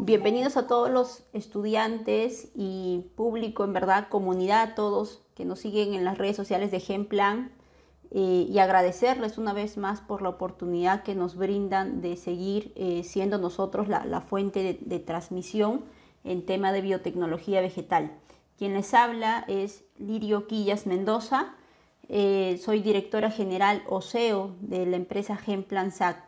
Bienvenidos a todos los estudiantes y público, en verdad, comunidad, todos que nos siguen en las redes sociales de Genplan eh, y agradecerles una vez más por la oportunidad que nos brindan de seguir eh, siendo nosotros la, fuente de, transmisión en tema de biotecnología vegetal. Quien les habla es Lirio Quillas Mendoza, eh, soy directora general o CEO de la empresa Genplan SAC.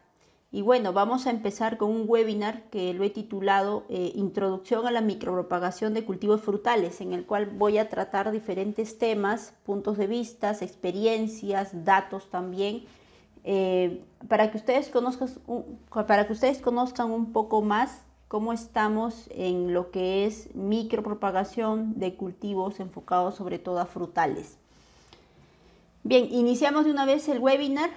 Y bueno, vamos a empezar con un webinar que lo he titulado eh, Introducción a la micropropagación de cultivos frutales, en el cual voy a tratar diferentes temas, puntos de vista, experiencias, datos también, eh, para, que ustedes conozcan, para que ustedes conozcan un poco más cómo estamos en lo que es micropropagación de cultivos enfocados sobre todo a frutales. Bien, iniciamos de una vez el webinar.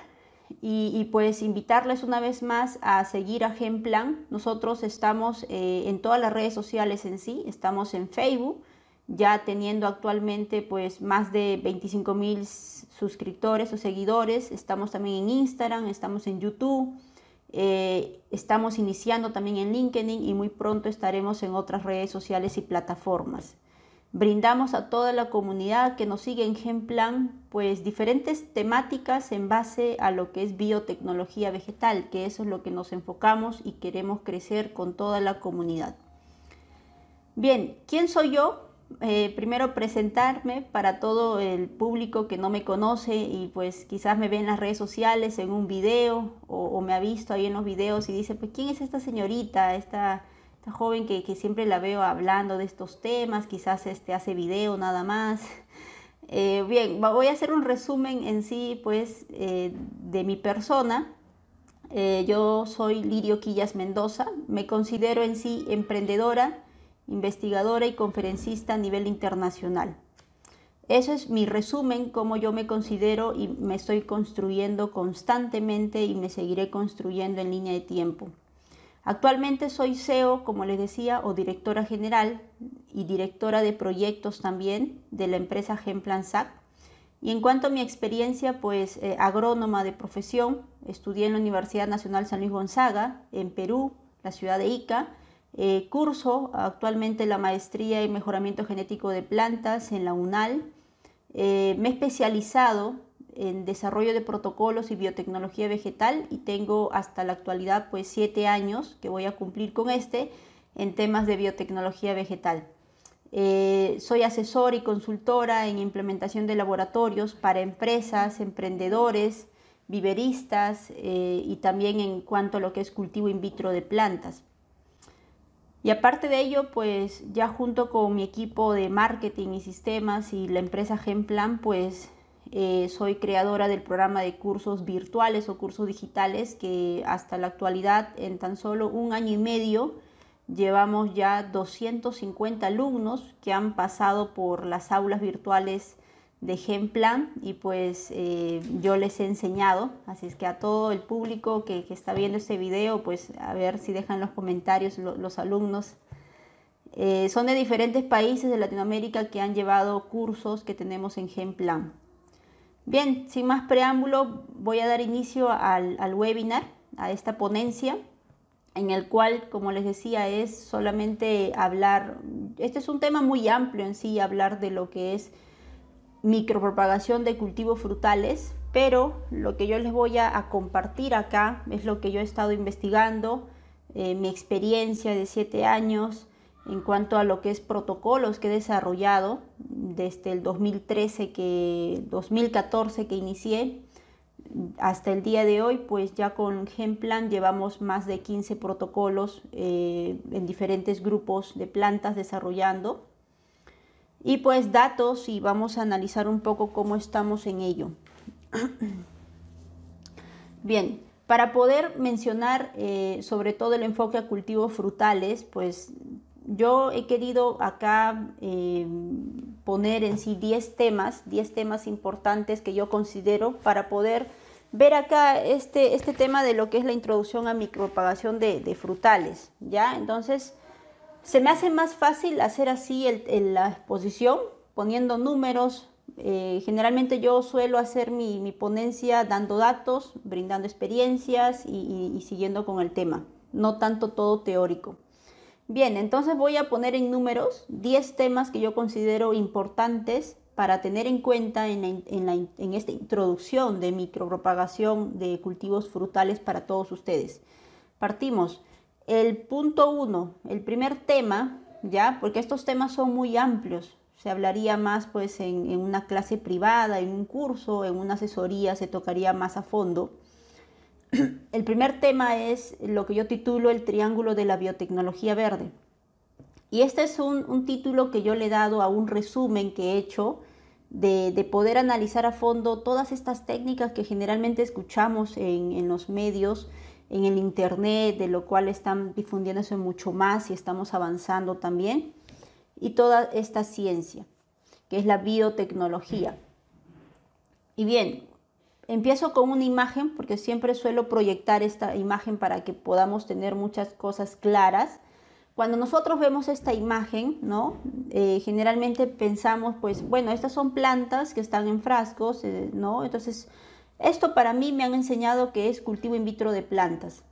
Y, pues invitarles una vez más a seguir a Genplan. Nosotros estamos eh, en todas las redes sociales en sí, estamos en Facebook, ya teniendo actualmente pues más de 25 mil suscriptores o seguidores, estamos también en Instagram, estamos en YouTube, eh, estamos iniciando también en LinkedIn y muy pronto estaremos en otras redes sociales y plataformas. Brindamos a toda la comunidad que nos sigue en GenPlan pues diferentes temáticas en base a lo que es biotecnología vegetal, que eso es lo que nos enfocamos y queremos crecer con toda la comunidad. Bien, ¿quién soy yo? Eh, primero presentarme para todo el público que no me conoce y pues quizás me ve en las redes sociales, en un video o, o me ha visto ahí en los videos y dice, pues ¿quién es esta señorita, esta esta joven que, siempre la veo hablando de estos temas, quizás este, hace video nada más. Eh, bien, voy a hacer un resumen en sí, pues, eh, de mi persona. Eh, yo soy Lirio Quillas Mendoza, me considero en sí emprendedora, investigadora y conferencista a nivel internacional. Eso es mi resumen, como yo me considero y me estoy construyendo constantemente y me seguiré construyendo en línea de tiempo. Actualmente soy CEO, como les decía, o directora general y directora de proyectos también de la empresa Genplan SAC. Y en cuanto a mi experiencia, pues eh, agrónoma de profesión, estudié en la Universidad Nacional San Luis Gonzaga, en Perú, la ciudad de Ica. Eh, curso actualmente la maestría en mejoramiento genético de plantas en la UNAL. Eh, me he especializado en desarrollo de protocolos y biotecnología vegetal y tengo hasta la actualidad pues siete años que voy a cumplir con este en temas de biotecnología vegetal. Eh, soy asesor y consultora en implementación de laboratorios para empresas, emprendedores, viveristas eh, y también en cuanto a lo que es cultivo in vitro de plantas. Y aparte de ello, pues ya junto con mi equipo de marketing y sistemas y la empresa Genplan, pues eh, soy creadora del programa de cursos virtuales o cursos digitales que hasta la actualidad, en tan solo un año y medio, llevamos ya 250 alumnos que han pasado por las aulas virtuales de Genplan y pues eh, yo les he enseñado. Así es que a todo el público que, está viendo este video, pues a ver si dejan los comentarios los alumnos. Eh, son de diferentes países de Latinoamérica que han llevado cursos que tenemos en Genplan. Bien, sin más preámbulo, voy a dar inicio al, webinar, a esta ponencia, en el cual, como les decía, es solamente hablar, este es un tema muy amplio en sí, hablar de lo que es micropropagación de cultivos frutales, pero lo que yo les voy a, compartir acá es lo que yo he estado investigando, eh, mi experiencia de siete años, en cuanto a lo que es protocolos que he desarrollado desde el 2013 que 2014 que inicié hasta el día de hoy pues ya con Genplan llevamos más de 15 protocolos eh, en diferentes grupos de plantas desarrollando y pues datos y vamos a analizar un poco cómo estamos en ello bien para poder mencionar eh, sobre todo el enfoque a cultivos frutales, pues yo he querido acá em, poner en sí 10 temas, 10 temas importantes que yo considero para poder ver acá este, este tema de lo que es la introducción a micropagación de, de frutales, ¿ya? Entonces, se me hace más fácil hacer así la exposición, poniendo números. Eh, generalmente yo suelo hacer mi, ponencia dando datos, brindando experiencias y siguiendo con el tema, no tanto todo teórico. Bien, entonces voy a poner en números 10 temas que yo considero importantes para tener en cuenta en, esta introducción de micropropagación de cultivos frutales para todos ustedes. Partimos. El punto 1, el primer tema, ¿ya? Porque estos temas son muy amplios. Se hablaría más pues en, en una clase privada, en un curso, en una asesoría, se tocaría más a fondo. El primer tema es lo que yo titulo el Triángulo de la Biotecnología Verde. Y este es un, título que yo le he dado a un resumen que he hecho de, poder analizar a fondo todas estas técnicas que generalmente escuchamos en, en los medios, en el Internet, de lo cual están difundiéndose mucho más y estamos avanzando también, y toda esta ciencia, que es la biotecnología. Y bien, Empiezo con una imagen porque siempre suelo proyectar esta imagen para que podamos tener muchas cosas claras. Cuando nosotros vemos esta imagen, ¿no? Eh, generalmente pensamos, pues, bueno, estas son plantas que están en frascos, eh, ¿no? Entonces, esto para mí me han enseñado que es cultivo in vitro de plantas.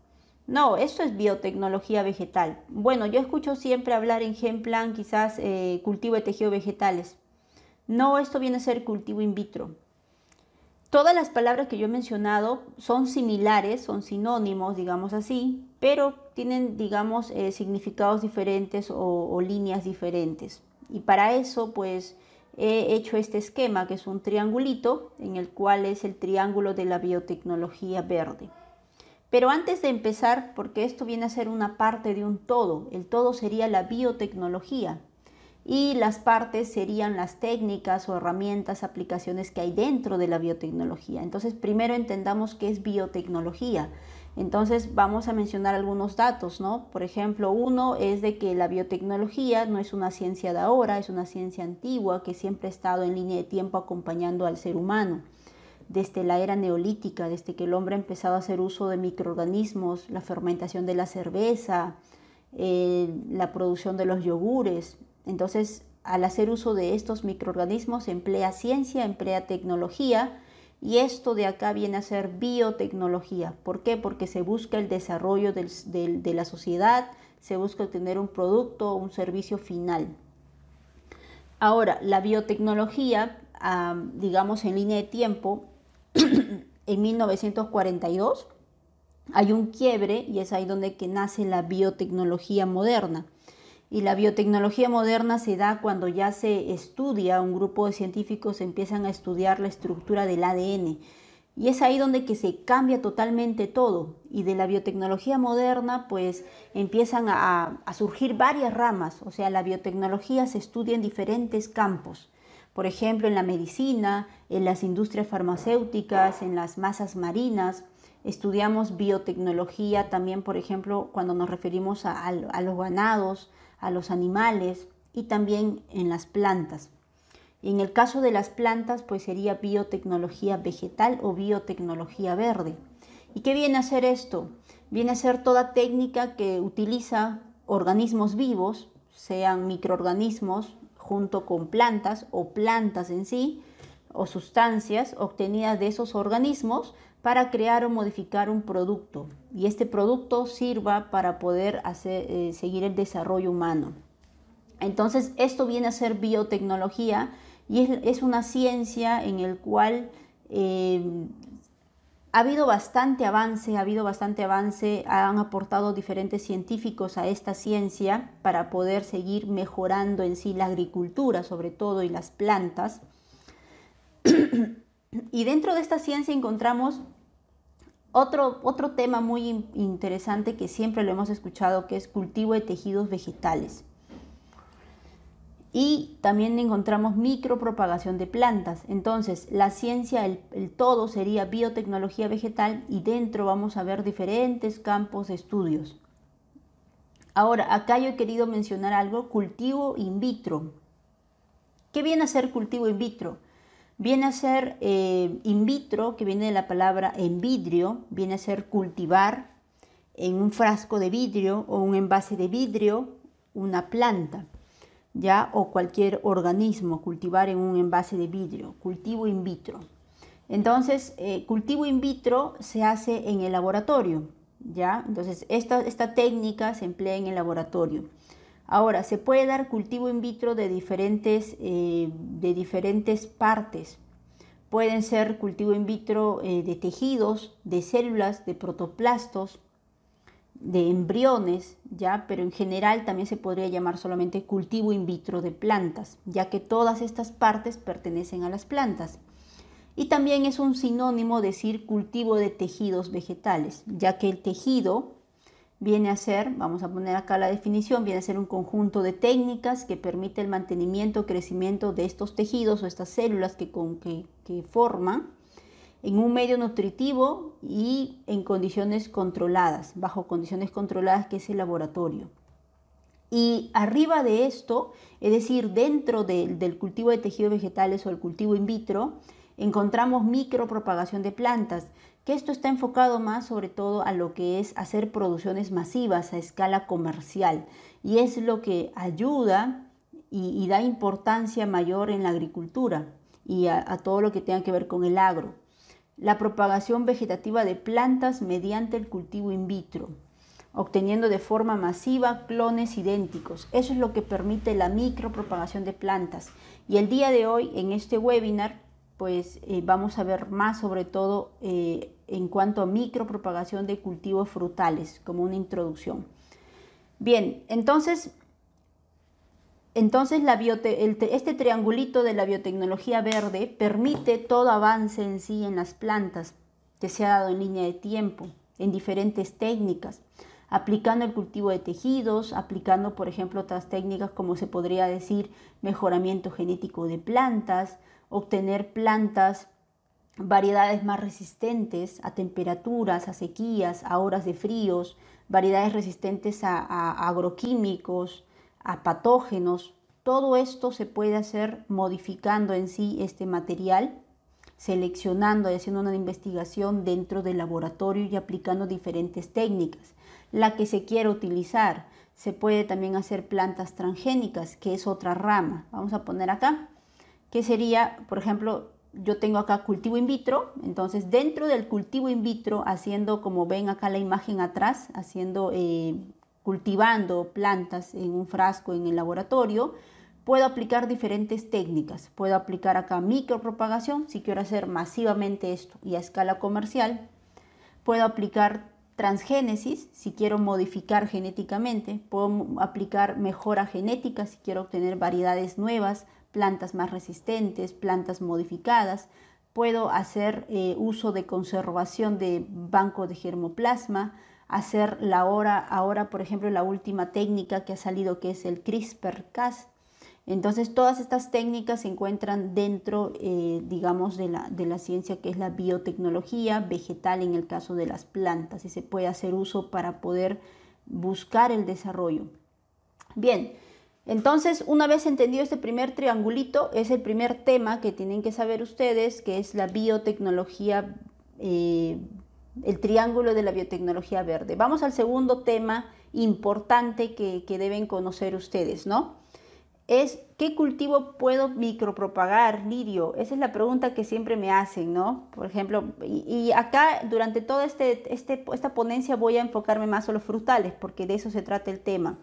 No, esto es biotecnología vegetal. Bueno, yo escucho siempre hablar en Genplan quizás eh, cultivo de tejido vegetales. No, esto viene a ser cultivo in vitro. Todas las palabras que yo he mencionado son similares, son sinónimos, digamos así, pero tienen, digamos, eh, significados diferentes o, líneas diferentes. Y para eso, pues, he hecho este esquema, que es un triangulito, en el cual es el triángulo de la biotecnología verde. Pero antes de empezar, porque esto viene a ser una parte de un todo, el todo sería la biotecnología, y las partes serían las técnicas o herramientas, aplicaciones que hay dentro de la biotecnología. Entonces, primero entendamos qué es biotecnología. Entonces, vamos a mencionar algunos datos, ¿no? Por ejemplo, uno es de que la biotecnología no es una ciencia de ahora, es una ciencia antigua que siempre ha estado en línea de tiempo acompañando al ser humano desde la era neolítica, desde que el hombre ha empezado a hacer uso de microorganismos, la fermentación de la cerveza, eh, la producción de los yogures, entonces, al hacer uso de estos microorganismos, se emplea ciencia, emplea tecnología y esto de acá viene a ser biotecnología. ¿Por qué? Porque se busca el desarrollo de la sociedad, se busca obtener un producto o un servicio final. Ahora, la biotecnología, digamos en línea de tiempo, en 1942 hay un quiebre y es ahí donde que nace la biotecnología moderna. Y la biotecnología moderna se da cuando ya se estudia, un grupo de científicos empiezan a estudiar la estructura del ADN. Y es ahí donde que se cambia totalmente todo. Y de la biotecnología moderna, pues empiezan a, surgir varias ramas. O sea, la biotecnología se estudia en diferentes campos. Por ejemplo, en la medicina, en las industrias farmacéuticas, en las masas marinas, estudiamos biotecnología también, por ejemplo, cuando nos referimos a, los ganados, a los animales y también en las plantas. En el caso de las plantas, pues sería biotecnología vegetal o biotecnología verde. ¿Y qué viene a ser esto? Viene a ser toda técnica que utiliza organismos vivos, sean microorganismos junto con plantas o plantas en sí, o sustancias obtenidas de esos organismos para crear o modificar un producto y este producto sirva para poder hacer, eh, seguir el desarrollo humano. Entonces esto viene a ser biotecnología y es, una ciencia en el cual em, ha habido bastante avance, ha habido bastante avance, han aportado diferentes científicos a esta ciencia para poder seguir mejorando en sí la agricultura sobre todo y las plantas. Y dentro de esta ciencia encontramos otro, tema muy interesante que siempre lo hemos escuchado, que es cultivo de tejidos vegetales. Y también encontramos micropropagación de plantas. Entonces, la ciencia, el todo sería biotecnología vegetal y dentro vamos a ver diferentes campos de estudios. Ahora, acá yo he querido mencionar algo, cultivo in vitro. ¿Qué viene a ser cultivo in vitro? Viene a ser eh, in vitro, que viene de la palabra en vidrio, viene a ser cultivar en un frasco de vidrio o un envase de vidrio una planta, ya o cualquier organismo, cultivar en un envase de vidrio, cultivo in vitro. Entonces, eh, cultivo in vitro se hace en el laboratorio, ¿ya? Entonces, esta técnica se emplea en el laboratorio. Ahora, se puede dar cultivo in vitro de diferentes, eh, de diferentes partes. Pueden ser cultivo in vitro eh, de tejidos, de células, de protoplastos, de embriones, ¿ya? Pero en general también se podría llamar solamente cultivo in vitro de plantas, ya que todas estas partes pertenecen a las plantas. Y también es un sinónimo decir cultivo de tejidos vegetales, ya que el tejido viene a ser, vamos a poner acá la definición, viene a ser un conjunto de técnicas que permite el mantenimiento, crecimiento de estos tejidos o estas células que, con, que, forman en un medio nutritivo y en condiciones controladas, bajo condiciones controladas que es el laboratorio. Y arriba de esto, es decir, dentro del cultivo de tejidos vegetales o el cultivo in vitro, encontramos micropropagación de plantas que esto está enfocado más sobre todo a lo que es hacer producciones masivas a escala comercial y es lo que ayuda y, da importancia mayor en la agricultura y a, a todo lo que tenga que ver con el agro. La propagación vegetativa de plantas mediante el cultivo in vitro, obteniendo de forma masiva clones idénticos. Eso es lo que permite la micropropagación de plantas. Y el día de hoy, en este webinar, pues eh, vamos a ver más sobre todo eh, en cuanto a micropropagación de cultivos frutales como una introducción. Bien, entonces, entonces este triangulito de la biotecnología verde permite todo avance en sí en las plantas que se ha dado en línea de tiempo, en diferentes técnicas, aplicando el cultivo de tejidos, aplicando por ejemplo otras técnicas como se podría decir mejoramiento genético de plantas, obtener plantas, variedades más resistentes a temperaturas, a sequías, a horas de fríos, variedades resistentes a, agroquímicos, a patógenos. Todo esto se puede hacer modificando en sí este material seleccionando y haciendo una investigación dentro del laboratorio y aplicando diferentes técnicas. La que se quiera utilizar, se puede también hacer plantas transgénicas, que es otra rama. Vamos a poner acá que sería, por ejemplo, yo tengo acá cultivo in vitro, entonces dentro del cultivo in vitro, haciendo como ven acá la imagen atrás, haciendo, eh, cultivando plantas en un frasco en el laboratorio, puedo aplicar diferentes técnicas. Puedo aplicar acá micropropagación, si quiero hacer masivamente esto y a escala comercial. Puedo aplicar transgénesis, si quiero modificar genéticamente. Puedo aplicar mejora genética, si quiero obtener variedades nuevas plantas más resistentes, plantas modificadas. Puedo hacer eh, uso de conservación de banco de germoplasma, hacer la hora, ahora por ejemplo la última técnica que ha salido que es el CRISPR-Cas. Entonces todas estas técnicas se encuentran dentro, eh, digamos, de la, de la, ciencia que es la biotecnología vegetal en el caso de las plantas y se puede hacer uso para poder buscar el desarrollo. Bien, entonces, una vez entendido este primer triangulito, es el primer tema que tienen que saber ustedes, que es la biotecnología, eh, el triángulo de la biotecnología verde. Vamos al segundo tema importante que, deben conocer ustedes, ¿no? Es, ¿qué cultivo puedo micropropagar, Lirio? Esa es la pregunta que siempre me hacen, ¿no? Por ejemplo, y, acá durante toda este, este, esta ponencia voy a enfocarme más a los frutales, porque de eso se trata el tema.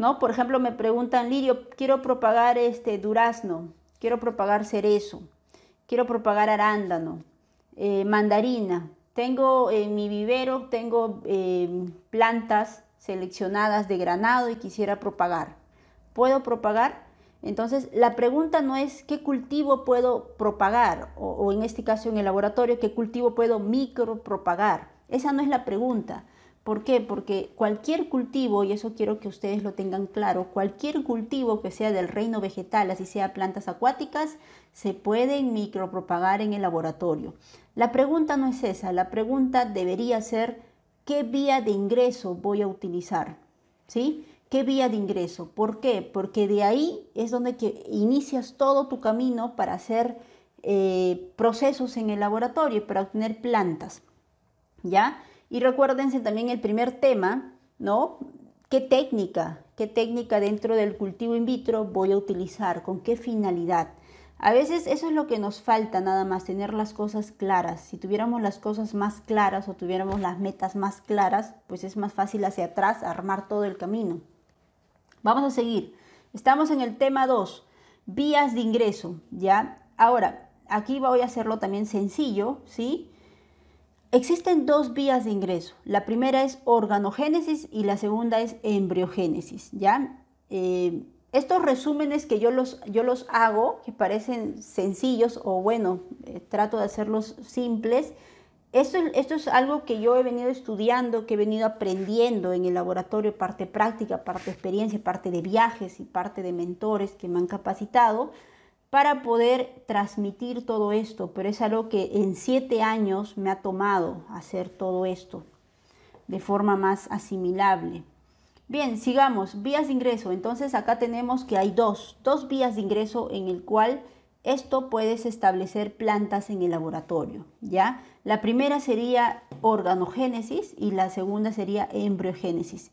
¿no? Por ejemplo, me preguntan, Lirio, quiero propagar este durazno, quiero propagar cerezo, quiero propagar arándano, eh, mandarina. Tengo en mi vivero, tengo em, plantas seleccionadas de granado y quisiera propagar. ¿Puedo propagar? Entonces, la pregunta no es qué cultivo puedo propagar, o, o en este caso en el laboratorio, qué cultivo puedo micropropagar. Esa no es la pregunta. ¿Por qué? Porque cualquier cultivo, y eso quiero que ustedes lo tengan claro, cualquier cultivo que sea del reino vegetal, así sea plantas acuáticas, se pueden micropropagar en el laboratorio. La pregunta no es esa, la pregunta debería ser ¿qué vía de ingreso voy a utilizar? ¿Sí? ¿Qué vía de ingreso? ¿Por qué? Porque de ahí es donde que inicias todo tu camino para hacer eh, procesos en el laboratorio, para obtener plantas. ¿Ya? Y recuérdense también el primer tema, ¿no? ¿Qué técnica, qué técnica dentro del cultivo in vitro voy a utilizar? ¿Con qué finalidad? A veces eso es lo que nos falta nada más, tener las cosas claras. Si tuviéramos las cosas más claras o tuviéramos las metas más claras, pues es más fácil hacia atrás armar todo el camino. Vamos a seguir. Estamos en el tema 2, vías de ingreso, ¿ya? Ahora, aquí voy a hacerlo también sencillo, ¿sí? Existen dos vías de ingreso. La primera es organogénesis y la segunda es embriogénesis. ¿ya? Eh, estos resúmenes que yo los, hago, que parecen sencillos o bueno, eh, trato de hacerlos simples, esto, esto, es algo que yo he venido estudiando, que he venido aprendiendo en el laboratorio, parte práctica, parte experiencia, parte de viajes y parte de mentores que me han capacitado para poder transmitir todo esto, pero es algo que en siete años me ha tomado hacer todo esto de forma más asimilable. Bien, sigamos, vías de ingreso. Entonces acá tenemos que hay dos, dos vías de ingreso en el cual esto puedes establecer plantas en el laboratorio, ¿ya? La primera sería organogénesis y la segunda sería embriogénesis.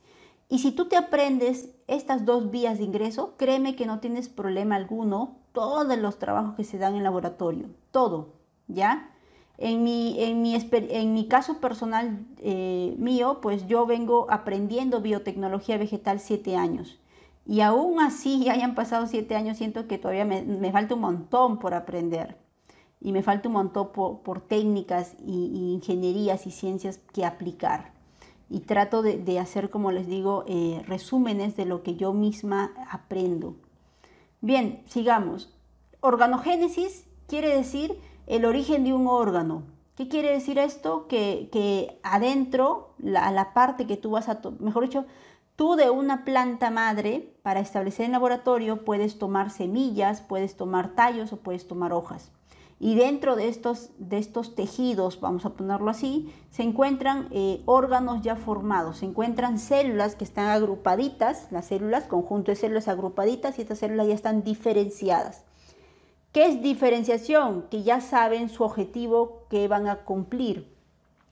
Y si tú te aprendes estas dos vías de ingreso, créeme que no tienes problema alguno todos los trabajos que se dan en laboratorio, todo, ¿ya? En mi, caso personal eh, mío, pues yo vengo aprendiendo biotecnología vegetal siete años. Y aún así, ya hayan pasado siete años, siento que todavía me, me falta un montón por aprender. Y me falta un montón por, técnicas y ingenierías y ciencias que aplicar y trato de, hacer, como les digo, eh, resúmenes de lo que yo misma aprendo. Bien, sigamos. Organogénesis quiere decir el origen de un órgano. ¿Qué quiere decir esto? Que, adentro, la, la parte que tú vas a, mejor dicho, Tú de una planta madre, para establecer en laboratorio, puedes tomar semillas, puedes tomar tallos o puedes tomar hojas y dentro de estos, de estos tejidos, vamos a ponerlo así, se encuentran eh, órganos ya formados, se encuentran células que están agrupaditas, las células, conjunto de células agrupaditas y estas células ya están diferenciadas. ¿Qué es diferenciación? Que ya saben su objetivo que van a cumplir.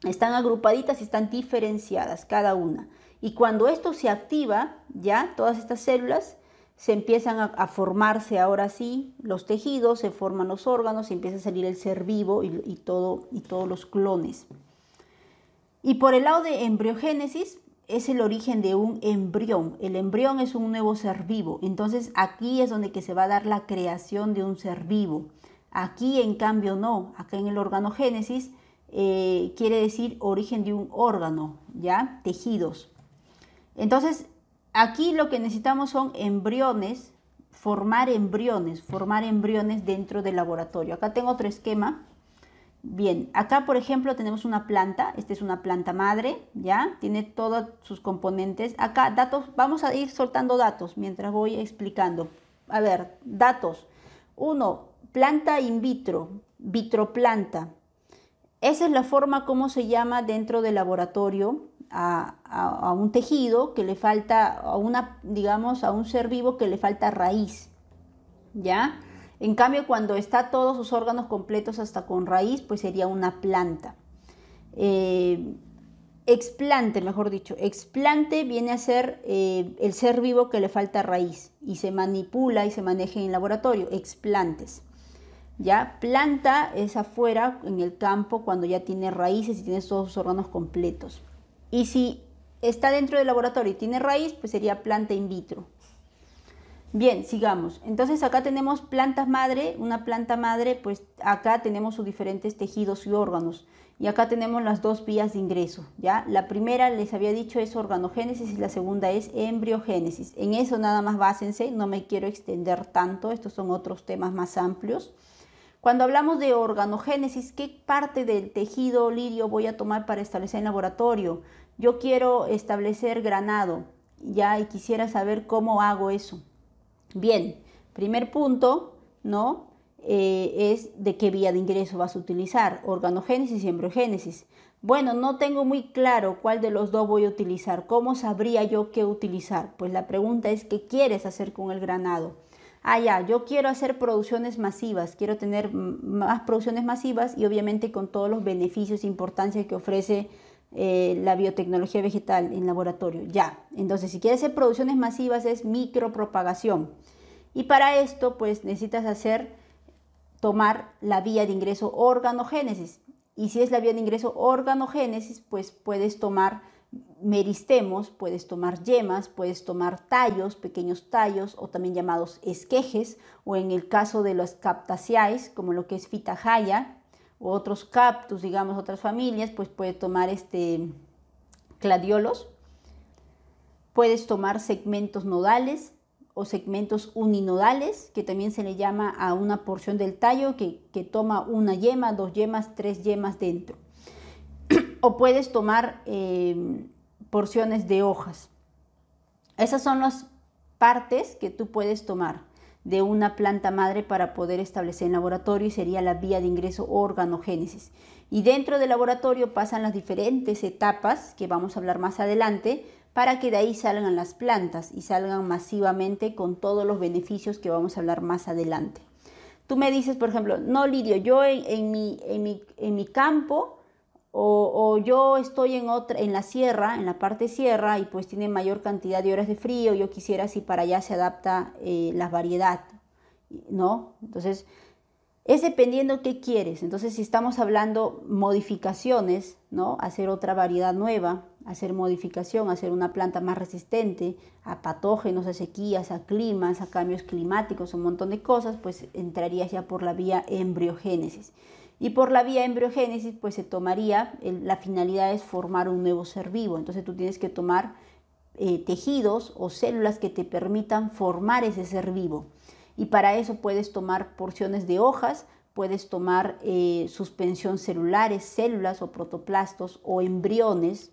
Están agrupaditas y están diferenciadas cada una. Y cuando esto se activa, ya todas estas células, se empiezan a, formarse ahora sí los tejidos, se forman los órganos, empieza a salir el ser vivo y, todo, y todos los clones. Y por el lado de embriogénesis es el origen de un embrión. El embrión es un nuevo ser vivo. Entonces aquí es donde que se va a dar la creación de un ser vivo. Aquí en cambio no. Acá en el organogénesis eh, quiere decir origen de un órgano, ¿ya? Tejidos. Entonces Aquí lo que necesitamos son embriones, formar embriones, formar embriones dentro del laboratorio. Acá tengo otro esquema. Bien, acá por ejemplo tenemos una planta, esta es una planta madre, ¿ya? Tiene todos sus componentes. Acá datos, vamos a ir soltando datos mientras voy explicando. A ver, datos. Uno, planta in vitro, vitro planta Esa es la forma como se llama dentro del laboratorio a, un tejido que le falta, a una, digamos, a un ser vivo que le falta raíz, ¿ya? En cambio, cuando está todos sus órganos completos hasta con raíz, pues sería una planta. Eh, explante, mejor dicho, explante viene a ser eh, el ser vivo que le falta raíz y se manipula y se maneja en el laboratorio, explantes. ¿Ya? Planta es afuera, en el campo, cuando ya tiene raíces y tiene todos sus órganos completos. Y si está dentro del laboratorio y tiene raíz, pues sería planta in vitro. Bien, sigamos. Entonces acá tenemos plantas madre, una planta madre, pues acá tenemos sus diferentes tejidos y órganos. Y acá tenemos las dos vías de ingreso, ¿ya? La primera, les había dicho, es organogénesis y la segunda es embriogénesis. En eso nada más básense, no me quiero extender tanto, estos son otros temas más amplios. Cuando hablamos de organogénesis, ¿qué parte del tejido lirio voy a tomar para establecer en laboratorio? Yo quiero establecer granado, ya, y quisiera saber cómo hago eso. Bien, primer punto, ¿no? Eh, es de qué vía de ingreso vas a utilizar, organogénesis y embriogénesis. Bueno, no tengo muy claro cuál de los dos voy a utilizar. ¿Cómo sabría yo qué utilizar? Pues la pregunta es qué quieres hacer con el granado ah, ya, yo quiero hacer producciones masivas, quiero tener más producciones masivas y obviamente con todos los beneficios e importancia que ofrece eh, la biotecnología vegetal en laboratorio. Ya, entonces si quieres hacer producciones masivas es micropropagación. Y para esto, pues necesitas hacer, tomar la vía de ingreso organogénesis. Y si es la vía de ingreso organogénesis, pues puedes tomar meristemos, puedes tomar yemas, puedes tomar tallos, pequeños tallos o también llamados esquejes, o en el caso de los captaceais, como lo que es jaya, o otros cactus, digamos, otras familias, pues puede tomar este cladiolos. Puedes tomar segmentos nodales o segmentos uninodales, que también se le llama a una porción del tallo que toma una yema, dos yemas, tres yemas dentro o puedes tomar em, porciones de hojas. Esas son las partes que tú puedes tomar de una planta madre para poder establecer en laboratorio y sería la vía de ingreso organogénesis. Y dentro del laboratorio pasan las diferentes etapas que vamos a hablar más adelante para que de ahí salgan las plantas y salgan masivamente con todos los beneficios que vamos a hablar más adelante. Tú me dices, por ejemplo, no Lidio, yo en mi campo o, yo estoy en, otra, en la sierra, en la parte sierra, y pues tiene mayor cantidad de horas de frío, yo quisiera si para allá se adapta eh, la variedad, ¿no? Entonces, es dependiendo qué quieres. Entonces, si estamos hablando modificaciones, ¿no? Hacer otra variedad nueva, hacer modificación, hacer una planta más resistente a patógenos, a sequías, a climas, a cambios climáticos, un montón de cosas, pues entrarías ya por la vía embriogénesis. Y por la vía embriogénesis, pues se tomaría, la finalidad es formar un nuevo ser vivo. Entonces tú tienes que tomar eh, tejidos o células que te permitan formar ese ser vivo. Y para eso puedes tomar porciones de hojas, puedes tomar eh, suspensión celulares, células o protoplastos o embriones,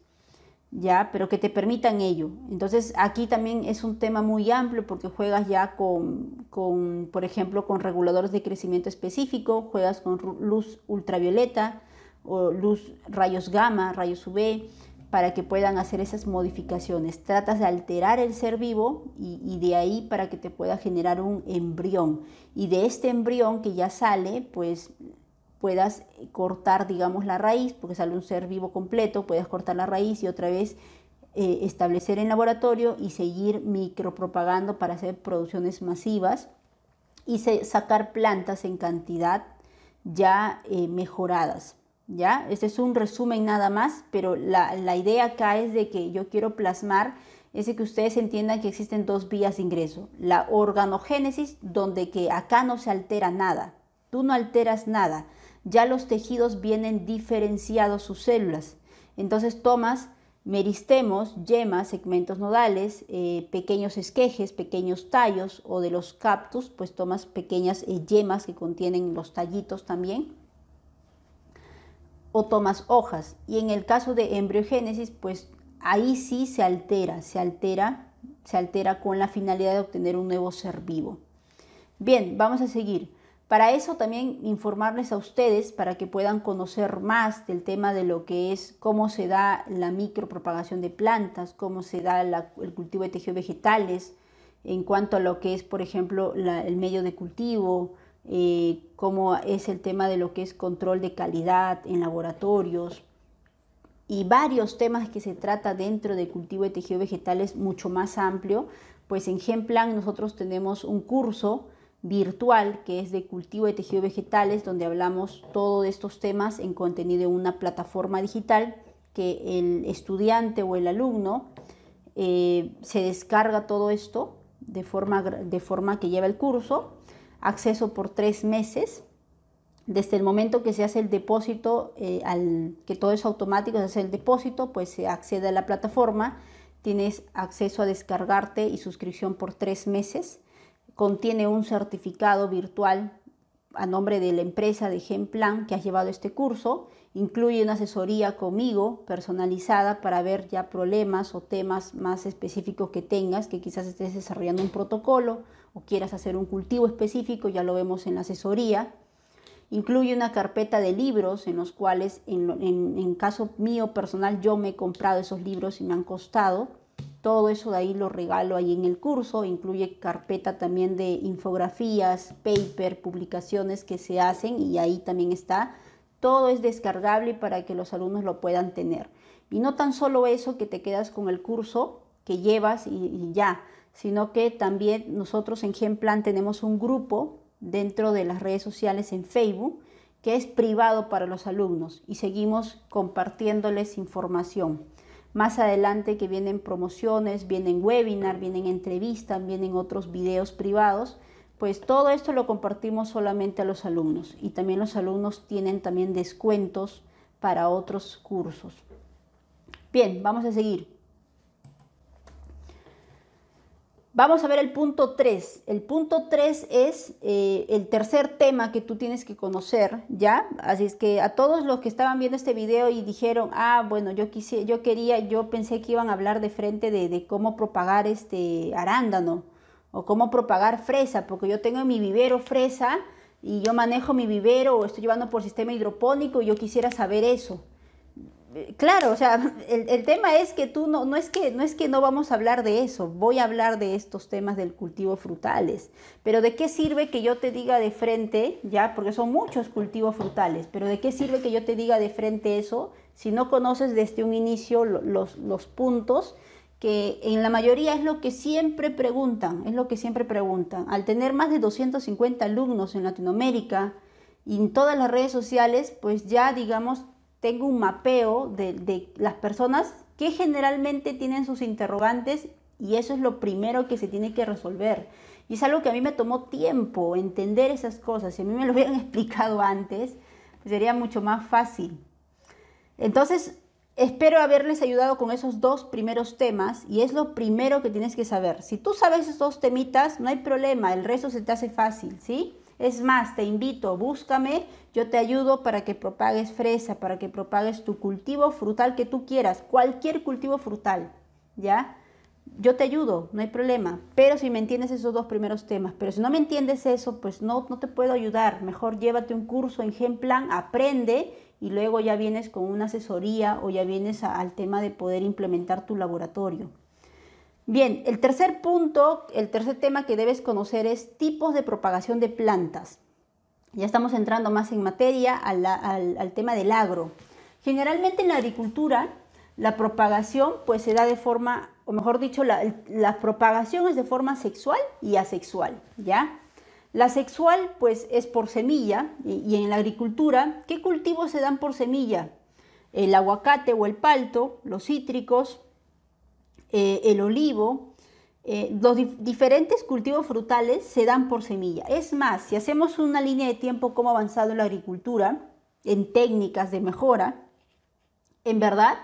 ¿ya? Pero que te permitan ello. Entonces aquí también es un tema muy amplio porque juegas ya con, por ejemplo, con reguladores de crecimiento específico, juegas con luz ultravioleta o luz rayos gamma, rayos UV, para que puedan hacer esas modificaciones. Tratas de alterar el ser vivo y, y, de ahí para que te pueda generar un embrión. Y de este embrión que ya sale, pues puedas eh, cortar, digamos, la raíz, porque sale un ser vivo completo, puedas cortar la raíz y otra vez eh, establecer en laboratorio y seguir micropropagando para hacer producciones masivas y sacar plantas en cantidad ya eh, mejoradas. ¿ya? Este es un resumen nada más, pero la, la idea acá es de que yo quiero plasmar es de que ustedes entiendan que existen dos vías de ingreso. La organogénesis, donde que acá no se altera nada. Tú no alteras nada ya los tejidos vienen diferenciados sus células. Entonces tomas meristemos, yemas, segmentos nodales, eh, pequeños esquejes, pequeños tallos o de los cactus, pues tomas pequeñas eh, yemas que contienen los tallitos también, o tomas hojas. Y en el caso de embriogénesis, pues ahí sí se altera, se altera, se altera con la finalidad de obtener un nuevo ser vivo. Bien, vamos a seguir. Para eso también informarles a ustedes para que puedan conocer más del tema de lo que es cómo se da la micropropagación de plantas, cómo se da el cultivo de tejidos vegetales, en cuanto a lo que es, por ejemplo, el medio de cultivo, eh, cómo es el tema de lo que es control de calidad en laboratorios y varios temas que se trata dentro del cultivo de tejidos vegetales mucho más amplio, pues en Genplan nosotros tenemos un curso virtual, que es de cultivo de tejido vegetales, donde hablamos todos estos temas en contenido en una plataforma digital que el estudiante o el alumno eh, se descarga todo esto de forma, de forma que lleva el curso, acceso por tres meses. Desde el momento que se hace el depósito, eh, al, que todo es automático, se hace el depósito, pues se accede a la plataforma, tienes acceso a descargarte y suscripción por tres meses contiene un certificado virtual a nombre de la empresa de Genplan que has llevado este curso. Incluye una asesoría conmigo personalizada para ver ya problemas o temas más específicos que tengas, que quizás estés desarrollando un protocolo o quieras hacer un cultivo específico, ya lo vemos en la asesoría. Incluye una carpeta de libros en los cuales, en, en, caso mío personal, yo me he comprado esos libros y me han costado todo eso de ahí lo regalo ahí en el curso, incluye carpeta también de infografías, paper, publicaciones que se hacen y ahí también está. Todo es descargable para que los alumnos lo puedan tener. Y no tan solo eso que te quedas con el curso que llevas y, ya, sino que también nosotros en Genplan tenemos un grupo dentro de las redes sociales en Facebook que es privado para los alumnos y seguimos compartiéndoles información. Más adelante que vienen promociones, vienen webinar, vienen entrevistas, vienen otros videos privados. Pues todo esto lo compartimos solamente a los alumnos y también los alumnos tienen también descuentos para otros cursos. Bien, vamos a seguir. Vamos a ver el punto 3. El punto 3 es eh, el tercer tema que tú tienes que conocer, ¿ya? Así es que a todos los que estaban viendo este video y dijeron, ah, bueno, yo, quise, yo quería, yo pensé que iban a hablar de frente de, cómo propagar este arándano o cómo propagar fresa, porque yo tengo en mi vivero fresa y yo manejo mi vivero o estoy llevando por sistema hidropónico y yo quisiera saber eso. Claro, o sea, el, tema es que tú no, no, es que, no es que no vamos a hablar de eso, voy a hablar de estos temas del cultivo frutales, pero ¿de qué sirve que yo te diga de frente, ya, porque son muchos cultivos frutales, pero ¿de qué sirve que yo te diga de frente eso si no conoces desde un inicio los, los puntos que en la mayoría es lo que siempre preguntan, es lo que siempre preguntan. Al tener más de 250 alumnos en Latinoamérica y en todas las redes sociales, pues ya digamos tengo un mapeo de, las personas que generalmente tienen sus interrogantes y eso es lo primero que se tiene que resolver. Y es algo que a mí me tomó tiempo entender esas cosas. Si a mí me lo hubieran explicado antes, sería mucho más fácil. Entonces, espero haberles ayudado con esos dos primeros temas y es lo primero que tienes que saber. Si tú sabes esos dos temitas, no hay problema, el resto se te hace fácil, ¿sí? Es más, te invito, búscame, yo te ayudo para que propagues fresa, para que propagues tu cultivo frutal que tú quieras, cualquier cultivo frutal, ¿ya? Yo te ayudo, no hay problema, pero si me entiendes esos dos primeros temas, pero si no me entiendes eso, pues no, no te puedo ayudar, mejor llévate un curso en Genplan, aprende y luego ya vienes con una asesoría o ya vienes al tema de poder implementar tu laboratorio. Bien, el tercer punto, el tercer tema que debes conocer es tipos de propagación de plantas. Ya estamos entrando más en materia al, tema del agro. Generalmente en la agricultura la propagación pues se da de forma, o mejor dicho, la, propagación es de forma sexual y asexual, ¿ya? La sexual pues es por semilla y en la agricultura, ¿qué cultivos se dan por semilla? El aguacate o el palto, los cítricos, eh, el olivo, eh, los diferentes cultivos frutales se dan por semilla. Es más, si hacemos una línea de tiempo cómo ha avanzado la agricultura, en técnicas de mejora, en verdad,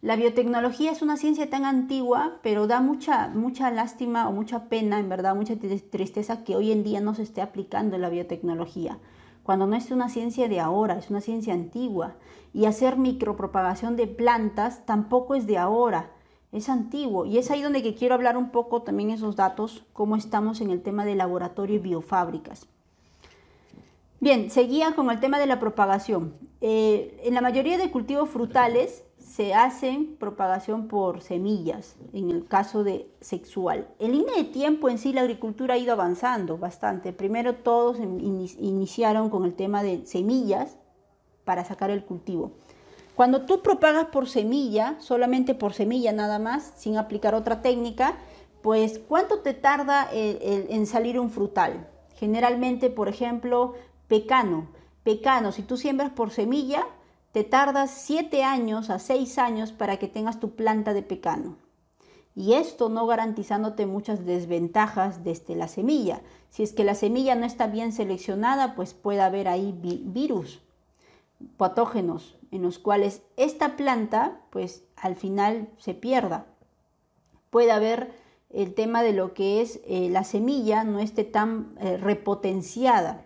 la biotecnología es una ciencia tan antigua, pero da mucha, mucha lástima o mucha pena, en verdad, mucha tristeza que hoy en día no se esté aplicando la biotecnología. Cuando no es una ciencia de ahora, es una ciencia antigua. Y hacer micropropagación de plantas tampoco es de ahora es antiguo y es ahí donde que quiero hablar un poco también esos datos, cómo estamos en el tema de laboratorio y biofábricas. Bien, seguía con el tema de la propagación. Eh, en la mayoría de cultivos frutales se hacen propagación por semillas, en el caso de sexual. En línea de tiempo en sí la agricultura ha ido avanzando bastante. Primero todos iniciaron con el tema de semillas para sacar el cultivo. Cuando tú propagas por semilla, solamente por semilla nada más, sin aplicar otra técnica, pues ¿cuánto te tarda en salir un frutal? Generalmente, por ejemplo, pecano. Pecano, si tú siembras por semilla, te tardas 7 años a 6 años para que tengas tu planta de pecano. Y esto no garantizándote muchas desventajas desde la semilla. Si es que la semilla no está bien seleccionada, pues puede haber ahí virus patógenos en los cuales esta planta pues al final se pierda. Puede haber el tema de lo que es eh, la semilla no esté tan eh, repotenciada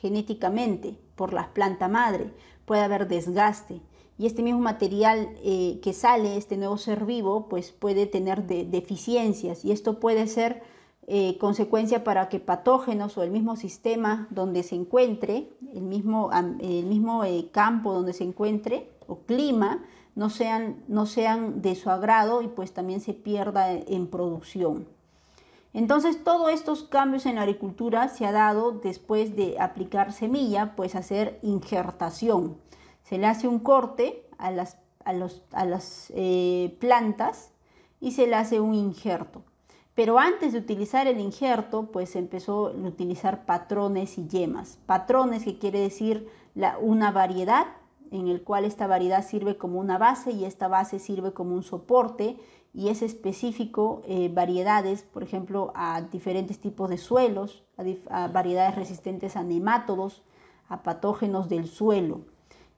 genéticamente por la planta madre, puede haber desgaste y este mismo material eh, que sale, este nuevo ser vivo, pues puede tener deficiencias y esto puede ser eh, consecuencia para que patógenos o el mismo sistema donde se encuentre, el mismo, el mismo eh, campo donde se encuentre o clima, no sean, no sean de su agrado y pues también se pierda en producción. Entonces todos estos cambios en la agricultura se ha dado después de aplicar semilla, pues hacer injertación. Se le hace un corte a las, a las eh, plantas y se le hace un injerto. Pero antes de utilizar el injerto, pues empezó a utilizar patrones y yemas. Patrones que quiere decir una variedad en el cual esta variedad sirve como una base y esta base sirve como un soporte y es específico eh, variedades, por ejemplo, a diferentes tipos de suelos, a, variedades resistentes a nemátodos, a patógenos del suelo.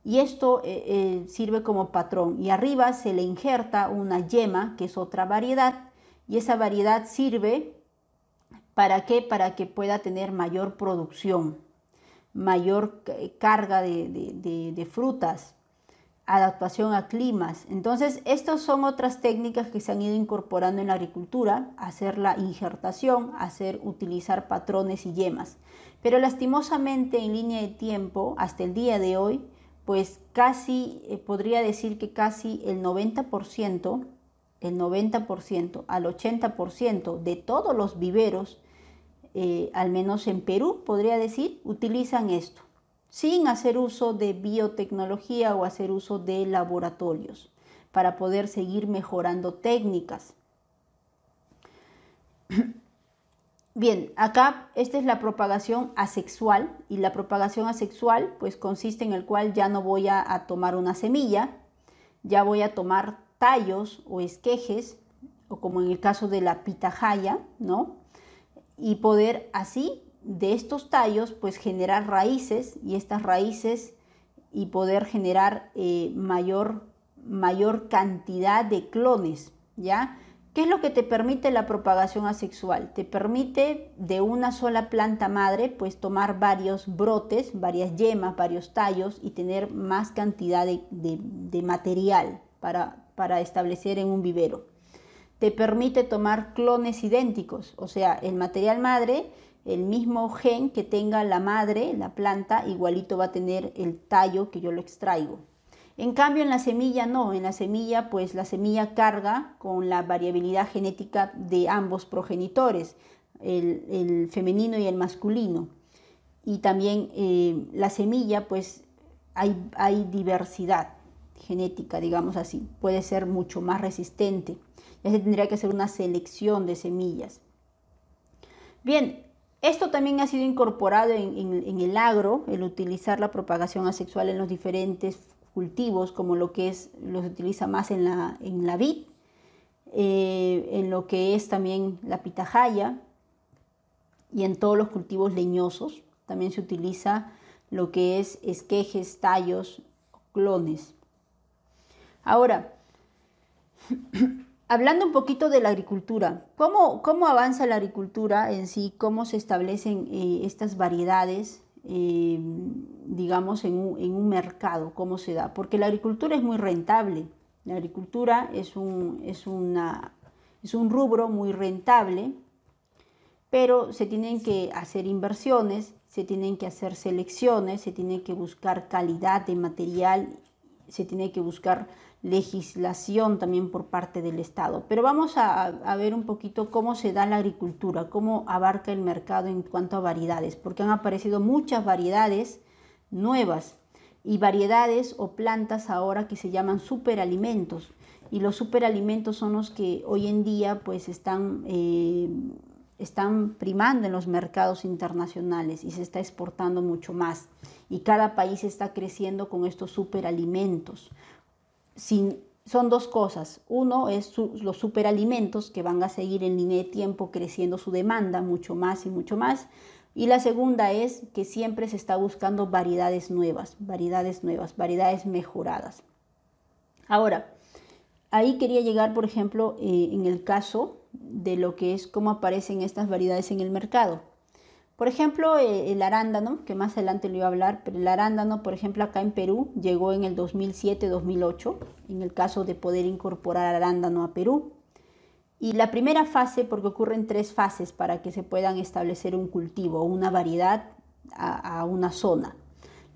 Y esto eh, eh, sirve como patrón. Y arriba se le injerta una yema, que es otra variedad, y esa variedad sirve para qué? Para que pueda tener mayor producción, mayor eh, carga de, frutas, adaptación a climas. Entonces, estas son otras técnicas que se han ido incorporando en la agricultura, hacer la injertación, hacer utilizar patrones y yemas. Pero lastimosamente en línea de tiempo, hasta el día de hoy, pues casi, eh, podría decir que casi el 90% el 90% al 80% de todos los viveros, eh, al menos en Perú, podría decir, utilizan esto, sin hacer uso de biotecnología o hacer uso de laboratorios, para poder seguir mejorando técnicas. Bien, acá esta es la propagación asexual y la propagación asexual pues consiste en el cual ya no voy a, a tomar una semilla, ya voy a tomar tallos o esquejes, o como en el caso de la pitahaya, ¿no? Y poder así de estos tallos pues generar raíces y estas raíces y poder generar eh, mayor, mayor cantidad de clones, ¿ya? ¿Qué es lo que te permite la propagación asexual? Te permite de una sola planta madre pues tomar varios brotes, varias yemas, varios tallos y tener más cantidad de material para, para establecer en un vivero. Te permite tomar clones idénticos, o sea, el material madre, el mismo gen que tenga la madre, la planta, igualito va a tener el tallo que yo lo extraigo. En cambio, en la semilla no, en la semilla pues la semilla carga con la variabilidad genética de ambos progenitores, el, femenino y el masculino. Y también eh, la semilla pues hay, hay diversidad genética, digamos así, puede ser mucho más resistente. Ya se tendría que hacer una selección de semillas. Bien, esto también ha sido incorporado en, el agro, el utilizar la propagación asexual en los diferentes cultivos, como lo que es, los utiliza más en la, en la vid, eh, en lo que es también la pitahaya y en todos los cultivos leñosos. También se utiliza lo que es esquejes, tallos, clones. Ahora, hablando un poquito de la agricultura, ¿cómo, avanza la agricultura en sí? ¿Cómo se establecen eh, estas variedades, eh, digamos, en un, mercado? ¿Cómo se da? Porque la agricultura es muy rentable. La agricultura es un, es es un rubro muy rentable, pero se tienen que hacer inversiones, se tienen que hacer selecciones, se tiene que buscar calidad de material, se tiene que buscar legislación también por parte del Estado. Pero vamos a, ver un poquito cómo se da la agricultura, cómo abarca el mercado en cuanto a variedades, porque han aparecido muchas variedades nuevas y variedades o plantas ahora que se llaman superalimentos. Y los superalimentos son los que hoy en día pues están, eh, están primando en los mercados internacionales y se está exportando mucho más. Y cada país está creciendo con estos superalimentos son dos cosas. Uno es los superalimentos que van a seguir en línea de tiempo creciendo su demanda mucho más y mucho más. Y la segunda es que siempre se está buscando variedades nuevas, variedades nuevas, variedades mejoradas. Ahora, ahí quería llegar, por ejemplo, eh, en el caso de lo que es cómo aparecen estas variedades en el mercado. Por ejemplo, eh, el arándano, que más adelante le iba a hablar, pero el arándano, por ejemplo, acá en Perú llegó en el 2007-2008, en el caso de poder incorporar arándano a Perú. Y la primera fase, porque ocurren tres fases para que se puedan establecer un cultivo o una variedad a, a una zona.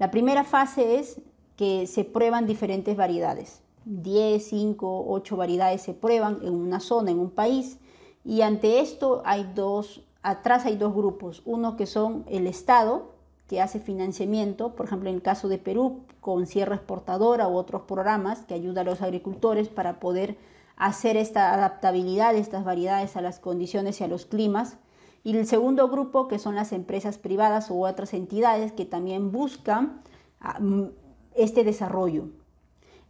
La primera fase es que se prueban diferentes variedades. 10, 5, 8 variedades se prueban en una zona, en un país. Y ante esto hay dos atrás hay dos grupos, uno que son el Estado, que hace financiamiento, por ejemplo en el caso de Perú, con Sierra Exportadora u otros programas que ayuda a los agricultores para poder hacer esta adaptabilidad de estas variedades a las condiciones y a los climas. Y el segundo grupo, que son las empresas privadas u otras entidades que también buscan ah, mm, este desarrollo.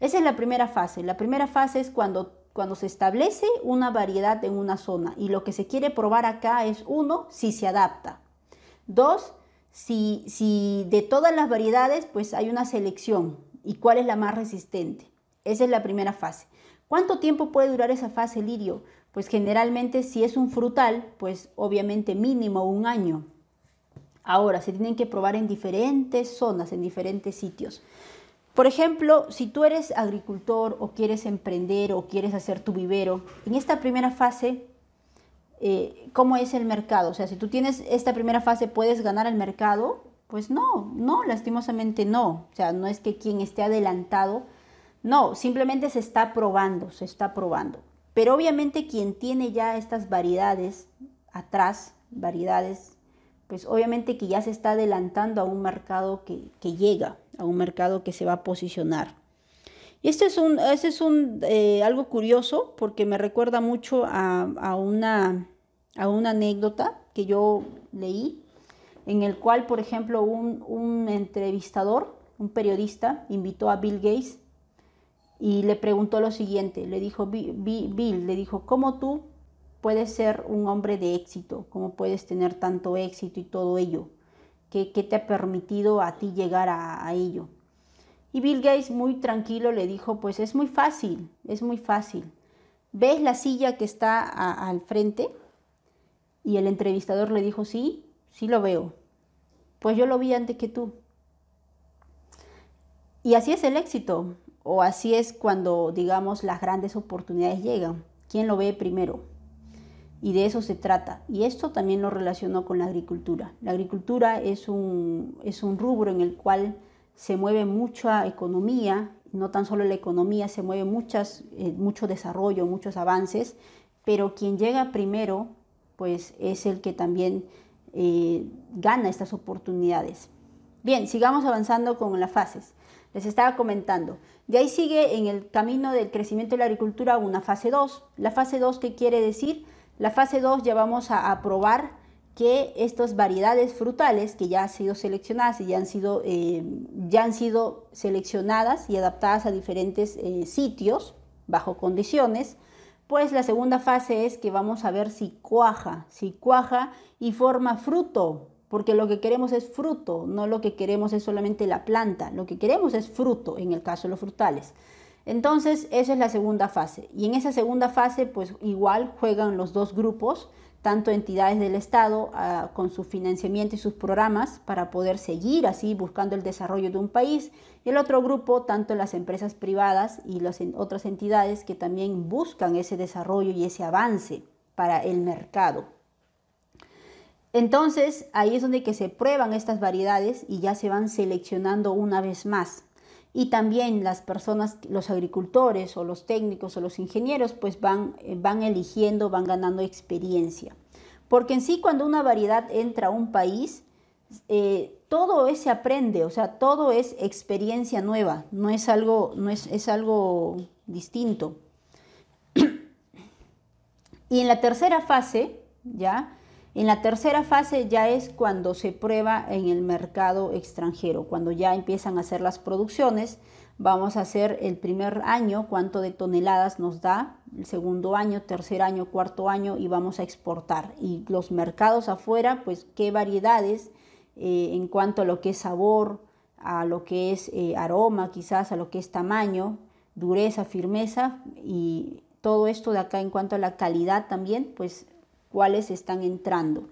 Esa es la primera fase. La primera fase es cuando cuando se establece una variedad en una zona y lo que se quiere probar acá es uno, si se adapta. Dos, si, si de todas las variedades pues hay una selección y cuál es la más resistente. Esa es la primera fase. ¿Cuánto tiempo puede durar esa fase, Lirio? Pues generalmente si es un frutal, pues obviamente mínimo un año. Ahora, se tienen que probar en diferentes zonas, en diferentes sitios. Por ejemplo, si tú eres agricultor o quieres emprender o quieres hacer tu vivero, en esta primera fase, eh, ¿cómo es el mercado? O sea, si tú tienes esta primera fase, ¿puedes ganar el mercado? Pues no, no, lastimosamente no. O sea, no es que quien esté adelantado, no, simplemente se está probando, se está probando. Pero obviamente quien tiene ya estas variedades atrás, variedades pues obviamente que ya se está adelantando a un mercado que, llega, a un mercado que se va a posicionar. Y este es, un, este es un, eh, algo curioso porque me recuerda mucho a, una, a una anécdota que yo leí, en el cual, por ejemplo, un, un entrevistador, un periodista, invitó a Bill Gates y le preguntó lo siguiente, le dijo, Bill, le dijo, ¿cómo tú puedes ser un hombre de éxito, cómo puedes tener tanto éxito y todo ello, qué, te ha permitido a ti llegar a, ello. Y Bill Gates muy tranquilo le dijo, pues es muy fácil, es muy fácil. ¿Ves la silla que está al frente? Y el entrevistador le dijo, sí, sí lo veo. Pues yo lo vi antes que tú. Y así es el éxito, o así es cuando, digamos, las grandes oportunidades llegan. ¿Quién lo ve primero? y de eso se trata. Y esto también lo relacionó con la agricultura. La agricultura es un, es un rubro en el cual se mueve mucha economía, no tan solo la economía, se mueve muchas, eh, mucho desarrollo, muchos avances, pero quien llega primero pues es el que también eh, gana estas oportunidades. Bien, sigamos avanzando con las fases. Les estaba comentando. De ahí sigue en el camino del crecimiento de la agricultura una fase 2. La fase 2, ¿qué quiere decir? La fase 2 ya vamos a, probar que estas variedades frutales que ya han sido seleccionadas y ya han sido, eh, seleccionadas y adaptadas a diferentes eh, sitios bajo condiciones, pues la segunda fase es que vamos a ver si cuaja, si cuaja y forma fruto, porque lo que queremos es fruto, no lo que queremos es solamente la planta, lo que queremos es fruto en el caso de los frutales. Entonces, esa es la segunda fase. Y en esa segunda fase, pues igual juegan los dos grupos, tanto entidades del Estado ah, con su financiamiento y sus programas para poder seguir así buscando el desarrollo de un país, y el otro grupo, tanto las empresas privadas y las otras entidades que también buscan ese desarrollo y ese avance para el mercado. Entonces, ahí es donde que se prueban estas variedades y ya se van seleccionando una vez más y también las personas, los agricultores o los técnicos o los ingenieros, pues van, eh, van eligiendo, van ganando experiencia. Porque en sí cuando una variedad entra a un país, eh, todo es, se aprende, o sea, todo es experiencia nueva, no es algo, no es algo distinto. y en la tercera fase, ¿ya? En la tercera fase ya es cuando se prueba en el mercado extranjero, cuando ya empiezan a hacer las producciones. Vamos a hacer el primer año cuánto de toneladas nos da, el segundo año, tercer año, cuarto año y vamos a exportar. Y los mercados afuera, pues qué variedades eh, en cuanto a lo que es sabor, a lo que es eh, aroma, quizás a lo que es tamaño, dureza, firmeza y todo esto de acá en cuanto a la calidad también, pues cuáles están entrando.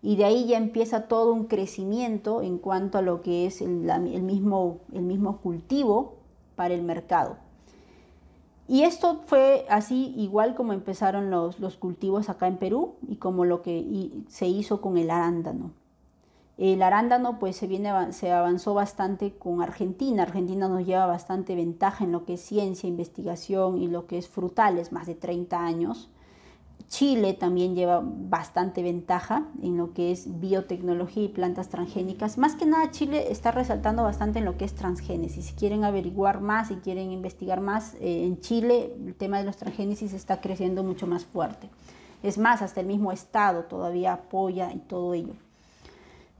Y de ahí ya empieza todo un crecimiento en cuanto a lo que es el, mismo, el mismo cultivo para el mercado. Y esto fue así igual como empezaron los, cultivos acá en Perú y como lo que se hizo con el arándano. El arándano pues se, viene, se avanzó bastante con Argentina. Argentina nos lleva bastante ventaja en lo que es ciencia, investigación y lo que es frutales, más de 30 años. Chile también lleva bastante ventaja en lo que es biotecnología y plantas transgénicas. Más que nada Chile está resaltando bastante en lo que es transgénesis. Si quieren averiguar más, si quieren investigar más, eh, en Chile el tema de los transgénesis está creciendo mucho más fuerte. Es más, hasta el mismo Estado todavía apoya y todo ello.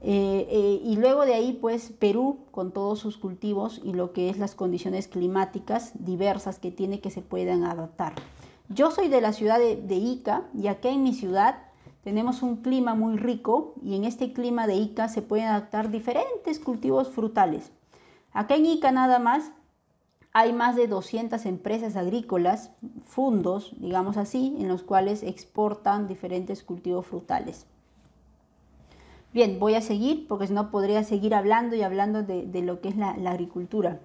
Eh, eh, y luego de ahí, pues Perú, con todos sus cultivos y lo que es las condiciones climáticas diversas que tiene que se puedan adaptar. Yo soy de la ciudad de, Ica y aquí en mi ciudad tenemos un clima muy rico y en este clima de Ica se pueden adaptar diferentes cultivos frutales. Acá en Ica nada más hay más de 200 empresas agrícolas, fundos, digamos así, en los cuales exportan diferentes cultivos frutales. Bien, voy a seguir porque si no podría seguir hablando y hablando de, lo que es la, la, agricultura.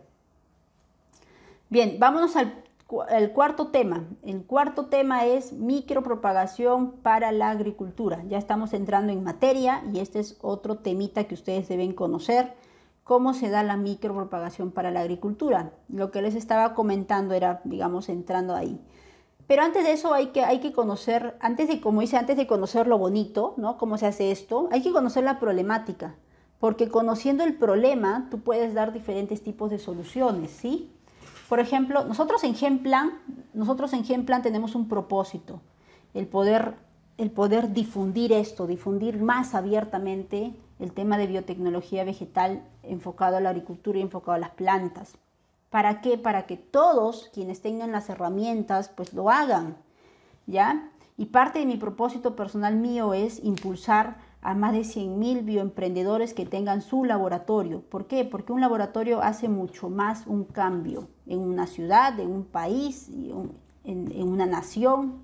Bien, vámonos al el cuarto tema, el cuarto tema es micropropagación para la agricultura. Ya estamos entrando en materia y este es otro temita que ustedes deben conocer, cómo se da la micropropagación para la agricultura. Lo que les estaba comentando era, digamos, entrando ahí. Pero antes de eso hay que, hay que conocer, antes de, como dice, antes de conocer lo bonito, ¿no? Cómo se hace esto, hay que conocer la problemática, porque conociendo el problema tú puedes dar diferentes tipos de soluciones, ¿sí? Por ejemplo, nosotros en Genplan, nosotros en Genplan tenemos un propósito, el poder, el poder difundir esto, difundir más abiertamente el tema de biotecnología vegetal enfocado a la agricultura y enfocado a las plantas. ¿Para qué? Para que todos quienes tengan las herramientas, pues lo hagan, ¿ya? Y parte de mi propósito personal mío es impulsar a más de 100.000 bioemprendedores que tengan su laboratorio. ¿Por qué? Porque un laboratorio hace mucho más un cambio en una ciudad, en un país, en, una nación.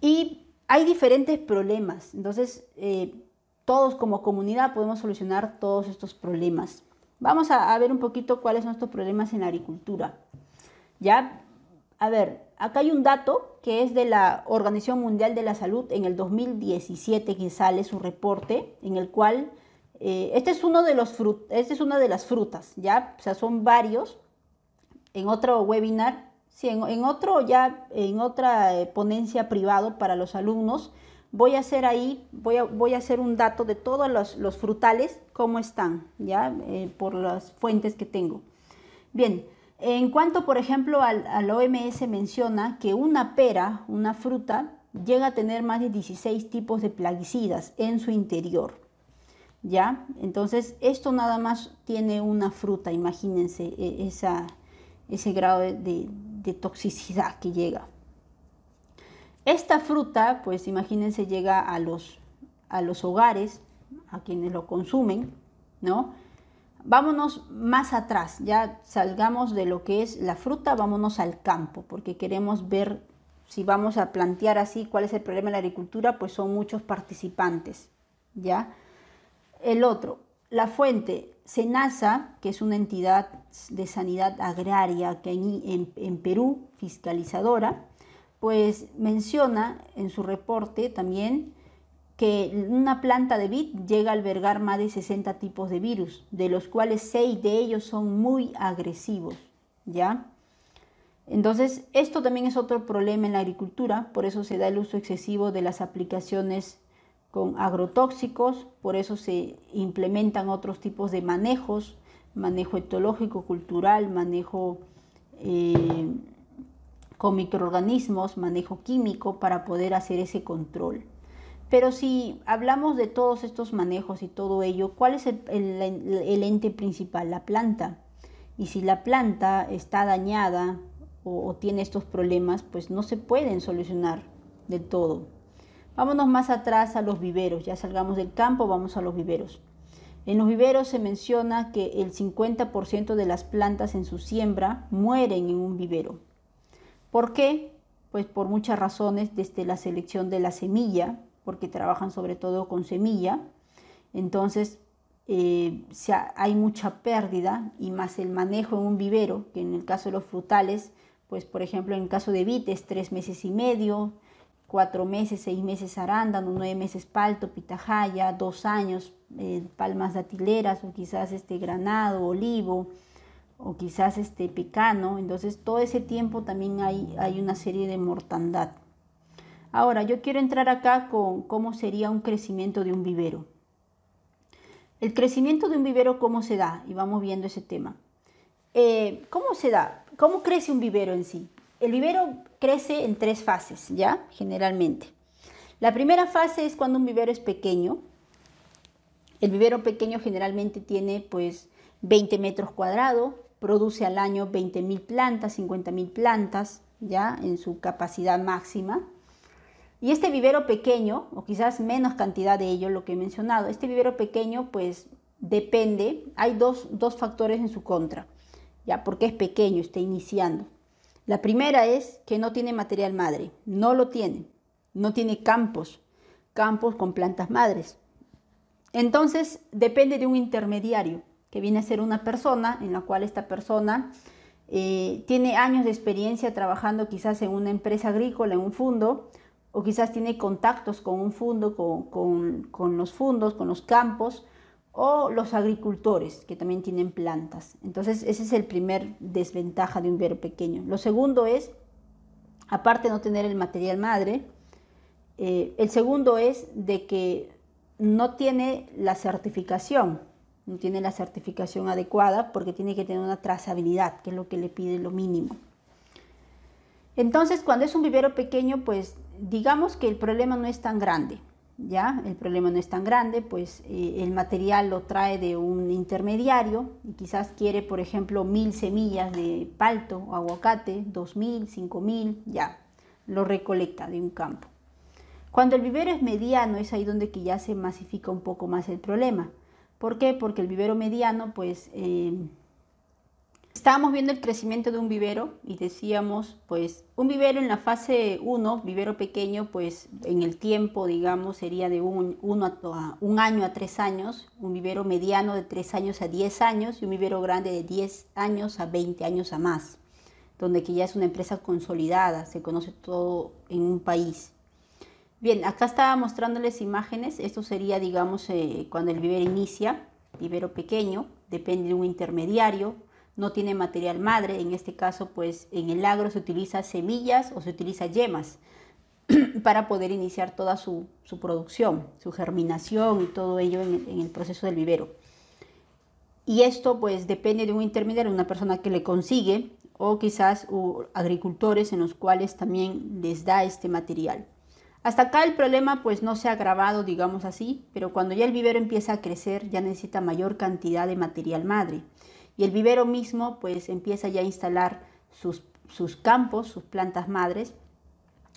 Y hay diferentes problemas, entonces eh, todos como comunidad podemos solucionar todos estos problemas. Vamos a, a ver un poquito cuáles son estos problemas en la agricultura. Ya, a ver, Acá hay un dato que es de la Organización Mundial de la Salud en el 2017 que sale su reporte en el cual eh, este es uno de los frutos este es una de las frutas, ya, o sea, son varios. En otro webinar, sí, en, otro ya en otra eh, ponencia privado para los alumnos voy a hacer ahí, voy a, voy a hacer un dato de todos los, los frutales, cómo están, ya, eh, por las fuentes que tengo. Bien, en cuanto, por ejemplo, al, OMS menciona que una pera, una fruta, llega a tener más de 16 tipos de plaguicidas en su interior. ¿Ya? Entonces, esto nada más tiene una fruta, imagínense e, ese grado de, toxicidad que llega. Esta fruta, pues imagínense, llega a los, a los hogares, a quienes lo consumen, ¿no? vámonos más atrás, ya salgamos de lo que es la fruta, vámonos al campo, porque queremos ver si vamos a plantear así cuál es el problema de la agricultura, pues son muchos participantes, ¿ya? El otro, la fuente, SENASA, que es una entidad de sanidad agraria que en, en Perú, fiscalizadora, pues menciona en su reporte también que una planta de vid llega a albergar más de 60 tipos de virus, de los cuales 6 de ellos son muy agresivos, ¿ya? Entonces, esto también es otro problema en la agricultura, por eso se da el uso excesivo de las aplicaciones con agrotóxicos, por eso se implementan otros tipos de manejos, manejo etológico, cultural, manejo eh, con microorganismos, manejo químico para poder hacer ese control. Pero si hablamos de todos estos manejos y todo ello, ¿cuál es el, ente principal? La planta. Y si la planta está dañada o, tiene estos problemas, pues no se pueden solucionar de todo. Vámonos más atrás a los viveros, ya salgamos del campo, vamos a los viveros. En los viveros se menciona que el 50% de las plantas en su siembra mueren en un vivero. ¿Por qué? Pues por muchas razones, desde la selección de la semilla, porque trabajan sobre todo con semilla. Entonces, eh, hay mucha pérdida y más el manejo en un vivero, que en el caso de los frutales, pues por ejemplo en el caso de vites, tres meses y medio, cuatro meses, seis meses arándano, nueve meses palto, pitahaya, dos años eh, palmas datileras o quizás este granado, olivo o quizás este pecano. Entonces todo ese tiempo también hay, hay una serie de mortandad. Ahora, yo quiero entrar acá con cómo sería un crecimiento de un vivero. El crecimiento de un vivero, ¿cómo se da? Y vamos viendo ese tema. Eh, ¿Cómo se da? ¿Cómo crece un vivero en sí? El vivero crece en tres fases, ¿ya? Generalmente. La primera fase es cuando un vivero es pequeño. El vivero pequeño generalmente tiene pues 20 metros cuadrados, produce al año 20.000 plantas, 50.000 plantas, ya en su capacidad máxima. Y este vivero pequeño, o quizás menos cantidad de ello, lo que he mencionado, este vivero pequeño pues depende, hay dos, factores en su contra, ya porque es pequeño, está iniciando. La primera es que no tiene material madre, no lo tiene, no tiene campos, campos con plantas madres. Entonces depende de un intermediario, que viene a ser una persona en la cual esta persona eh, tiene años de experiencia trabajando quizás en una empresa agrícola, en un fondo, o quizás tiene contactos con un fondo, con, los fundos, con los campos, o los agricultores que también tienen plantas. Entonces, ese es el primer desventaja de un vivero pequeño. Lo segundo es, aparte de no tener el material madre, eh, el segundo es de que no tiene la certificación, no tiene la certificación adecuada porque tiene que tener una trazabilidad, que es lo que le pide lo mínimo. Entonces, cuando es un vivero pequeño, pues digamos que el problema no es tan grande, ¿ya? El problema no es tan grande, pues eh, el material lo trae de un intermediario y quizás quiere, por ejemplo, mil semillas de palto o aguacate, dos mil, cinco mil, ya, lo recolecta de un campo. Cuando el vivero es mediano es ahí donde que ya se masifica un poco más el problema. ¿Por qué? Porque el vivero mediano, pues... Eh, Estábamos viendo el crecimiento de un vivero y decíamos, pues, un vivero en la fase 1, vivero pequeño, pues en el tiempo, digamos, sería de un, a, un año a tres años, un vivero mediano de tres años a diez años y un vivero grande de diez años a veinte años a más, donde que ya es una empresa consolidada, se conoce todo en un país. Bien, acá estaba mostrándoles imágenes, esto sería, digamos, eh, cuando el vivero inicia, vivero pequeño, depende de un intermediario, no tiene material madre, en este caso pues en el agro se utiliza semillas o se utiliza yemas para poder iniciar toda su, producción, su germinación y todo ello en, el proceso del vivero. Y esto pues depende de un intermediario, una persona que le consigue o quizás agricultores en los cuales también les da este material. Hasta acá el problema pues no se ha agravado, digamos así, pero cuando ya el vivero empieza a crecer ya necesita mayor cantidad de material madre. Y el vivero mismo pues empieza ya a instalar sus, sus campos, sus plantas madres.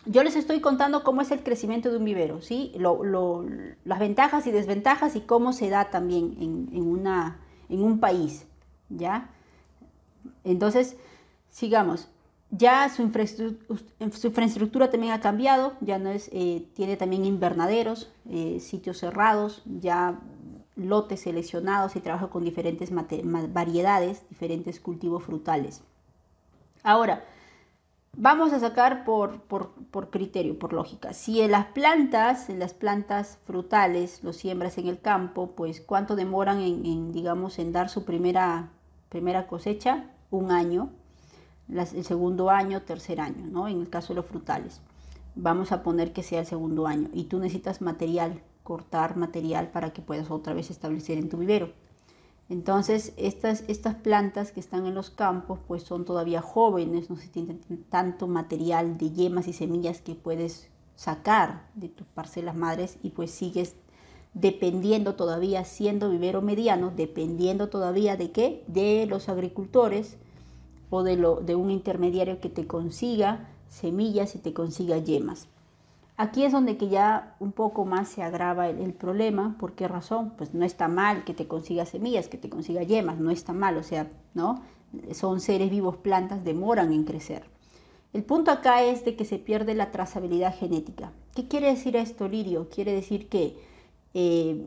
Yo les estoy contando cómo es el crecimiento de un vivero, ¿sí? Lo, las ventajas y desventajas y cómo se da también en, una, en un país, ¿ya? Entonces, sigamos. Ya su infraestructura, también ha cambiado, ya no es, eh, tiene también invernaderos, eh, sitios cerrados, ya lotes seleccionados y trabajo con diferentes variedades, diferentes cultivos frutales. Ahora, vamos a sacar por, criterio, por lógica. Si en las plantas, en las plantas frutales, los siembras en el campo, pues cuánto demoran en, digamos, en dar su primera, primera cosecha? Un año, el segundo año, tercer año, ¿no? En el caso de los frutales. Vamos a poner que sea el segundo año y tú necesitas material cortar material para que puedas otra vez establecer en tu vivero. Entonces, estas, estas plantas que están en los campos, pues son todavía jóvenes, no se tienen tanto material de yemas y semillas que puedes sacar de tus parcelas madres y pues sigues dependiendo todavía, siendo vivero mediano, dependiendo todavía de qué, de los agricultores o de, lo, de un intermediario que te consiga semillas y te consiga yemas. Aquí es donde que ya un poco más se agrava el, problema. ¿Por qué razón? Pues no está mal que te consiga semillas, que te consiga yemas, no está mal, o sea, ¿no? Son seres vivos, plantas, demoran en crecer. El punto acá es de que se pierde la trazabilidad genética. ¿Qué quiere decir esto, Lirio? Quiere decir que eh,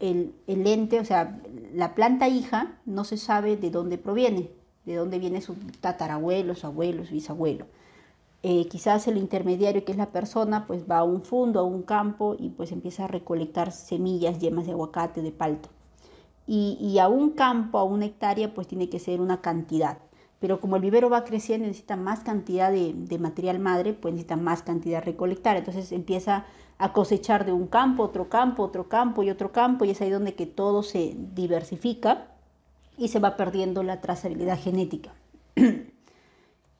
el, el, ente, o sea, la planta hija no se sabe de dónde proviene, de dónde viene su tatarabuelo, su abuelo, su bisabuelo. Eh, quizás el intermediario, que es la persona, pues va a un fondo, a un campo y pues empieza a recolectar semillas, yemas de aguacate, de palto. Y, a un campo, a una hectárea, pues tiene que ser una cantidad. Pero como el vivero va creciendo necesita más cantidad de, material madre, pues necesita más cantidad recolectar. Entonces empieza a cosechar de un campo, otro campo, otro campo y otro campo, y es ahí donde que todo se diversifica y se va perdiendo la trazabilidad genética.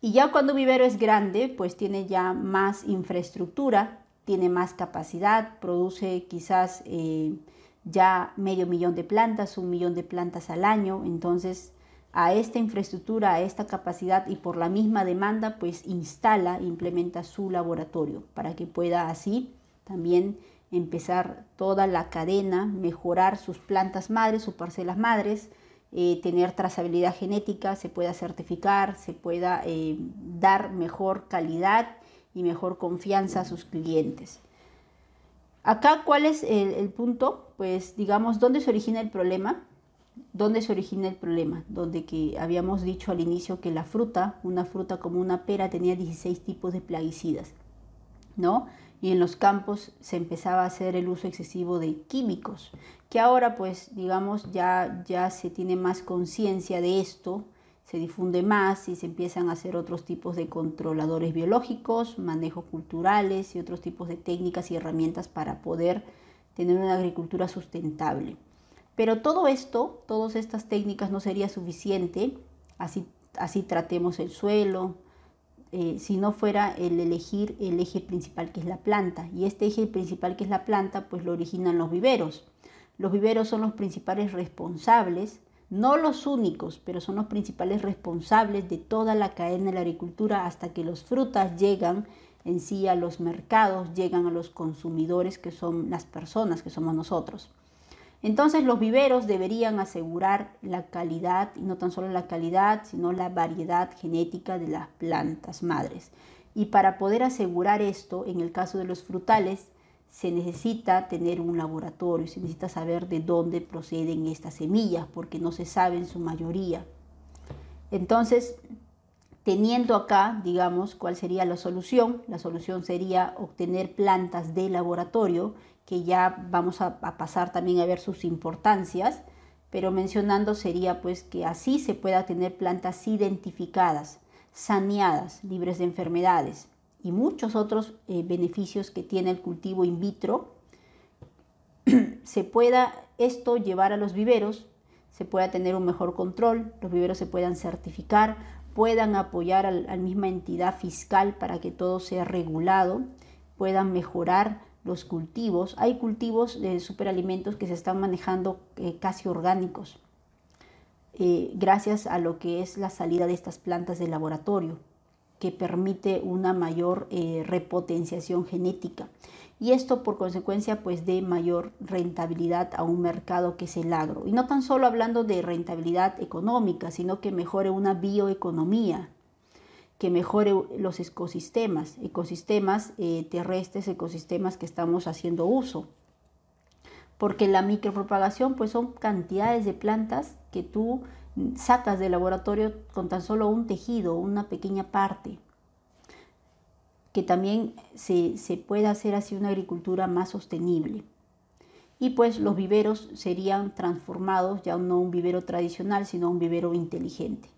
Y ya cuando vivero es grande, pues tiene ya más infraestructura, tiene más capacidad, produce quizás eh, ya medio millón de plantas, un millón de plantas al año. Entonces, a esta infraestructura, a esta capacidad y por la misma demanda, pues instala, implementa su laboratorio para que pueda así también empezar toda la cadena, mejorar sus plantas madres, sus parcelas madres, eh, tener trazabilidad genética, se pueda certificar, se pueda eh, dar mejor calidad y mejor confianza a sus clientes. Acá, ¿cuál es el, el, punto? Pues digamos, ¿dónde se origina el problema? ¿Dónde se origina el problema? Donde que habíamos dicho al inicio que la fruta, una fruta como una pera, tenía 16 tipos de plaguicidas, ¿no? Y en los campos se empezaba a hacer el uso excesivo de químicos que ahora pues digamos ya, ya se tiene más conciencia de esto, se difunde más y se empiezan a hacer otros tipos de controladores biológicos, manejos culturales y otros tipos de técnicas y herramientas para poder tener una agricultura sustentable. Pero todo esto, todas estas técnicas no sería suficiente, así, así tratemos el suelo, eh, si no fuera el elegir el eje principal que es la planta. Y este eje principal que es la planta, pues lo originan los viveros. Los viveros son los principales responsables, no los únicos, pero son los principales responsables de toda la cadena de la agricultura hasta que los frutas llegan en sí a los mercados, llegan a los consumidores que son las personas que somos nosotros. Entonces los viveros deberían asegurar la calidad, y no tan solo la calidad, sino la variedad genética de las plantas madres. Y para poder asegurar esto, en el caso de los frutales, se necesita tener un laboratorio, se necesita saber de dónde proceden estas semillas, porque no se sabe en su mayoría. Entonces, teniendo acá, digamos, cuál sería la solución, la solución sería obtener plantas de laboratorio, que ya vamos a, a pasar también a ver sus importancias, pero mencionando sería pues que así se pueda tener plantas identificadas, saneadas, libres de enfermedades y muchos otros eh, beneficios que tiene el cultivo in vitro, se pueda esto llevar a los viveros, se pueda tener un mejor control, los viveros se puedan certificar, puedan apoyar a la misma entidad fiscal para que todo sea regulado, puedan mejorar los cultivos. Hay cultivos de superalimentos que se están manejando eh, casi orgánicos, eh, gracias a lo que es la salida de estas plantas del laboratorio que permite una mayor eh, repotenciación genética. Y esto por consecuencia pues de mayor rentabilidad a un mercado que es el agro. Y no tan solo hablando de rentabilidad económica, sino que mejore una bioeconomía, que mejore los ecosistemas, ecosistemas eh, terrestres, ecosistemas que estamos haciendo uso. Porque la micropropagación pues son cantidades de plantas que tú sacas de laboratorio con tan solo un tejido, una pequeña parte, que también se, se pueda hacer así una agricultura más sostenible. Y pues los viveros serían transformados ya no un vivero tradicional, sino un vivero inteligente.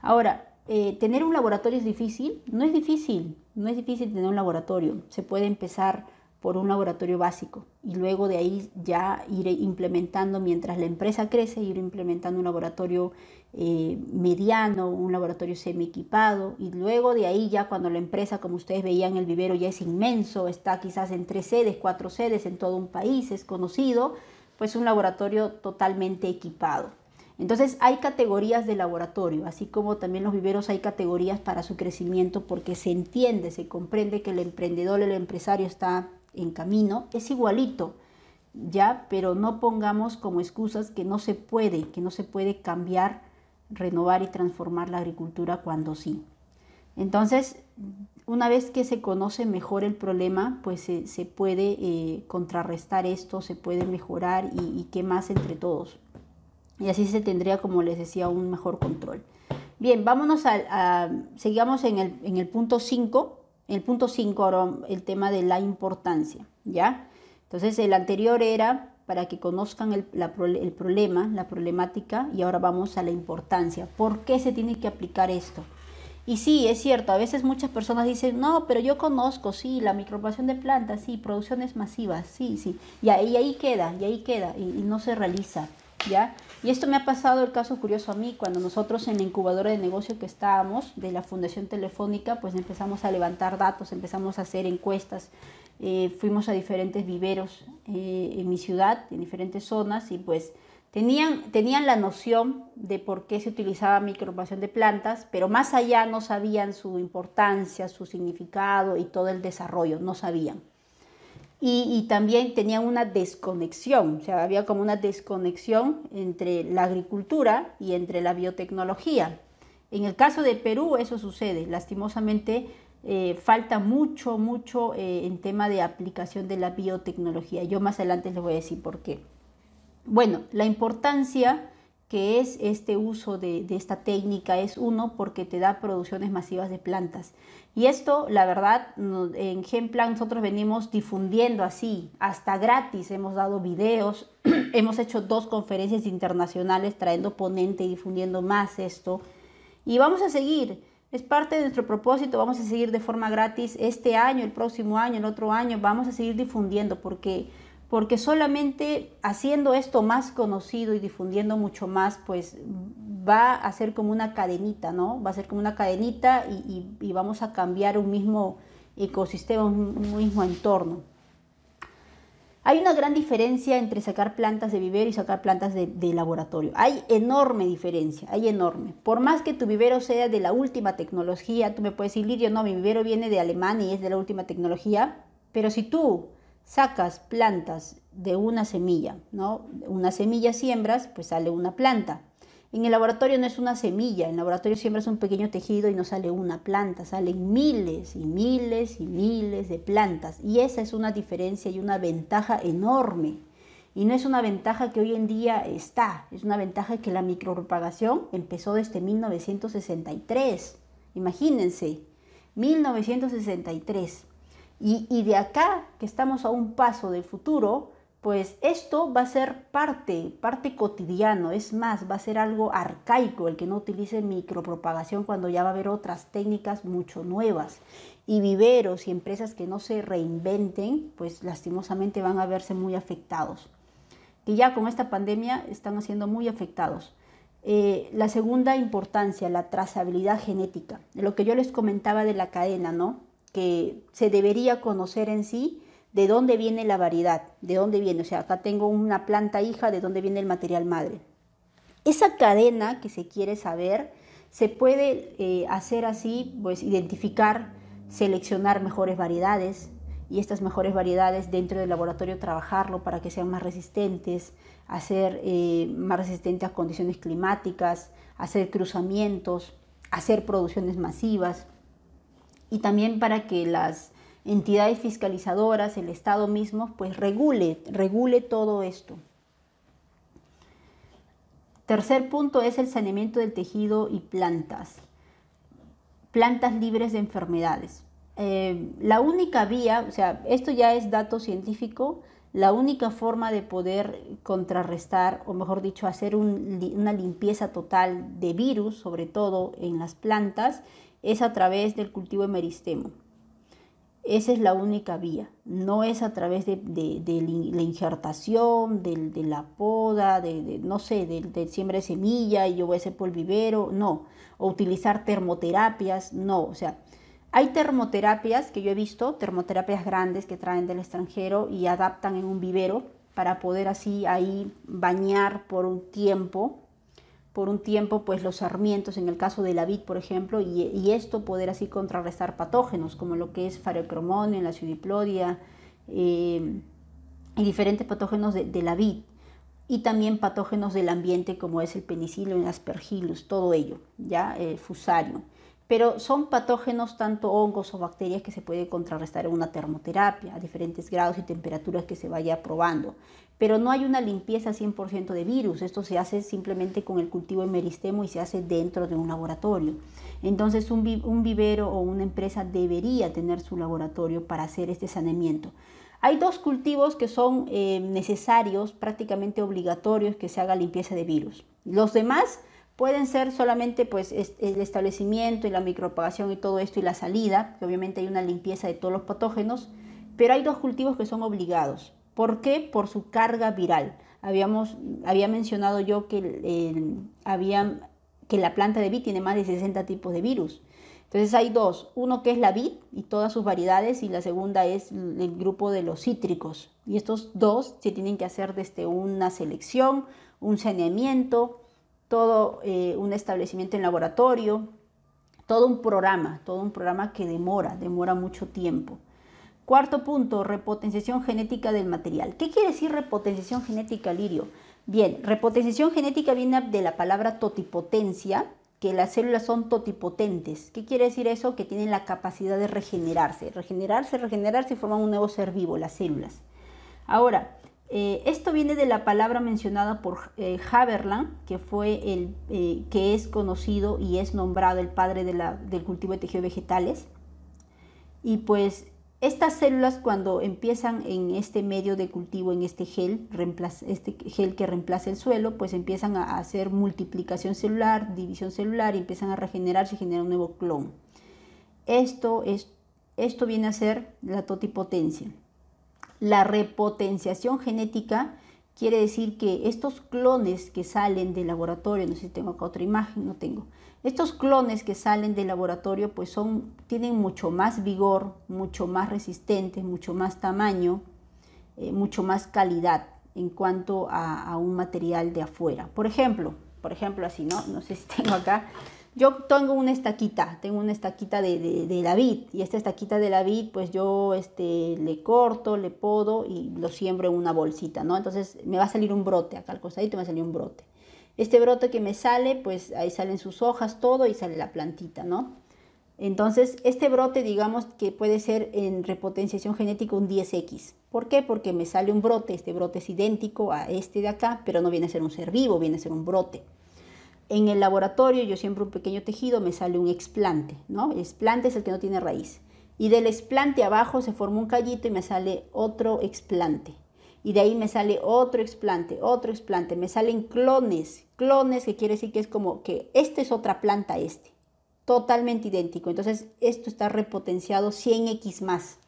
Ahora, eh, tener un laboratorio es difícil, no es difícil, no es difícil tener un laboratorio. Se puede empezar por un laboratorio básico y luego de ahí ya iré implementando, mientras la empresa crece, iré implementando un laboratorio eh, mediano, un laboratorio semi equipado y luego de ahí ya cuando la empresa, como ustedes veían, el vivero ya es inmenso, está quizás en tres sedes, cuatro sedes en todo un país, es conocido, pues un laboratorio totalmente equipado. Entonces hay categorías de laboratorio, así como también los viveros hay categorías para su crecimiento porque se entiende, se comprende que el emprendedor, el empresario está en camino es igualito, ¿ya? Pero no pongamos como excusas que no se puede, que no se puede cambiar, renovar y transformar la agricultura cuando sí. Entonces, una vez que se conoce mejor el problema, pues se, puede eh, contrarrestar esto, se puede mejorar y, qué más entre todos. Y así se tendría, como les decía, un mejor control. Bien, vámonos a, a, en el, en el punto 5, el punto 5 el tema de la importancia, ¿ya? Entonces el anterior era para que conozcan el, problema, la problemática, y ahora vamos a la importancia. ¿Por qué se tiene que aplicar esto? Y sí, es cierto, a veces muchas personas dicen, no, pero yo conozco, sí, la micropoblación de plantas, sí, producciones masivas, sí, sí, y ahí, ahí queda, y ahí queda, y no se realiza, ¿ya? Y esto me ha pasado el caso curioso a mí, cuando nosotros en la incubadora de negocio que estábamos, de la Fundación Telefónica, pues empezamos a levantar datos, empezamos a hacer encuestas, eh, fuimos a diferentes viveros eh, en mi ciudad, en diferentes zonas, y pues tenían, tenían la noción de por qué se utilizaba micropropagación de plantas, pero más allá no sabían su importancia, su significado y todo el desarrollo, no sabían. Y, también tenía una desconexión, o sea, había como una desconexión entre la agricultura y entre la biotecnología. En el caso de Perú eso sucede, lastimosamente eh, falta mucho, mucho eh, en tema de aplicación de la biotecnología. Yo más adelante les voy a decir por qué. Bueno, la importancia que es este uso de, esta técnica es uno porque te da producciones masivas de plantas. Y esto, la verdad, en Genplan nosotros venimos difundiendo así, hasta gratis, hemos dado videos, hemos hecho dos conferencias internacionales trayendo ponente y difundiendo más esto. Y vamos a seguir, es parte de nuestro propósito, vamos a seguir de forma gratis este año, el próximo año, el otro año, vamos a seguir difundiendo porque porque solamente haciendo esto más conocido y difundiendo mucho más, pues va a ser como una cadenita, ¿no? Va a ser como una cadenita y, vamos a cambiar un mismo ecosistema, un, mismo entorno. Hay una gran diferencia entre sacar plantas de vivero y sacar plantas de, de, laboratorio. Hay enorme diferencia, hay enorme. Por más que tu vivero sea de la última tecnología, tú me puedes decir, Lirio, no, mi vivero viene de Alemania y es de la última tecnología, pero si tú sacas plantas de una semilla, ¿no? Una semilla siembras, pues sale una planta. En el laboratorio no es una semilla, en el laboratorio siembras un pequeño tejido y no sale una planta, salen miles y miles y miles de plantas. Y esa es una diferencia y una ventaja enorme. Y no es una ventaja que hoy en día está, es una ventaja que la micropropagación empezó desde 1963. Imagínense, 1963. Y, de acá, que estamos a un paso del futuro, pues esto va a ser parte, parte cotidiano, es más, va a ser algo arcaico el que no utilice micropropagación cuando ya va a haber otras técnicas mucho nuevas. Y viveros y empresas que no se reinventen, pues lastimosamente van a verse muy afectados. Que ya con esta pandemia están siendo muy afectados. Eh, la segunda importancia, la trazabilidad genética, lo que yo les comentaba de la cadena, ¿no? que se debería conocer en sí de dónde viene la variedad, de dónde viene, o sea, acá tengo una planta hija, de dónde viene el material madre. Esa cadena que se quiere saber se puede eh, hacer así, pues identificar, seleccionar mejores variedades y estas mejores variedades dentro del laboratorio trabajarlo para que sean más resistentes, hacer eh, más resistentes a condiciones climáticas, hacer cruzamientos, hacer producciones masivas y también para que las entidades fiscalizadoras, el Estado mismo, pues regule, regule todo esto. Tercer punto es el saneamiento del tejido y plantas, plantas libres de enfermedades. Eh, la única vía, o sea, esto ya es dato científico, la única forma de poder contrarrestar, o mejor dicho, hacer una limpieza total de virus, sobre todo en las plantas, es a través del cultivo de meristemo. Esa es la única vía, no es a través de, la injertación, de, la poda, de, no sé, del siembra de semilla y yo voy a por el vivero, no. O utilizar termoterapias, no. O sea, hay termoterapias que yo he visto, termoterapias grandes que traen del extranjero y adaptan en un vivero para poder así ahí bañar por un tiempo por un tiempo pues los sarmientos en el caso de la vid por ejemplo y, esto poder así contrarrestar patógenos como lo que es en la ciudiplodia em, y diferentes patógenos de, la vid y también patógenos del ambiente como es el penicilio, el aspergillus, todo ello, ya, el fusario pero son patógenos tanto hongos o bacterias que se puede contrarrestar en una termoterapia a diferentes grados y temperaturas que se vaya probando. Pero no hay una limpieza 100% de virus, esto se hace simplemente con el cultivo de meristemo y se hace dentro de un laboratorio. Entonces un, vivero o una empresa debería tener su laboratorio para hacer este saneamiento. Hay dos cultivos que son eh, necesarios, prácticamente obligatorios, que se haga limpieza de virus. Los demás Pueden ser solamente pues el establecimiento y la micropagación y todo esto y la salida, que obviamente hay una limpieza de todos los patógenos, pero hay dos cultivos que son obligados. ¿Por qué? Por su carga viral. Habíamos, había mencionado yo que, que la planta de vid tiene más de 60 tipos de virus. Entonces hay dos, uno que es la vid y todas sus variedades y la segunda es el grupo de los cítricos. Y estos dos se tienen que hacer desde una selección, un saneamiento, todo eh, un establecimiento en laboratorio, todo un programa, todo un programa que demora, demora mucho tiempo. Cuarto punto, repotenciación genética del material. ¿Qué quiere decir repotenciación genética, Lirio? Bien, repotenciación genética viene de la palabra totipotencia, que las células son totipotentes. ¿Qué quiere decir eso? Que tienen la capacidad de regenerarse, regenerarse, regenerarse y forman un nuevo ser vivo, las células. Ahora, eh, esto viene de la palabra mencionada por eh, Haberland, que, fue eh, que es conocido y es nombrado el padre del cultivo de tejidos vegetales. Y pues estas células cuando empiezan en este medio de cultivo, en este gel, este gel que reemplaza el suelo, pues empiezan a hacer multiplicación celular, división celular, y empiezan a regenerarse y genera un nuevo clon. esto viene a ser la totipotencia. La repotenciación genética quiere decir que estos clones que salen del laboratorio, no sé si tengo acá otra imagen, no tengo. Estos clones que salen del laboratorio pues son, tienen mucho más vigor, mucho más resistente, mucho más tamaño, eh, mucho más calidad en cuanto a, a, un material de afuera. Por ejemplo, por ejemplo así, ¿no? No sé si tengo acá yo tengo una estaquita, tengo una estaquita de, de, de, la vid y esta estaquita de la vid pues yo este, le corto, le podo y lo siembro en una bolsita, ¿no? Entonces me va a salir un brote acá al costadito, me va a salir un brote. Este brote que me sale pues ahí salen sus hojas, todo y sale la plantita, ¿no? Entonces este brote digamos que puede ser en repotenciación genética un 10X. ¿Por qué? Porque me sale un brote, este brote es idéntico a este de acá, pero no viene a ser un ser vivo, viene a ser un brote. En el laboratorio yo siempre un pequeño tejido, me sale un explante, ¿no? El explante es el que no tiene raíz. Y del explante abajo se forma un callito y me sale otro explante. Y de ahí me sale otro explante, otro explante. Me salen clones, clones que quiere decir que es como que este es otra planta, este. Totalmente idéntico. Entonces esto está repotenciado 100x más.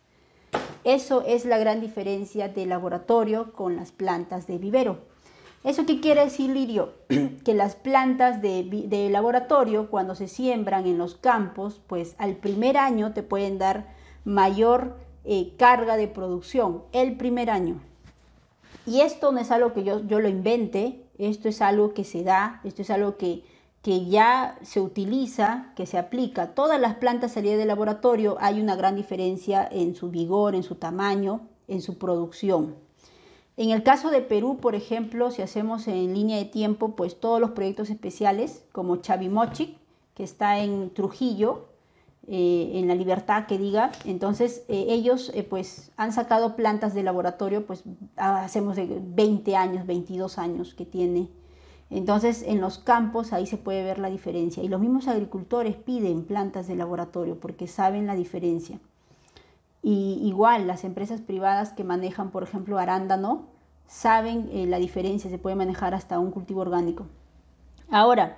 Eso es la gran diferencia del laboratorio con las plantas de vivero. ¿Eso qué quiere decir, Lirio? que las plantas de, laboratorio, cuando se siembran en los campos, pues al primer año te pueden dar mayor eh, carga de producción, el primer año. Y esto no es algo que yo, lo invente, esto es algo que se da, esto es algo que, ya se utiliza, que se aplica. Todas las plantas salidas de laboratorio hay una gran diferencia en su vigor, en su tamaño, en su producción. En el caso de Perú, por ejemplo, si hacemos en línea de tiempo, pues todos los proyectos especiales, como Chavimochic, que está en Trujillo, eh, en La Libertad, que diga, entonces eh, ellos eh, pues han sacado plantas de laboratorio, pues ah, hacemos 20 años, 22 años que tiene. Entonces en los campos ahí se puede ver la diferencia. Y los mismos agricultores piden plantas de laboratorio porque saben la diferencia igual las empresas privadas que manejan, por ejemplo, arándano, saben eh, la diferencia, se puede manejar hasta un cultivo orgánico. Ahora,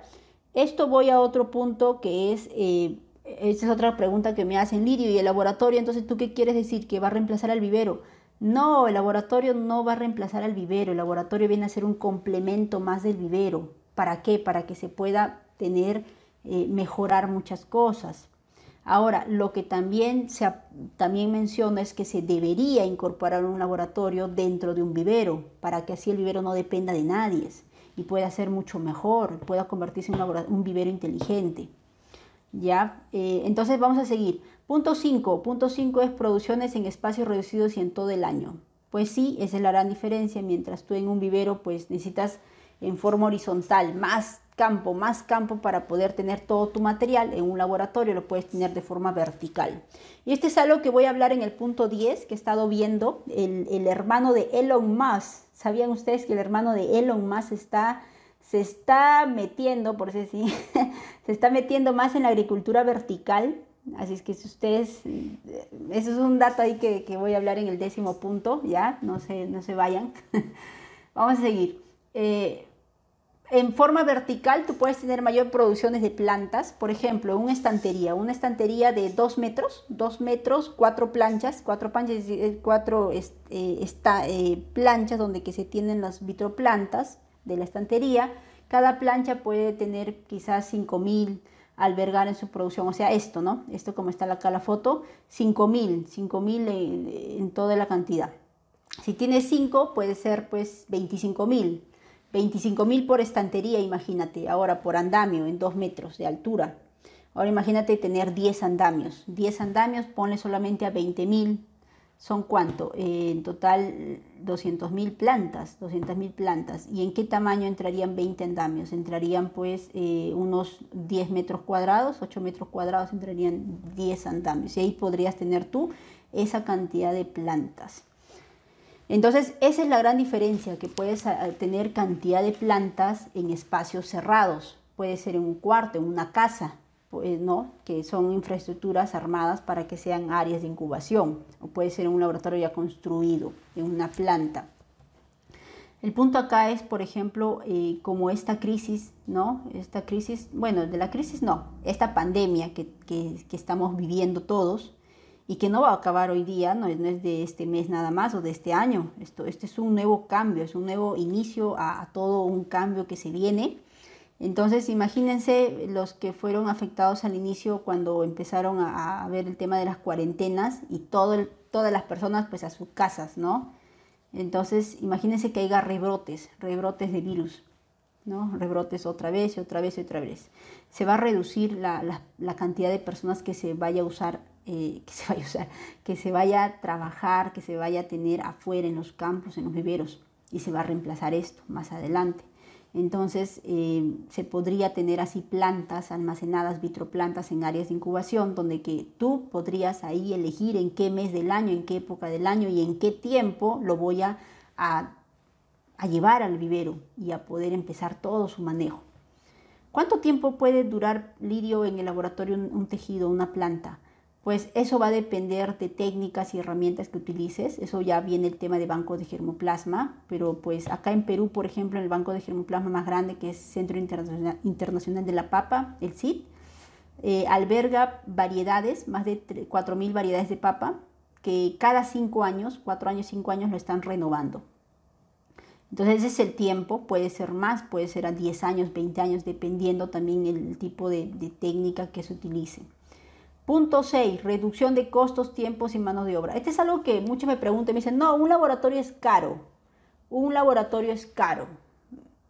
esto voy a otro punto que es, eh, esta es otra pregunta que me hacen, Lirio, y el laboratorio, entonces tú qué quieres decir, que va a reemplazar al vivero. No, el laboratorio no va a reemplazar al vivero, el laboratorio viene a ser un complemento más del vivero. ¿Para qué? Para que se pueda tener, eh, mejorar muchas cosas. Ahora, lo que también, se, también menciona es que se debería incorporar un laboratorio dentro de un vivero, para que así el vivero no dependa de nadie y pueda ser mucho mejor, pueda convertirse en un, vivero inteligente. ¿Ya? Eh, entonces vamos a seguir. Punto 5. Punto 5 es producciones en espacios reducidos y en todo el año. Pues sí, esa es la gran diferencia. Mientras tú en un vivero pues necesitas en forma horizontal más campo, más campo para poder tener todo tu material en un laboratorio, lo puedes tener de forma vertical. Y este es algo que voy a hablar en el punto 10 que he estado viendo, el, hermano de Elon Musk. ¿Sabían ustedes que el hermano de Elon Musk está se está metiendo, por si se está metiendo más en la agricultura vertical. Así es que si ustedes, eso es un dato ahí que, voy a hablar en el décimo punto, ya, no se, no se vayan. Vamos a seguir. Eh, en forma vertical tú puedes tener mayor producciones de plantas, por ejemplo, una estantería, una estantería de 2 metros, 2 metros, 4 planchas, 4 planchas, cuatro eh, eh, esta eh, planchas donde que se tienen las vitroplantas de la estantería, cada plancha puede tener quizás 5.000 albergar en su producción, o sea, esto, ¿no? Esto como está acá la foto, 5.000, 5.000 en, en toda la cantidad. Si tienes 5, puede ser pues 25.000 25.000 por estantería, imagínate, ahora por andamio en 2 metros de altura. Ahora imagínate tener 10 andamios. 10 andamios, ponle solamente a 20.000, ¿Son cuánto? Eh, en total 200.000 plantas, 200.000 plantas. ¿Y en qué tamaño entrarían 20 andamios? Entrarían pues eh, unos 10 metros cuadrados, 8 metros cuadrados entrarían 10 andamios. Y ahí podrías tener tú esa cantidad de plantas. Entonces, esa es la gran diferencia, que puedes ah, tener cantidad de plantas en espacios cerrados. Puede ser en un cuarto, en una casa, pues, ¿no? que son infraestructuras armadas para que sean áreas de incubación. O puede ser en un laboratorio ya construido, en una planta. El punto acá es, por ejemplo, eh, como esta crisis, ¿no? Esta crisis, bueno, de la crisis no, esta pandemia que estamos viviendo todos, y que no va a acabar hoy día, no es, de este mes nada más o de este año. Esto, este es un nuevo cambio, es un nuevo inicio a, todo un cambio que se viene. Entonces, imagínense los que fueron afectados al inicio cuando empezaron a, ver el tema de las cuarentenas y todo todas las personas pues a sus casas, ¿no? Entonces, imagínense que haya rebrotes, rebrotes de virus, ¿no? Rebrotes otra vez y otra vez y otra vez. Se va a reducir la, la cantidad de personas que se vaya a usar eh, que se vaya a trabajar, que se vaya a tener afuera en los campos, en los viveros, y se va a reemplazar esto más adelante. Entonces eh, se podría tener así plantas almacenadas, vitroplantas en áreas de incubación, donde que tú podrías ahí elegir en qué mes del año, en qué época del año y en qué tiempo lo voy a, llevar al vivero y a poder empezar todo su manejo. ¿Cuánto tiempo puede durar lirio en el laboratorio un tejido, una planta? pues eso va a depender de técnicas y herramientas que utilices. Eso ya viene el tema de banco de germoplasma, pero pues acá en Perú, por ejemplo, en el banco de germoplasma más grande que es Centro Internacional, de la Papa, el CIT, eh, alberga variedades, más de 4.000 variedades de papa, que cada 5 años, 4 años, 5 años lo están renovando. Entonces ese es el tiempo, puede ser más, puede ser a 10 años, 20 años, dependiendo también el tipo de técnica que se utilice. Punto 6, reducción de costos, tiempos y mano de obra. Este es algo que muchos me preguntan, me dicen, no, un laboratorio es caro. Un laboratorio es caro.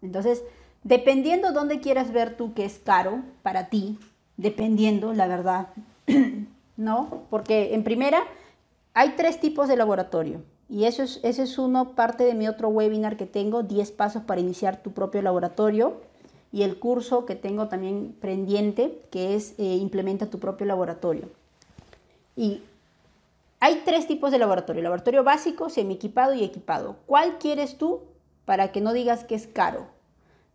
Entonces, dependiendo dónde quieras ver tú que es caro para ti, dependiendo, la verdad, ¿no? Porque en primera, hay tres tipos de laboratorio. Y eso es, ese es uno parte de mi otro webinar que tengo, 10 pasos para iniciar tu propio laboratorio y el curso que tengo también pendiente, que es eh, Implementa tu propio laboratorio. Y hay tres tipos de laboratorio, laboratorio básico, semi equipado y equipado. ¿Cuál quieres tú para que no digas que es caro?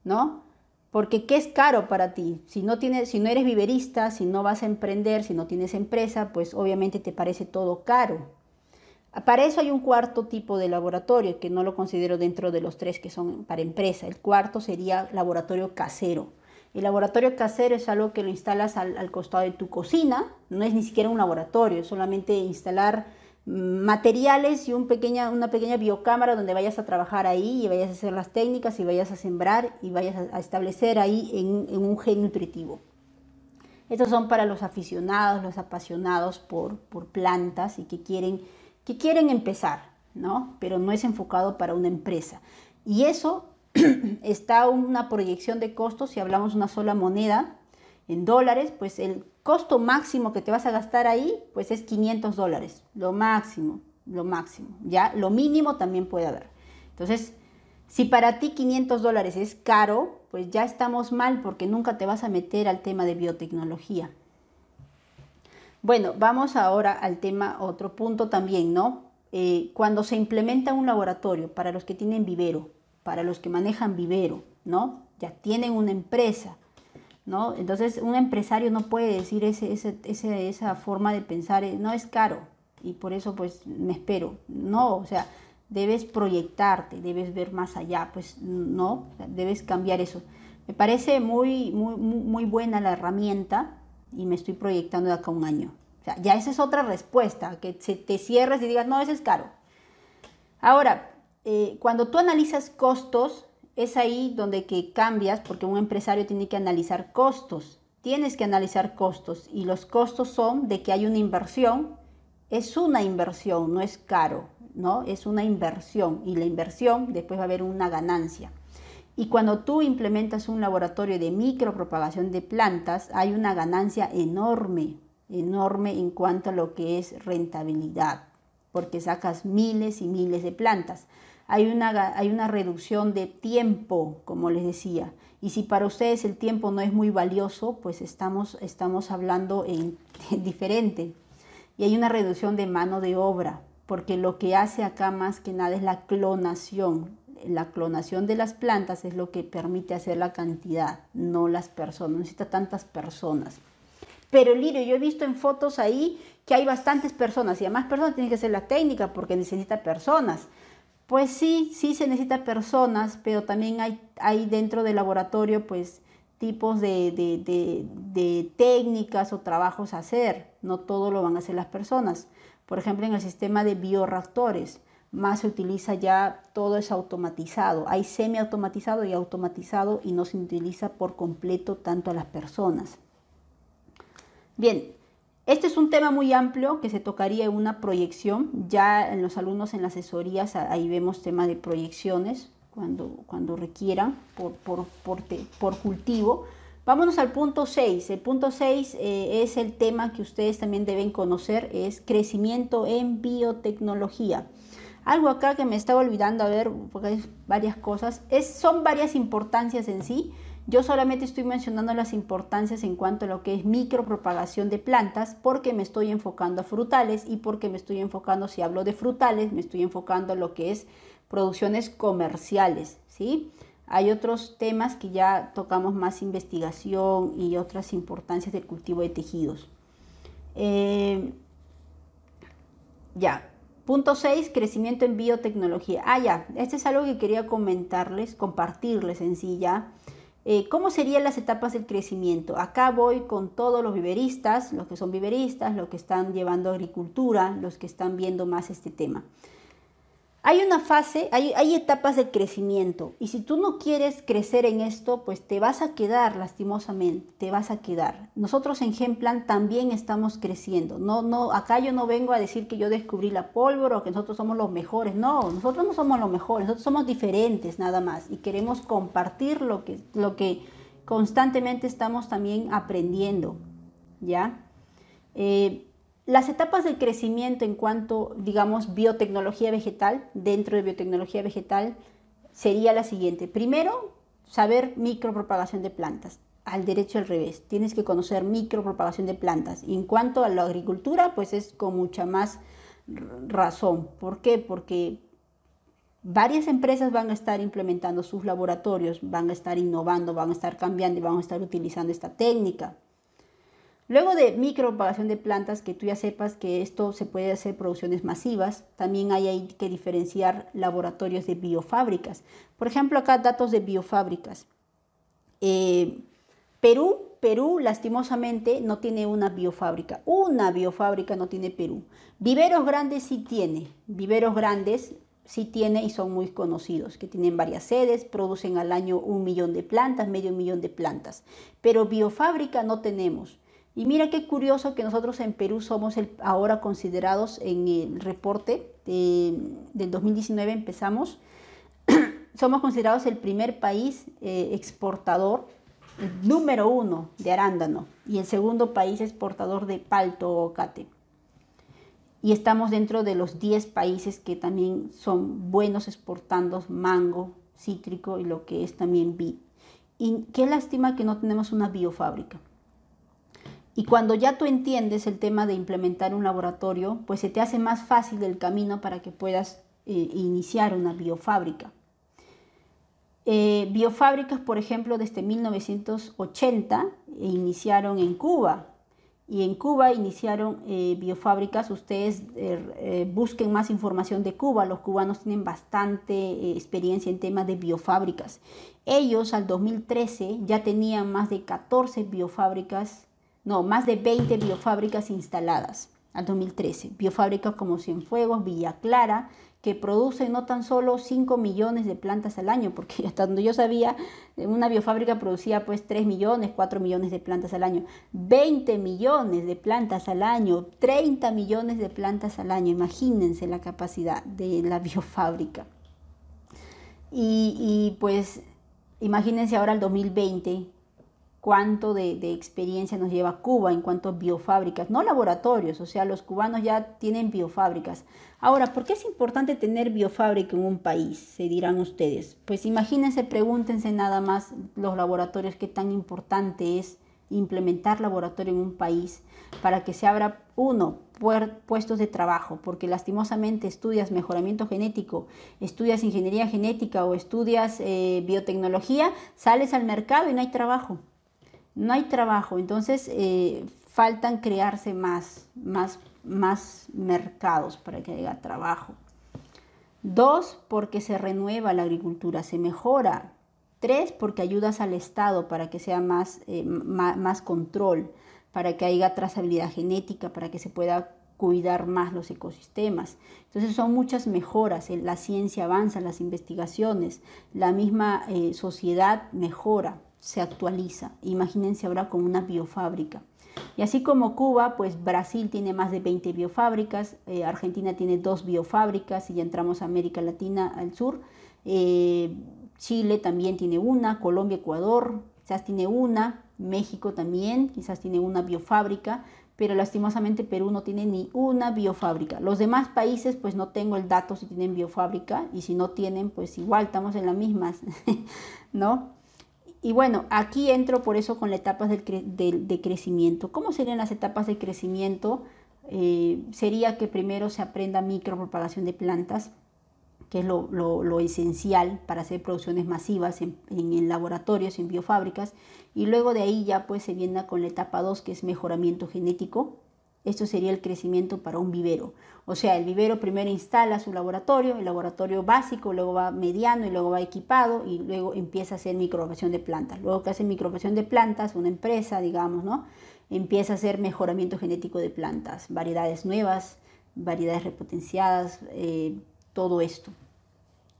¿No? Porque ¿qué es caro para ti? Si no, tienes, si no eres viverista, si no vas a emprender, si no tienes empresa, pues obviamente te parece todo caro. Para eso hay un cuarto tipo de laboratorio que no lo considero dentro de los tres que son para empresa. El cuarto sería laboratorio casero. El laboratorio casero es algo que lo instalas al, costado de tu cocina, no es ni siquiera un laboratorio, es solamente instalar materiales y pequeña, una pequeña biocámara donde vayas a trabajar ahí y vayas a hacer las técnicas y vayas a sembrar y vayas a, establecer ahí en, un gen nutritivo. Estos son para los aficionados, los apasionados por plantas y que quieren que quieren empezar, ¿no? Pero no es enfocado para una empresa. Y eso está una proyección de costos, si hablamos una sola moneda, en dólares, pues el costo máximo que te vas a gastar ahí, pues es 500 dólares, lo máximo, lo máximo, ¿ya? Lo mínimo también puede dar. Entonces, si para ti 500 dólares es caro, pues ya estamos mal porque nunca te vas a meter al tema de biotecnología. Bueno, vamos ahora al tema, otro punto también, ¿no? Eh, cuando se implementa un laboratorio para los que tienen vivero, para los que manejan vivero, ¿no? Ya tienen una empresa, ¿no? Entonces un empresario no puede decir ese, esa forma de pensar, eh, no es caro y por eso pues me espero. No, o sea, debes proyectarte, debes ver más allá, pues no, debes cambiar eso. Me parece muy, muy, muy buena la herramienta, y me estoy proyectando de acá un año. O sea, ya esa es otra respuesta, que te cierres y digas, no, ese es caro. Ahora, eh, cuando tú analizas costos, es ahí donde que cambias, porque un empresario tiene que analizar costos. Tienes que analizar costos y los costos son de que hay una inversión. Es una inversión, no es caro, ¿no? Es una inversión y la inversión después va a haber una ganancia. Y cuando tú implementas un laboratorio de micropropagación de plantas, hay una ganancia enorme, enorme en cuanto a lo que es rentabilidad, porque sacas miles y miles de plantas. Hay una, hay una reducción de tiempo, como les decía. Y si para ustedes el tiempo no es muy valioso, pues estamos, estamos hablando en, diferente. Y hay una reducción de mano de obra, porque lo que hace acá más que nada es la clonación la clonación de las plantas es lo que permite hacer la cantidad, no las personas, necesita tantas personas. Pero lirio, yo he visto en fotos ahí que hay bastantes personas y además personas tienen que hacer la técnica porque necesita personas. Pues sí, sí se necesita personas, pero también hay, hay dentro del laboratorio pues tipos de, técnicas o trabajos a hacer. No todo lo van a hacer las personas. Por ejemplo, en el sistema de bioreactores más se utiliza ya, todo es automatizado. Hay semiautomatizado y automatizado y no se utiliza por completo tanto a las personas. Bien, este es un tema muy amplio que se tocaría en una proyección. Ya en los alumnos en las asesorías ahí vemos tema de proyecciones cuando, cuando requieran por, por, cultivo. Vámonos al punto 6. El punto 6 eh, es el tema que ustedes también deben conocer, es crecimiento en biotecnología. Algo acá que me estaba olvidando, a ver, porque hay varias cosas, es, son varias importancias en sí. Yo solamente estoy mencionando las importancias en cuanto a lo que es micropropagación de plantas porque me estoy enfocando a frutales y porque me estoy enfocando, si hablo de frutales, me estoy enfocando a lo que es producciones comerciales, ¿sí? Hay otros temas que ya tocamos más investigación y otras importancias del cultivo de tejidos. Eh, ya, Punto 6, crecimiento en biotecnología. Ah, ya, este es algo que quería comentarles, compartirles en sí ya. Eh, ¿Cómo serían las etapas del crecimiento? Acá voy con todos los viveristas, los que son viveristas, los que están llevando agricultura, los que están viendo más este tema. Hay una fase, hay, etapas de crecimiento y si tú no quieres crecer en esto, pues te vas a quedar lastimosamente, te vas a quedar. Nosotros en Gemplan también estamos creciendo. No, no, acá yo no vengo a decir que yo descubrí la pólvora o que nosotros somos los mejores. No, nosotros no somos los mejores, nosotros somos diferentes nada más y queremos compartir lo que, lo que constantemente estamos también aprendiendo, ¿ya? Eh, las etapas del crecimiento en cuanto, digamos, biotecnología vegetal, dentro de biotecnología vegetal, sería la siguiente. Primero, saber micropropagación de plantas. Al derecho al revés, tienes que conocer micropropagación de plantas. Y en cuanto a la agricultura, pues es con mucha más razón. ¿Por qué? Porque varias empresas van a estar implementando sus laboratorios, van a estar innovando, van a estar cambiando y van a estar utilizando esta técnica. Luego de micropropagación de plantas, que tú ya sepas que esto se puede hacer producciones masivas, también hay, que diferenciar laboratorios de biofábricas. Por ejemplo, acá datos de biofábricas. Eh, Perú, Perú lastimosamente no tiene una biofábrica. Una biofábrica no tiene Perú. Viveros grandes sí tiene. Viveros grandes sí tiene y son muy conocidos, que tienen varias sedes, producen al año un millón de plantas, medio millón de plantas. Pero biofábrica no tenemos. Y mira qué curioso que nosotros en Perú somos el, ahora considerados en el reporte eh, del 2019 empezamos, somos considerados el primer país eh, exportador el eh, número uno de arándano y el segundo país exportador de palto o cate. Y estamos dentro de los 10 países que también son buenos exportando mango, cítrico y lo que es también vid. Y qué lástima que no tenemos una biofábrica. Y cuando ya tú entiendes el tema de implementar un laboratorio, pues se te hace más fácil el camino para que puedas eh, iniciar una biofábrica. Eh, biofábricas, por ejemplo, desde 1980 iniciaron en Cuba. Y en Cuba iniciaron eh, biofábricas. Ustedes busquen más información de Cuba. Los cubanos tienen bastante experiencia en temas de biofábricas. Ellos al 2013 ya tenían más de 14 biofábricas no, más de 20 biofábricas instaladas al 2013. Biofábricas como Cienfuegos, Villa Clara, que producen no tan solo 5 millones de plantas al año, porque hasta donde yo sabía, una biofábrica producía pues 3 millones, 4 millones de plantas al año, 20 millones de plantas al año, 30 millones de plantas al año, imagínense la capacidad de la biofábrica. Y, y pues imagínense ahora el 2020, cuánto de, experiencia nos lleva Cuba en cuanto a biofábricas, no laboratorios, o sea, los cubanos ya tienen biofábricas. Ahora, ¿por qué es importante tener biofábrica en un país? Se dirán ustedes. Pues imagínense, pregúntense nada más los laboratorios, qué tan importante es implementar laboratorio en un país para que se abra, uno, puestos de trabajo, porque lastimosamente estudias mejoramiento genético, estudias ingeniería genética o estudias eh, biotecnología, sales al mercado y no hay trabajo no hay trabajo, entonces eh, faltan crearse más, mercados para que haya trabajo. Dos, porque se renueva la agricultura, se mejora. Tres, porque ayudas al Estado para que sea más, eh, control, para que haya trazabilidad genética, para que se pueda cuidar más los ecosistemas. Entonces son muchas mejoras, eh, la ciencia avanza, las investigaciones, la misma sociedad mejora se actualiza. Imagínense ahora con una biofábrica. Y así como Cuba, pues Brasil tiene más de 20 biofábricas, eh, Argentina tiene dos biofábricas, y ya entramos a América Latina al sur, eh, Chile también tiene una, Colombia, Ecuador, quizás tiene una, México también, quizás tiene una biofábrica, pero lastimosamente Perú no tiene ni una biofábrica. Los demás países, pues no tengo el dato si tienen biofábrica, y si no tienen, pues igual estamos en las mismas, ¿no? Y bueno, aquí entro por eso con las etapas de, crecimiento. ¿Cómo serían las etapas de crecimiento? Eh, sería que primero se aprenda micropropagación de plantas, que es lo, esencial para hacer producciones masivas en, en, laboratorios, en biofábricas, y luego de ahí ya pues se viene con la etapa 2, que es mejoramiento genético, esto sería el crecimiento para un vivero. O sea, el vivero primero instala su laboratorio, el laboratorio básico, luego va mediano y luego va equipado y luego empieza a hacer microbación de plantas. Luego que hace microbación de plantas, una empresa, digamos, Empieza a hacer mejoramiento genético de plantas, variedades nuevas, variedades repotenciadas, eh, todo esto.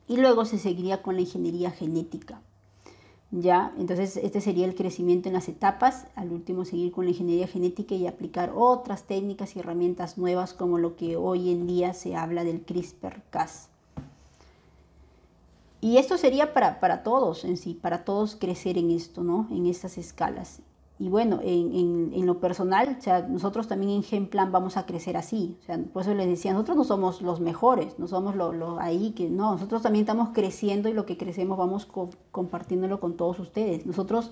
Y luego se seguiría con la ingeniería genética. ¿ya? Entonces este sería el crecimiento en las etapas, al último seguir con la ingeniería genética y aplicar otras técnicas y herramientas nuevas como lo que hoy en día se habla del CRISPR-Cas. Y esto sería para, todos en sí, para todos crecer en esto, ¿no? En estas escalas y bueno, en, en, en, lo personal, o sea, nosotros también en Genplan vamos a crecer así. O sea, por eso les decía, nosotros no somos los mejores, no somos los ahí que no, nosotros también estamos creciendo y lo que crecemos vamos compartiéndolo con todos ustedes. Nosotros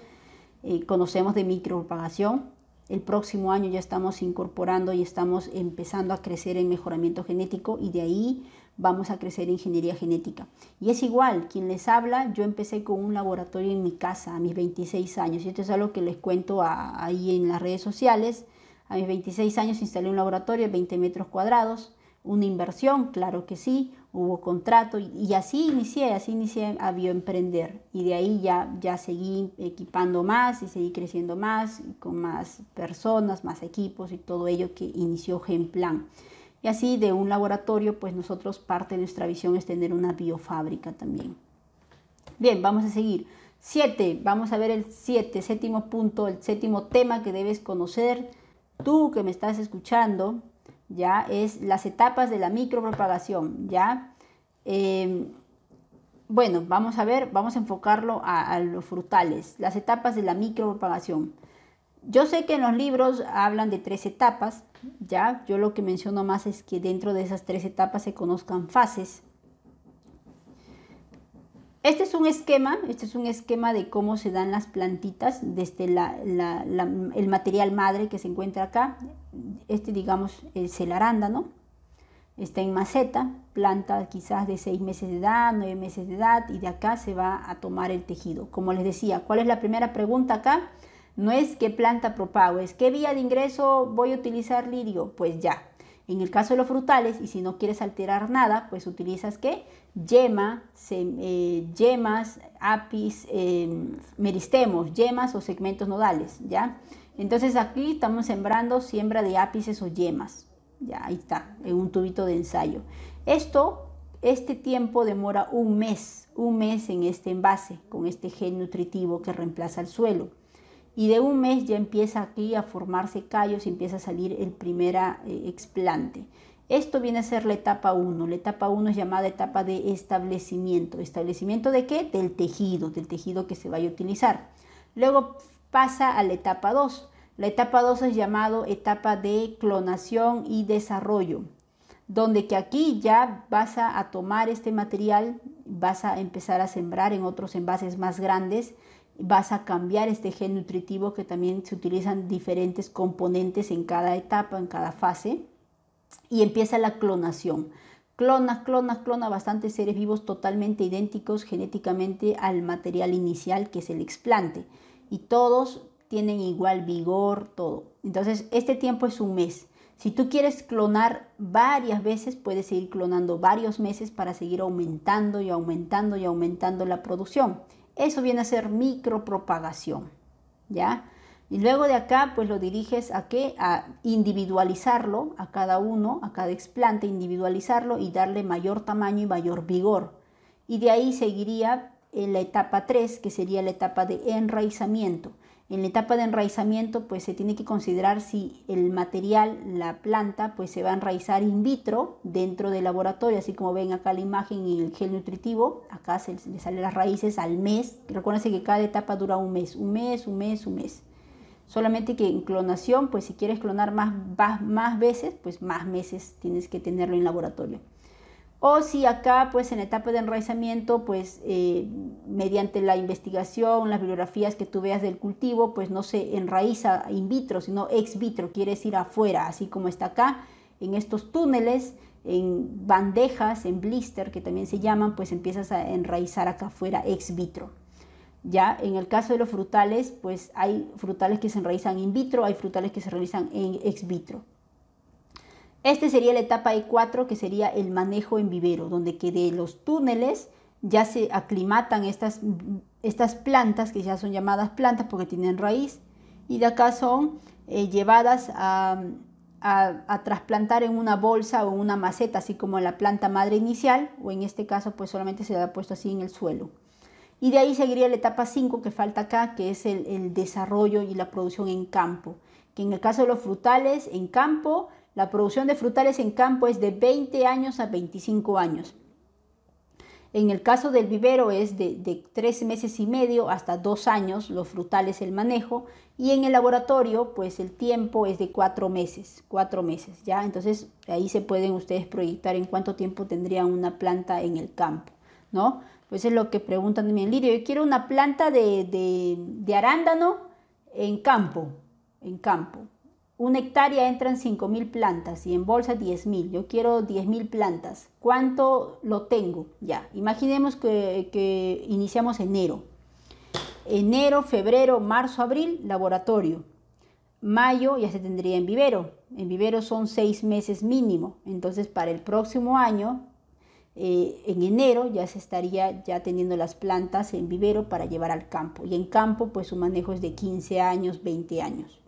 eh, conocemos de micropropagación. El próximo año ya estamos incorporando y estamos empezando a crecer en mejoramiento genético y de ahí vamos a crecer ingeniería genética. Y es igual, quien les habla, yo empecé con un laboratorio en mi casa a mis 26 años, y esto es algo que les cuento ahí en las redes sociales. A mis 26 años instalé un laboratorio de 20 metros cuadrados, una inversión, claro que sí, hubo contrato y, así inicié, así inicié a bioemprender y de ahí ya, ya seguí equipando más y seguí creciendo más con más personas, más equipos y todo ello que inició Genplan. Y así de un laboratorio, pues nosotros parte de nuestra visión es tener una biofábrica también. Bien, vamos a seguir. Siete, Vamos a ver el siete, séptimo punto, el séptimo tema que debes conocer tú que me estás escuchando, ya es las etapas de la micropropagación, ya. Em, bueno, vamos a ver, vamos a enfocarlo a los frutales, las etapas de la micropropagación. Yo sé que en los libros hablan de tres etapas, ¿ya? Yo lo que menciono más es que dentro de esas tres etapas se conozcan fases. Este es un esquema, este es un esquema de cómo se dan las plantitas desde el material madre que se encuentra acá. Este, digamos, es el arándano. Está en maceta, planta quizás de seis meses de edad, nueve meses de edad, y de acá se va a tomar el tejido. Como les decía, ¿cuál es la primera pregunta acá? No es qué planta propago, es qué vía de ingreso voy a utilizar lirio, pues ya. En el caso de los frutales, y si no quieres alterar nada, pues utilizas qué? Yema, eh, yemas, apis, em, meristemos, yemas o segmentos nodales, ¿ya? Entonces aquí estamos sembrando siembra de ápices o yemas, ya ahí está, en un tubito de ensayo. Esto, este tiempo demora un mes, un mes en este envase, con este gel nutritivo que reemplaza el suelo y de un mes ya empieza aquí a formarse callos y empieza a salir el primer eh, explante. Esto viene a ser la etapa 1. La etapa 1 es llamada etapa de establecimiento. ¿Establecimiento de qué? Del tejido, del tejido que se vaya a utilizar. Luego pasa a la etapa 2. La etapa 2 es llamado etapa de clonación y desarrollo, donde que aquí ya vas a tomar este material, vas a empezar a sembrar en otros envases más grandes vas a cambiar este gen nutritivo que también se utilizan diferentes componentes en cada etapa, en cada fase, y empieza la clonación. Clona, clona, clona bastantes seres vivos totalmente idénticos genéticamente al material inicial que es el explante. Y todos tienen igual vigor, todo. Entonces, este tiempo es un mes. Si tú quieres clonar varias veces, puedes seguir clonando varios meses para seguir aumentando y aumentando y aumentando la producción. Eso viene a ser micropropagación, ¿ya? Y luego de acá, pues lo diriges a qué? A individualizarlo a cada uno, a cada explante, individualizarlo y darle mayor tamaño y mayor vigor. Y de ahí seguiría en la etapa 3, que sería la etapa de enraizamiento. En la etapa de enraizamiento, pues se tiene que considerar si el material, la planta, pues se va a enraizar in vitro dentro del laboratorio, así como ven acá la imagen y el gel nutritivo, acá se le salen las raíces al mes. Recuérdense que cada etapa dura un mes, un mes, un mes, un mes. Solamente que en clonación, pues si quieres clonar más, más veces, pues más meses tienes que tenerlo en laboratorio. O si acá, pues en etapa de enraizamiento, pues eh, mediante la investigación, las bibliografías que tú veas del cultivo, pues no se enraiza in vitro, sino ex vitro, quiere decir afuera, así como está acá, en estos túneles, en bandejas, en blister, que también se llaman, pues empiezas a enraizar acá afuera ex vitro. Ya en el caso de los frutales, pues hay frutales que se enraizan in vitro, hay frutales que se realizan en ex vitro. Este sería la etapa E4, que sería el manejo en vivero, donde que de los túneles ya se aclimatan estas, plantas, que ya son llamadas plantas porque tienen raíz, y de acá son eh, llevadas a, trasplantar en una bolsa o una maceta, así como la planta madre inicial, o en este caso pues solamente se la ha puesto así en el suelo. Y de ahí seguiría la etapa 5 que falta acá, que es el desarrollo y la producción en campo, que en el caso de los frutales, en campo, la producción de frutales en campo es de 20 años a 25 años. En el caso del vivero es de, 3 tres meses y medio hasta dos años, los frutales el manejo, y en el laboratorio pues el tiempo es de cuatro meses, cuatro meses, ¿ya? Entonces ahí se pueden ustedes proyectar en cuánto tiempo tendría una planta en el campo, ¿no? Pues es lo que preguntan el Lirio, yo quiero una planta de, de arándano en campo, en campo una hectárea entran 5.000 plantas y en bolsa 10.000. Yo quiero 10.000 plantas. ¿Cuánto lo tengo? Ya, imaginemos que, iniciamos enero. Enero, febrero, marzo, abril, laboratorio. Mayo ya se tendría en vivero. En vivero son seis meses mínimo. Entonces para el próximo año, eh, en enero, ya se estaría ya teniendo las plantas en vivero para llevar al campo. Y en campo, pues su manejo es de 15 años, 20 años.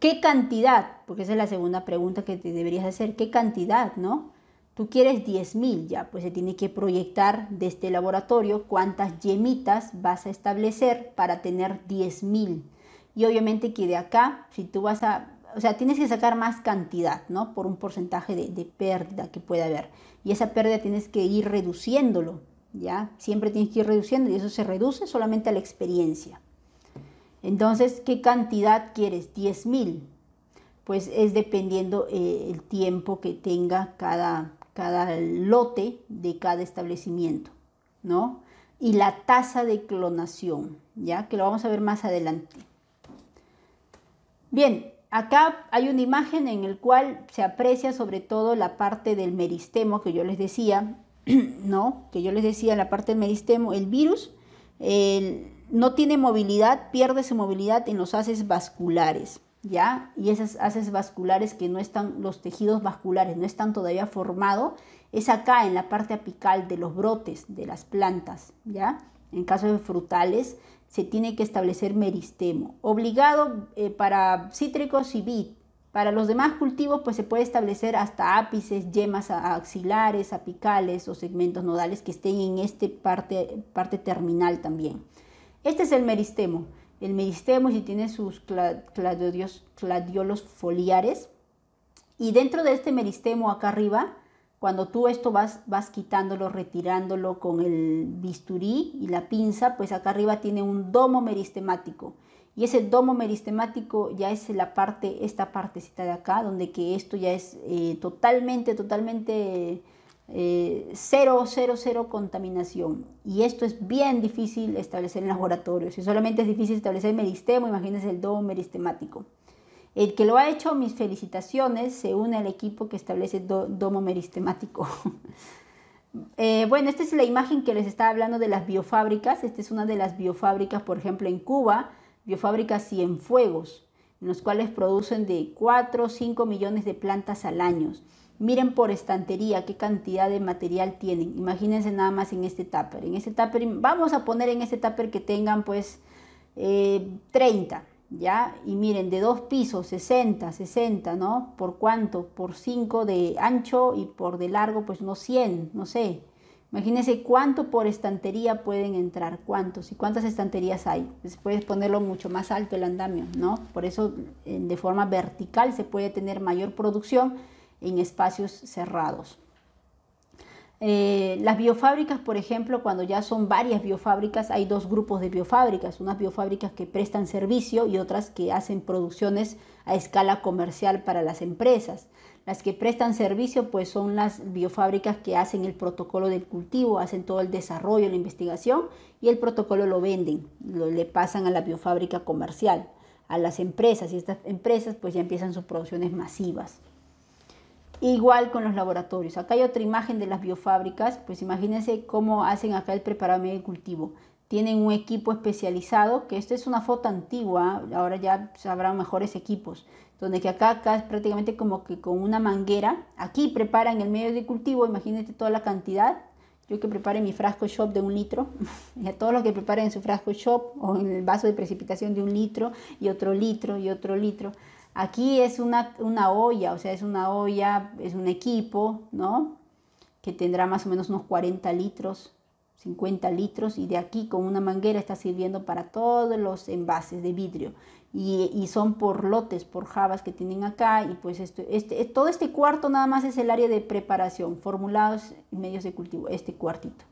¿Qué cantidad? Porque esa es la segunda pregunta que te deberías hacer. ¿Qué cantidad, no? Tú quieres 10.000 ya, pues se tiene que proyectar de este laboratorio cuántas yemitas vas a establecer para tener 10.000. Y obviamente que de acá, si tú vas a, o sea, tienes que sacar más cantidad, ¿no? Por un porcentaje de, de pérdida que pueda haber. Y esa pérdida tienes que ir reduciéndolo, ¿ya? Siempre tienes que ir reduciendo y eso se reduce solamente a la experiencia. Entonces, ¿qué cantidad quieres? 10.000 mil. Pues es dependiendo eh, el tiempo que tenga cada, cada lote de cada establecimiento, ¿no? Y la tasa de clonación, ¿ya? Que lo vamos a ver más adelante. Bien, acá hay una imagen en el cual se aprecia sobre todo la parte del meristemo que yo les decía, ¿no? Que yo les decía la parte del meristemo, el virus, el, no tiene movilidad, pierde su movilidad en los haces vasculares, ¿ya? Y esos haces vasculares que no están, los tejidos vasculares no están todavía formados, es acá en la parte apical de los brotes de las plantas, ¿ya? En caso de frutales, se tiene que establecer meristemo. Obligado eh, para cítricos y vid. Para los demás cultivos, pues se puede establecer hasta ápices, yemas axilares, apicales o segmentos nodales que estén en esta parte terminal también. Este es el meristemo. El meristemo si tiene sus cladiolos, foliares. Y dentro de este meristemo acá arriba, cuando tú esto vas, vas quitándolo, retirándolo con el bisturí y la pinza, pues acá arriba tiene un domo meristemático. Y ese domo meristemático ya es la parte, esta partecita de acá, donde que esto ya es eh, totalmente, totalmente eh, cero, cero, cero contaminación. Y esto es bien difícil establecer en laboratorios. Si solamente es difícil establecer meristemo, imagínense el domo meristemático. El que lo ha hecho, mis felicitaciones, se une al equipo que establece domo meristemático. Eh, bueno, esta es la imagen que les estaba hablando de las biofábricas. Esta es una de las biofábricas, por ejemplo, en Cuba, biofábricas Cienfuegos, en los cuales producen de 4 o 5 millones de plantas al año. Miren por estantería qué cantidad de material tienen. Imagínense nada más en este tupper. En este tupper, vamos a poner en este tupper que tengan pues 30, eh, ¿ya? Y miren, de dos pisos, 60, 60, ¿no? ¿Por cuánto? Por 5 de ancho y por de largo, pues no 100, no sé. Imagínense cuánto por estantería pueden entrar, cuántos y cuántas estanterías hay. puedes ponerlo mucho más alto el andamio, ¿no? Por eso eh, de forma vertical se puede tener mayor producción en espacios cerrados. Eh, las biofábricas, por ejemplo, cuando ya son varias biofábricas, hay dos grupos de biofábricas, unas biofábricas que prestan servicio y otras que hacen producciones a escala comercial para las empresas. Las que prestan servicio pues son las biofábricas que hacen el protocolo del cultivo, hacen todo el desarrollo, la investigación y el protocolo lo venden, lo, le pasan a la biofábrica comercial, a las empresas y estas empresas pues ya empiezan sus producciones masivas. Igual con los laboratorios. Acá hay otra imagen de las biofábricas, pues imagínense cómo hacen acá el preparado medio de cultivo. Tienen un equipo especializado, que esta es una foto antigua, ahora ya habrá mejores equipos, donde que acá, acá es prácticamente como que con una manguera, aquí preparan el medio de cultivo, imagínate toda la cantidad, yo que prepare mi frasco shop de un litro, y a todos los que preparen su frasco shop o en el vaso de precipitación de un litro y otro litro y otro litro. Aquí es una, una olla, o sea, es una olla, es un equipo, ¿no? Que tendrá más o menos unos 40 litros, 50 litros, y de aquí con una manguera está sirviendo para todos los envases de vidrio. Y, son por lotes, por jabas que tienen acá y pues esto, este, todo este cuarto nada más es el área de preparación, formulados y medios de cultivo, este cuartito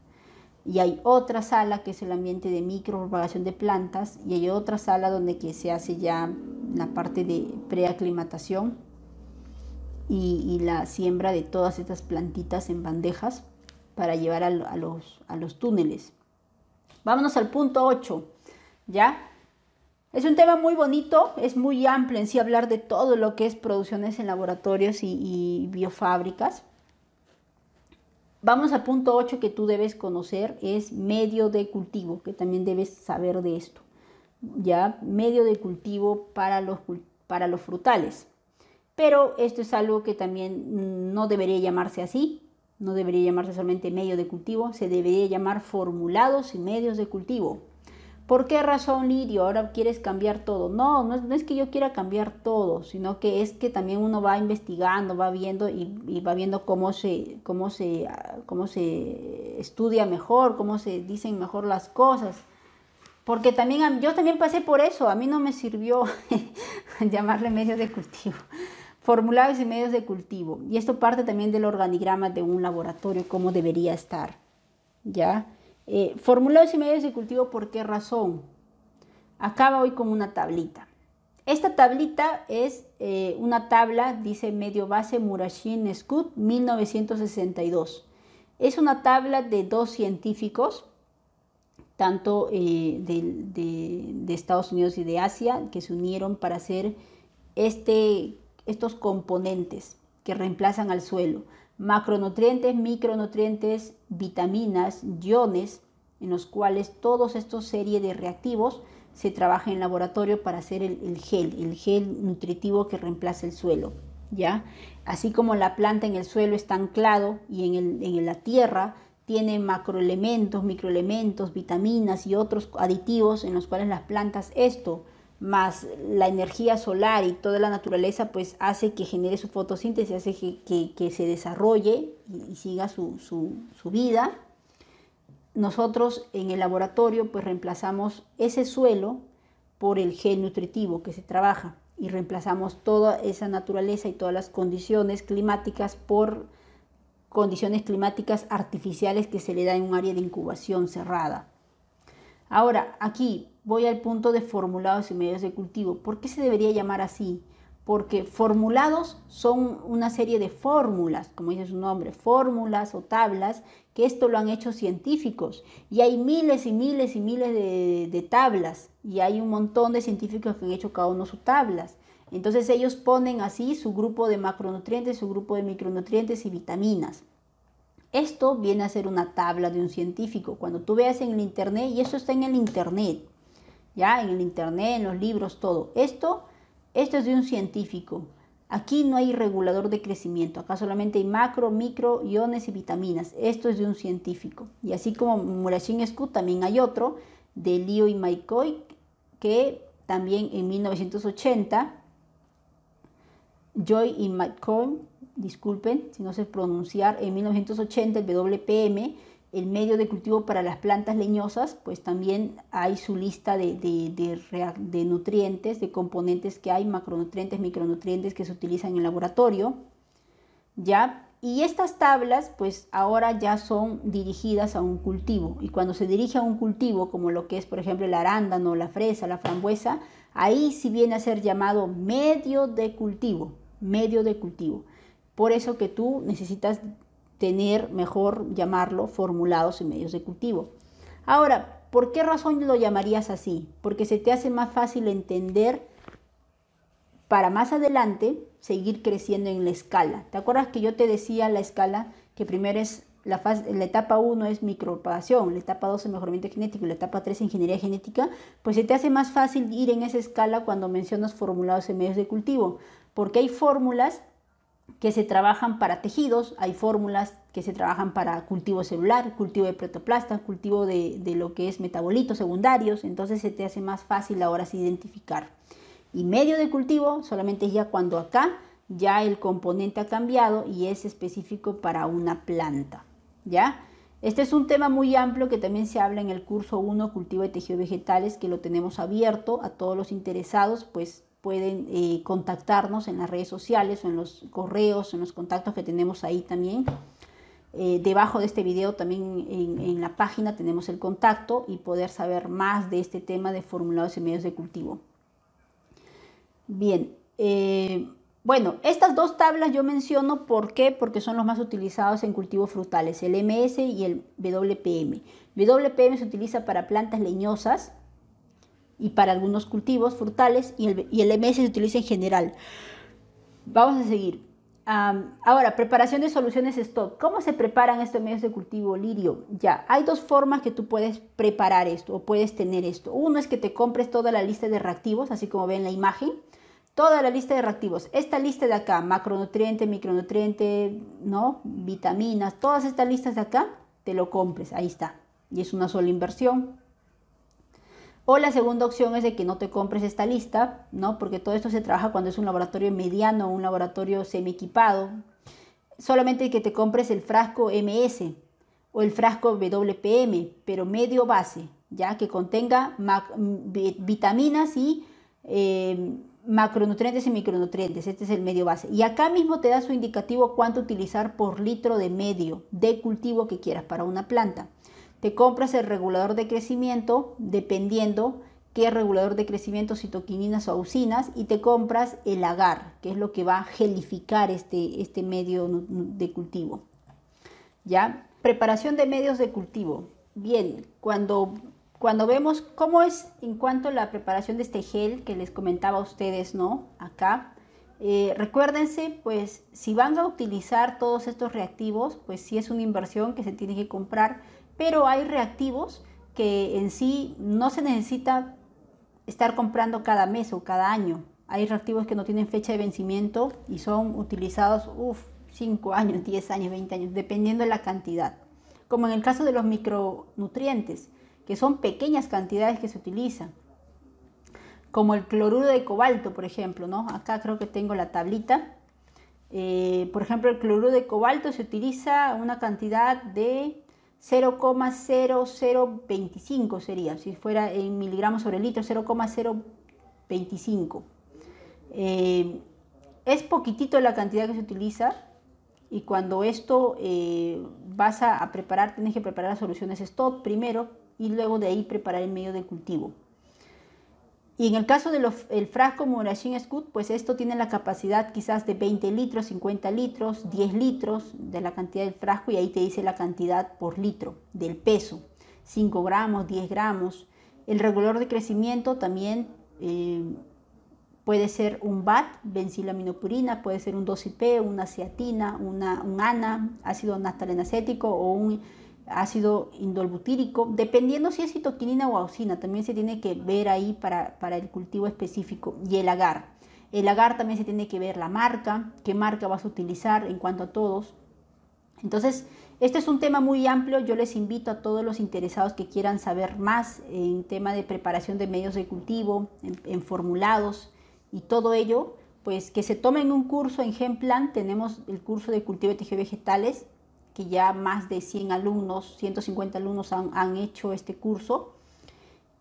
y hay otra sala que es el ambiente de micropropagación de plantas y hay otra sala donde que se hace ya la parte de preaclimatación y, la siembra de todas estas plantitas en bandejas para llevar a, los, túneles. Vámonos al punto 8, ¿ya? Es un tema muy bonito, es muy amplio en sí hablar de todo lo que es producciones en laboratorios y biofábricas Vamos al punto 8 que tú debes conocer, es medio de cultivo, que también debes saber de esto. Ya, medio de cultivo para los, para los frutales. Pero esto es algo que también no debería llamarse así, no debería llamarse solamente medio de cultivo, se debería llamar formulados y medios de cultivo. ¿Por qué razón, Lirio? Ahora quieres cambiar todo. No, no es, que yo quiera cambiar todo, sino que es que también uno va investigando, va viendo y, va viendo cómo se, cómo, se, cómo se estudia mejor, cómo se dicen mejor las cosas. Porque también yo también pasé por eso, a mí no me sirvió llamarle medios de cultivo, formulados y medios de cultivo. Y esto parte también del organigrama de un laboratorio, cómo debería estar. ¿Ya? Eh, formulados y medios de cultivo, ¿por qué razón? Acaba hoy con una tablita. Esta tablita es eh, una tabla, dice medio base Murashin Scud 1962. Es una tabla de dos científicos, tanto eh, de, Estados Unidos y de Asia, que se unieron para hacer este, estos componentes que reemplazan al suelo macronutrientes, micronutrientes, vitaminas, iones, en los cuales todos estos serie de reactivos se trabaja en laboratorio para hacer el, gel, el gel nutritivo que reemplaza el suelo, ¿ya? Así como la planta en el suelo está anclado y en, en la tierra tiene macroelementos, microelementos, vitaminas y otros aditivos en los cuales las plantas esto más la energía solar y toda la naturaleza, pues hace que genere su fotosíntesis, hace que, se desarrolle y, siga su, su, vida. Nosotros en el laboratorio pues reemplazamos ese suelo por el gen nutritivo que se trabaja y reemplazamos toda esa naturaleza y todas las condiciones climáticas por condiciones climáticas artificiales que se le da en un área de incubación cerrada. Ahora, aquí voy al punto de formulados y medios de cultivo. ¿Por qué se debería llamar así? Porque formulados son una serie de fórmulas, como dice su nombre, fórmulas o tablas, que esto lo han hecho científicos. Y hay miles y miles y miles de, tablas, y hay un montón de científicos que han hecho cada uno sus tablas. Entonces ellos ponen así su grupo de macronutrientes, su grupo de micronutrientes y vitaminas. Esto viene a ser una tabla de un científico. Cuando tú veas en el internet, y eso está en el internet, ya en el internet, en los libros, todo. Esto, esto es de un científico. Aquí no hay regulador de crecimiento, acá solamente hay macro, micro, iones y vitaminas. Esto es de un científico. Y así como Murashin Escu, también hay otro de Leo y Maikoy, que también en 1980, Joy y Maikoy disculpen si no sé pronunciar, en 1980 el WPM, el medio de cultivo para las plantas leñosas, pues también hay su lista de, nutrientes, de componentes que hay, macronutrientes, micronutrientes que se utilizan en el laboratorio. ¿Ya? Y estas tablas, pues ahora ya son dirigidas a un cultivo. Y cuando se dirige a un cultivo, como lo que es, por ejemplo, el arándano, la fresa, la frambuesa, ahí sí viene a ser llamado medio de cultivo, medio de cultivo. Por eso que tú necesitas tener, mejor llamarlo, formulados y medios de cultivo. Ahora, ¿por qué razón lo llamarías así? Porque se te hace más fácil entender para más adelante seguir creciendo en la escala. ¿Te acuerdas que yo te decía la escala que primero es la, fase, la etapa 1 es micropropagación, la etapa 2 es mejoramiento genético la etapa 3 ingeniería genética? Pues se te hace más fácil ir en esa escala cuando mencionas formulados en medios de cultivo, porque hay fórmulas que se trabajan para tejidos, hay fórmulas que se trabajan para cultivo celular, cultivo de protoplasta, cultivo de, lo que es metabolitos secundarios, entonces se te hace más fácil ahora identificar. Y medio de cultivo solamente es ya cuando acá ya el componente ha cambiado y es específico para una planta, ¿ya? Este es un tema muy amplio que también se habla en el curso 1 Cultivo de Tejidos Vegetales, que lo tenemos abierto a todos los interesados, pues pueden eh, contactarnos en las redes sociales o en los correos, en los contactos que tenemos ahí también. Eh, debajo de este video también en, la página tenemos el contacto y poder saber más de este tema de formulados y medios de cultivo. Bien, eh, bueno, estas dos tablas yo menciono por qué, porque son los más utilizados en cultivos frutales, el MS y el WPM. WPM se utiliza para plantas leñosas, y para algunos cultivos frutales y el, MS se utiliza en general. Vamos a seguir. ahora, preparación de soluciones stock. ¿Cómo se preparan estos medios de cultivo, Lirio? Ya, hay dos formas que tú puedes preparar esto o puedes tener esto. Uno es que te compres toda la lista de reactivos, así como ven en la imagen. Toda la lista de reactivos. Esta lista de acá, macronutriente, micronutriente, ¿no? Vitaminas, todas estas listas de acá, te lo compres. Ahí está. Y es una sola inversión. O la segunda opción es de que no te compres esta lista, ¿no? Porque todo esto se trabaja cuando es un laboratorio mediano, o un laboratorio semi-equipado. Solamente que te compres el frasco MS o el frasco WPM, pero medio base, ya que contenga vitaminas y eh, macronutrientes y micronutrientes. Este es el medio base. Y acá mismo te da su indicativo cuánto utilizar por litro de medio de cultivo que quieras para una planta te compras el regulador de crecimiento, dependiendo qué regulador de crecimiento, citoquininas o auxinas, y te compras el agar, que es lo que va a gelificar este, este medio de cultivo. ¿Ya? Preparación de medios de cultivo. Bien, cuando, cuando vemos cómo es en cuanto a la preparación de este gel que les comentaba a ustedes, ¿no? Acá. Eh, recuérdense, pues si van a utilizar todos estos reactivos, pues sí es una inversión que se tiene que comprar pero hay reactivos que en sí no se necesita estar comprando cada mes o cada año. Hay reactivos que no tienen fecha de vencimiento y son utilizados 5 años, 10 años, 20 años, dependiendo de la cantidad. Como en el caso de los micronutrientes, que son pequeñas cantidades que se utilizan. Como el cloruro de cobalto, por ejemplo, ¿no? Acá creo que tengo la tablita. Eh, por ejemplo, el cloruro de cobalto se utiliza una cantidad de 0,0025 sería, si fuera en miligramos sobre litro, 0,025. Eh, es poquitito la cantidad que se utiliza y cuando esto eh, vas a, preparar, tienes que preparar las soluciones stop primero y luego de ahí preparar el medio de cultivo. Y en el caso del frasco Murashin Scoot, pues esto tiene la capacidad quizás de 20 litros, 50 litros, 10 litros de la cantidad del frasco y ahí te dice la cantidad por litro del peso, 5 gramos, 10 gramos. El regulador de crecimiento también eh, puede ser un BAT, benzilaminopurina, puede ser un 2-IP, una ciatina, una, un ANA, ácido naftalenacético o un ácido indolbutírico, dependiendo si es citoquinina o auxina, también se tiene que ver ahí para, el cultivo específico y el agar. El agar también se tiene que ver la marca, qué marca vas a utilizar en cuanto a todos. Entonces, este es un tema muy amplio, yo les invito a todos los interesados que quieran saber más en tema de preparación de medios de cultivo, en, formulados y todo ello, pues que se tomen un curso en Genplan, tenemos el curso de cultivo de tejidos vegetales que ya más de 100 alumnos, 150 alumnos han, hecho este curso.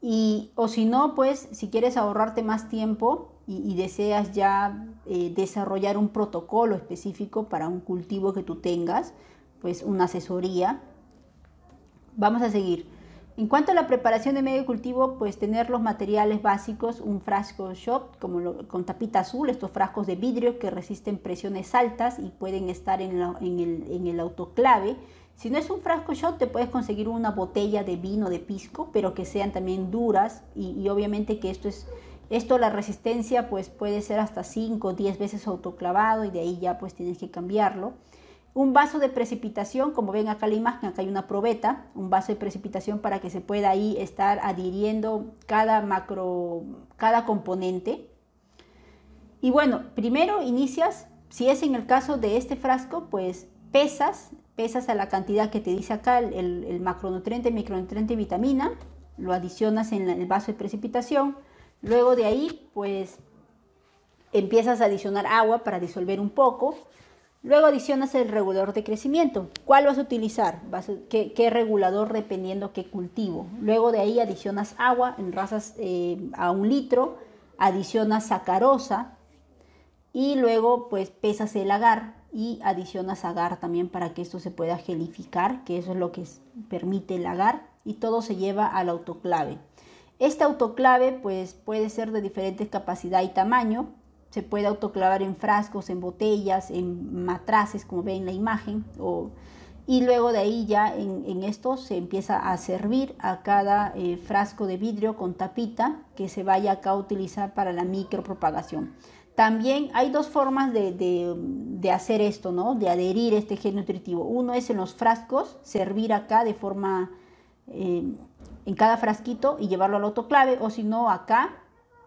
Y, o si no, pues si quieres ahorrarte más tiempo y, deseas ya eh, desarrollar un protocolo específico para un cultivo que tú tengas, pues una asesoría. Vamos a seguir. En cuanto a la preparación de medio cultivo, pues tener los materiales básicos, un frasco shop como con tapita azul, estos frascos de vidrio que resisten presiones altas y pueden estar en, el, autoclave. Si no es un frasco shop, te puedes conseguir una botella de vino de pisco, pero que sean también duras y, obviamente que esto es esto la resistencia pues puede ser hasta 5 o 10 veces autoclavado y de ahí ya pues tienes que cambiarlo un vaso de precipitación, como ven acá la imagen, acá hay una probeta, un vaso de precipitación para que se pueda ahí estar adhiriendo cada macro, cada componente. Y bueno, primero inicias, si es en el caso de este frasco, pues pesas, pesas a la cantidad que te dice acá el, el macronutriente, micronutriente y vitamina, lo adicionas en el vaso de precipitación, luego de ahí pues empiezas a adicionar agua para disolver un poco, Luego adicionas el regulador de crecimiento. ¿Cuál vas a utilizar? qué, regulador dependiendo qué cultivo? Luego de ahí adicionas agua en razas eh, a un litro, adicionas sacarosa y luego pues pesas el agar y adicionas agar también para que esto se pueda gelificar, que eso es lo que permite el agar y todo se lleva al autoclave. Este autoclave pues puede ser de diferentes capacidad y tamaño se puede autoclavar en frascos, en botellas, en matraces, como ven en la imagen, y luego de ahí ya en, esto se empieza a servir a cada eh, frasco de vidrio con tapita que se vaya acá a utilizar para la micropropagación. También hay dos formas de, hacer esto, De adherir este gen nutritivo. Uno es en los frascos, servir acá de forma eh, en cada frasquito y llevarlo al autoclave, o si no acá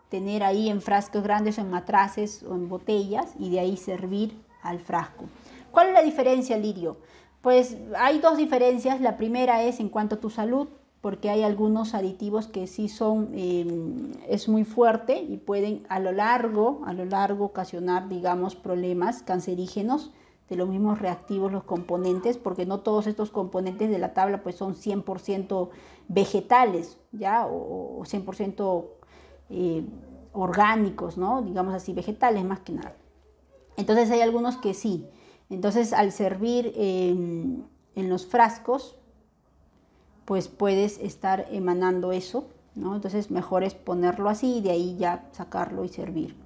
tener ahí en frascos grandes o en matraces o en botellas y de ahí servir al frasco. ¿Cuál es la diferencia, Lirio? Pues hay dos diferencias. La primera es en cuanto a tu salud, porque hay algunos aditivos que sí son, em, es muy fuerte y pueden a lo largo, a lo largo ocasionar, digamos, problemas cancerígenos de los mismos reactivos, los componentes, porque no todos estos componentes de la tabla pues son 100% vegetales, ¿ya? O, o 100% orgánicos, ¿no? Digamos así, vegetales más que nada. Entonces hay algunos que sí. Entonces al servir en los frascos, pues puedes estar emanando eso, Entonces mejor es ponerlo así y de ahí ya sacarlo y servir.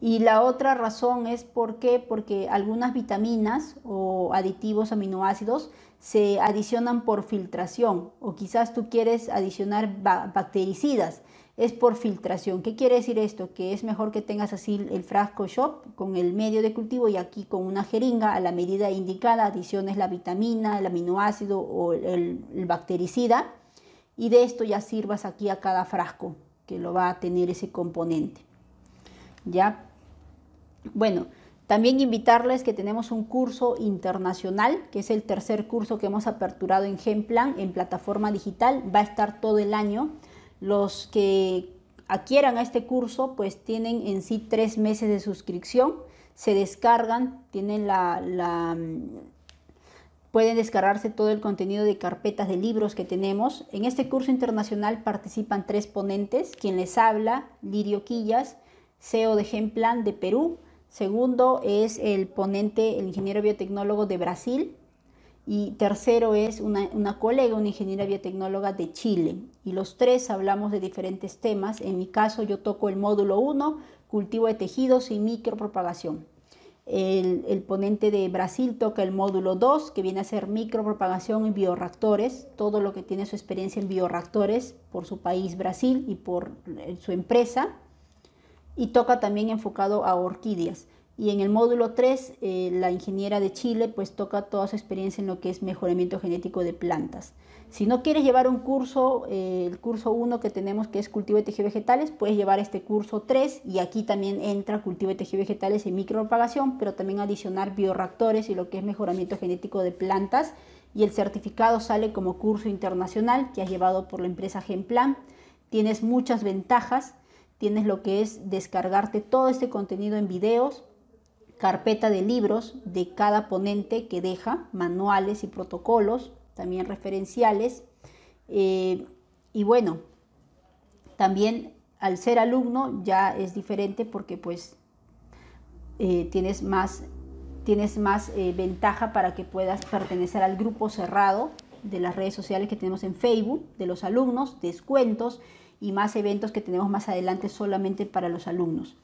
Y la otra razón es por qué, porque algunas vitaminas o aditivos aminoácidos se adicionan por filtración o quizás tú quieres adicionar bactericidas es por filtración. ¿Qué quiere decir esto? Que es mejor que tengas así el frasco shop con el medio de cultivo y aquí con una jeringa a la medida indicada, adiciones la vitamina, el aminoácido o el, bactericida y de esto ya sirvas aquí a cada frasco que lo va a tener ese componente. ¿Ya? Bueno, también invitarles que tenemos un curso internacional, que es el tercer curso que hemos aperturado en Genplan en plataforma digital, va a estar todo el año. Los que adquieran a este curso pues tienen en sí tres meses de suscripción, se descargan, tienen la, mm, pueden descargarse todo el contenido de carpetas de libros que tenemos. En este curso internacional participan tres ponentes, quien les habla, Lirio Quillas, CEO de Genplan de Perú. Segundo es el ponente, el ingeniero biotecnólogo de Brasil, y tercero es una, colega, una ingeniera biotecnóloga de Chile. Y los tres hablamos de diferentes temas. En mi caso yo toco el módulo 1, cultivo de tejidos y micropropagación. El, ponente de Brasil toca el módulo 2, que viene a ser micropropagación y biorreactores. todo lo que tiene su experiencia en biorreactores por su país Brasil y por eh, su empresa. Y toca también enfocado a orquídeas. Y en el módulo 3, eh, la ingeniera de Chile pues toca toda su experiencia en lo que es mejoramiento genético de plantas. Si no quieres llevar un curso, eh, el curso 1 que tenemos que es cultivo de tejido vegetales, puedes llevar este curso 3 y aquí también entra cultivo de tejido vegetales y micropropagación, pero también adicionar biorreactores y lo que es mejoramiento genético de plantas. Y el certificado sale como curso internacional que has llevado por la empresa Genplan. Tienes muchas ventajas, tienes lo que es descargarte todo este contenido en videos, carpeta de libros de cada ponente que deja, manuales y protocolos, también referenciales. Eh, y bueno, también al ser alumno ya es diferente porque pues eh, tienes más, tienes más eh, ventaja para que puedas pertenecer al grupo cerrado de las redes sociales que tenemos en Facebook, de los alumnos, descuentos y más eventos que tenemos más adelante solamente para los alumnos.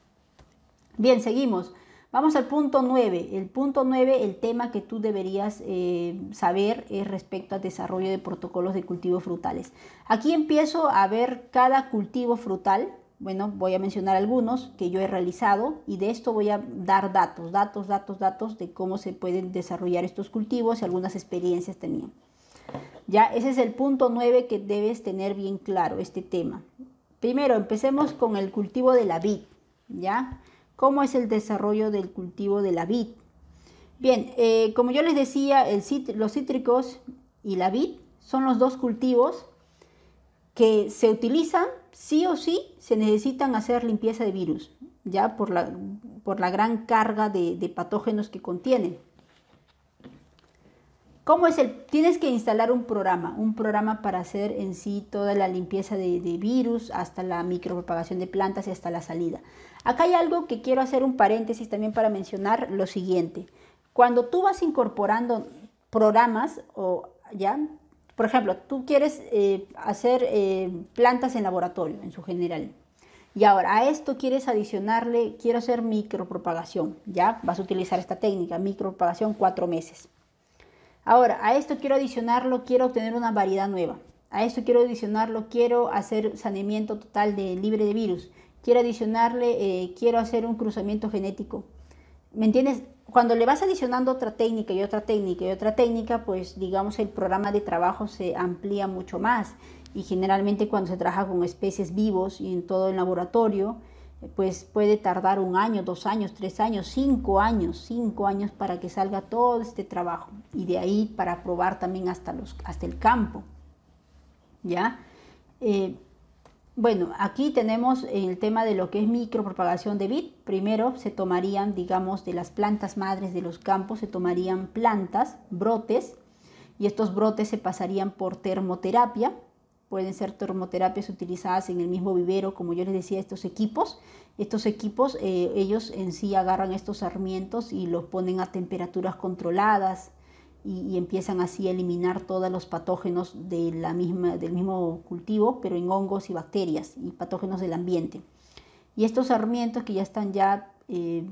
Bien, seguimos. Vamos al punto 9. El punto 9, el tema que tú deberías eh, saber es respecto al desarrollo de protocolos de cultivos frutales. Aquí empiezo a ver cada cultivo frutal. Bueno, voy a mencionar algunos que yo he realizado y de esto voy a dar datos, datos, datos, datos de cómo se pueden desarrollar estos cultivos y algunas experiencias tenía Ya, ese es el punto 9 que debes tener bien claro este tema. Primero, empecemos con el cultivo de la vid, ¿ya? cómo es el desarrollo del cultivo de la vid. Bien, eh, como yo les decía, los cítricos y la vid son los dos cultivos que se utilizan sí o sí, se necesitan hacer limpieza de virus, ya por la, gran carga de, patógenos que contienen. ¿Cómo es el? Tienes que instalar un programa, un programa para hacer en sí toda la limpieza de, de virus, hasta la micropropagación de plantas y hasta la salida. Acá hay algo que quiero hacer un paréntesis también para mencionar lo siguiente. Cuando tú vas incorporando programas o ya, por ejemplo, tú quieres eh, hacer eh, plantas en laboratorio en su general. Y ahora a esto quieres adicionarle, quiero hacer micropropagación, ¿ya? Vas a utilizar esta técnica, micropropagación cuatro meses. Ahora, a esto quiero adicionarlo, quiero obtener una variedad nueva. A esto quiero adicionarlo, quiero hacer saneamiento total de libre de virus quiero adicionarle, eh, quiero hacer un cruzamiento genético. ¿Me entiendes? Cuando le vas adicionando otra técnica y otra técnica y otra técnica, pues digamos el programa de trabajo se amplía mucho más. Y generalmente cuando se trabaja con especies vivos y en todo el laboratorio, pues puede tardar un año, dos años, tres años, cinco años, cinco años para que salga todo este trabajo y de ahí para probar también hasta, los, hasta el campo. ¿Ya? Eh, bueno, aquí tenemos el tema de lo que es micropropagación de vid. Primero se tomarían, digamos, de las plantas madres de los campos, se tomarían plantas, brotes, y estos brotes se pasarían por termoterapia. Pueden ser termoterapias utilizadas en el mismo vivero, como yo les decía, estos equipos. Estos equipos, eh, ellos en sí agarran estos sarmientos y los ponen a temperaturas controladas, y, empiezan así a eliminar todos los patógenos de la misma, del mismo cultivo, pero en hongos y bacterias y patógenos del ambiente. Y estos sarmientos que ya están ya, eh,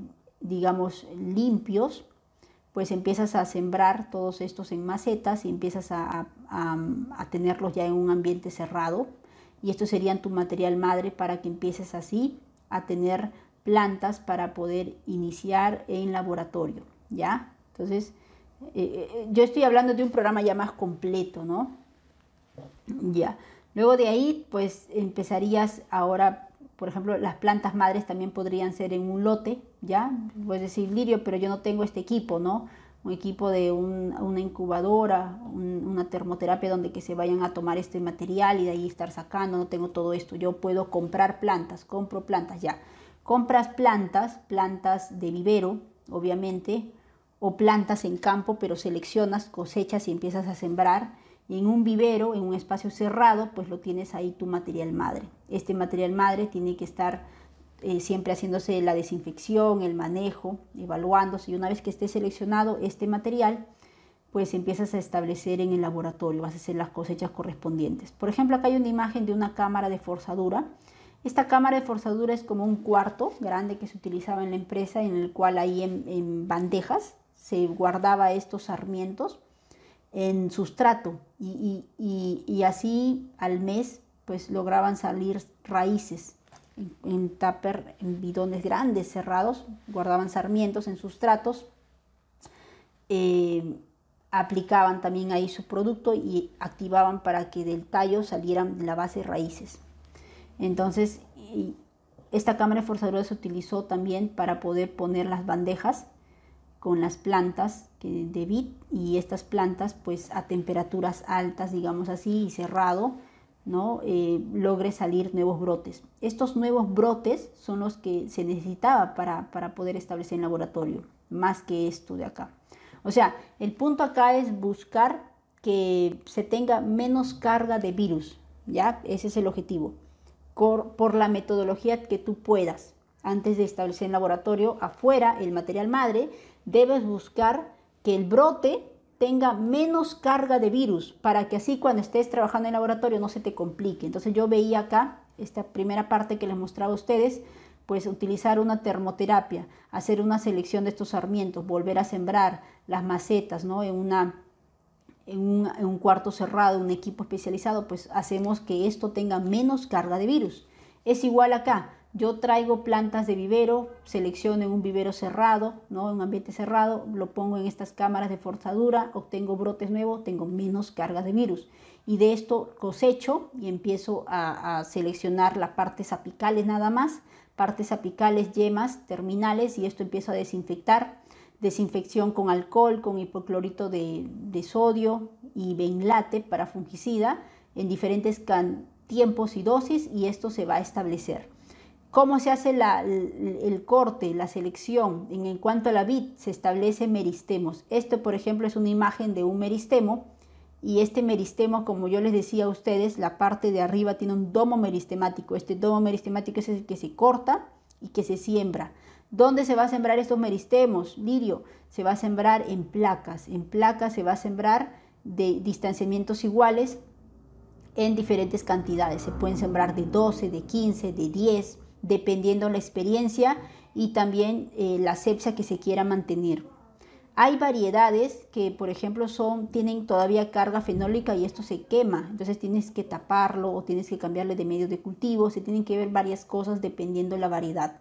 digamos, limpios, pues empiezas a sembrar todos estos en macetas y empiezas a, a tenerlos ya en un ambiente cerrado. Y estos serían tu material madre para que empieces así a tener plantas para poder iniciar en laboratorio, ¿ya? Entonces, eh, eh, yo estoy hablando de un programa ya más completo, ¿no? Ya. Luego de ahí, pues empezarías ahora, por ejemplo, las plantas madres también podrían ser en un lote, ¿ya? Puedes decir, Lirio, pero yo no tengo este equipo, ¿no? Un equipo de una incubadora, una termoterapia donde que se vayan a tomar este material y de ahí estar sacando, no tengo todo esto. Yo puedo comprar plantas, compro plantas, ya. Compras plantas, plantas de vivero, obviamente, o plantas en campo, pero seleccionas, cosechas y empiezas a sembrar. en un vivero, en un espacio cerrado, pues lo tienes ahí tu material madre. Este material madre tiene que estar eh, siempre haciéndose la desinfección, el manejo, evaluándose. Y una vez que esté seleccionado este material, pues empiezas a establecer en el laboratorio, vas a hacer las cosechas correspondientes. Por ejemplo, acá hay una imagen de una cámara de forzadura. Esta cámara de forzadura es como un cuarto grande que se utilizaba en la empresa, en el cual hay en bandejas se guardaba estos sarmientos en sustrato y, así al mes pues lograban salir raíces en, taper tupper, en bidones grandes cerrados, guardaban sarmientos en sustratos, eh, aplicaban también ahí su producto y activaban para que del tallo salieran de la base raíces. Entonces, esta cámara de se utilizó también para poder poner las bandejas con las plantas de vid y estas plantas pues a temperaturas altas digamos así y cerrado no eh, logre salir nuevos brotes estos nuevos brotes son los que se necesitaba para, para poder establecer en laboratorio más que esto de acá o sea el punto acá es buscar que se tenga menos carga de virus ya ese es el objetivo por, por la metodología que tú puedas antes de establecer en laboratorio afuera el material madre debes buscar que el brote tenga menos carga de virus para que así cuando estés trabajando en laboratorio no se te complique. Entonces yo veía acá, esta primera parte que les mostraba a ustedes, pues utilizar una termoterapia, hacer una selección de estos sarmientos, volver a sembrar las macetas ¿no? en, en un cuarto cerrado, un equipo especializado, pues hacemos que esto tenga menos carga de virus. Es igual acá, yo traigo plantas de vivero, selecciono en un vivero cerrado, ¿no? en un ambiente cerrado, lo pongo en estas cámaras de forzadura, obtengo brotes nuevos, tengo menos cargas de virus. Y de esto cosecho y empiezo a, seleccionar las partes apicales nada más, partes apicales, yemas, terminales, y esto empiezo a desinfectar. Desinfección con alcohol, con hipoclorito de sodio y benlate para fungicida en diferentes tiempos y dosis y esto se va a establecer cómo se hace el, corte, la selección. En, cuanto a la vid, se establece meristemos. Esto, por ejemplo, es una imagen de un meristemo. Y este meristemo, como yo les decía a ustedes, la parte de arriba tiene un domo meristemático. Este domo meristemático es el que se corta y que se siembra. ¿Dónde se va a sembrar estos meristemos, lirio? Se va a sembrar en placas. En placas se va a sembrar de distanciamientos iguales en diferentes cantidades. Se pueden sembrar de 12, de 15, de 10 dependiendo la experiencia y también eh, la sepsia que se quiera mantener. Hay variedades que, por ejemplo, son, tienen todavía carga fenólica y esto se quema, entonces tienes que taparlo o tienes que cambiarle de medio de cultivo, se tienen que ver varias cosas dependiendo la variedad.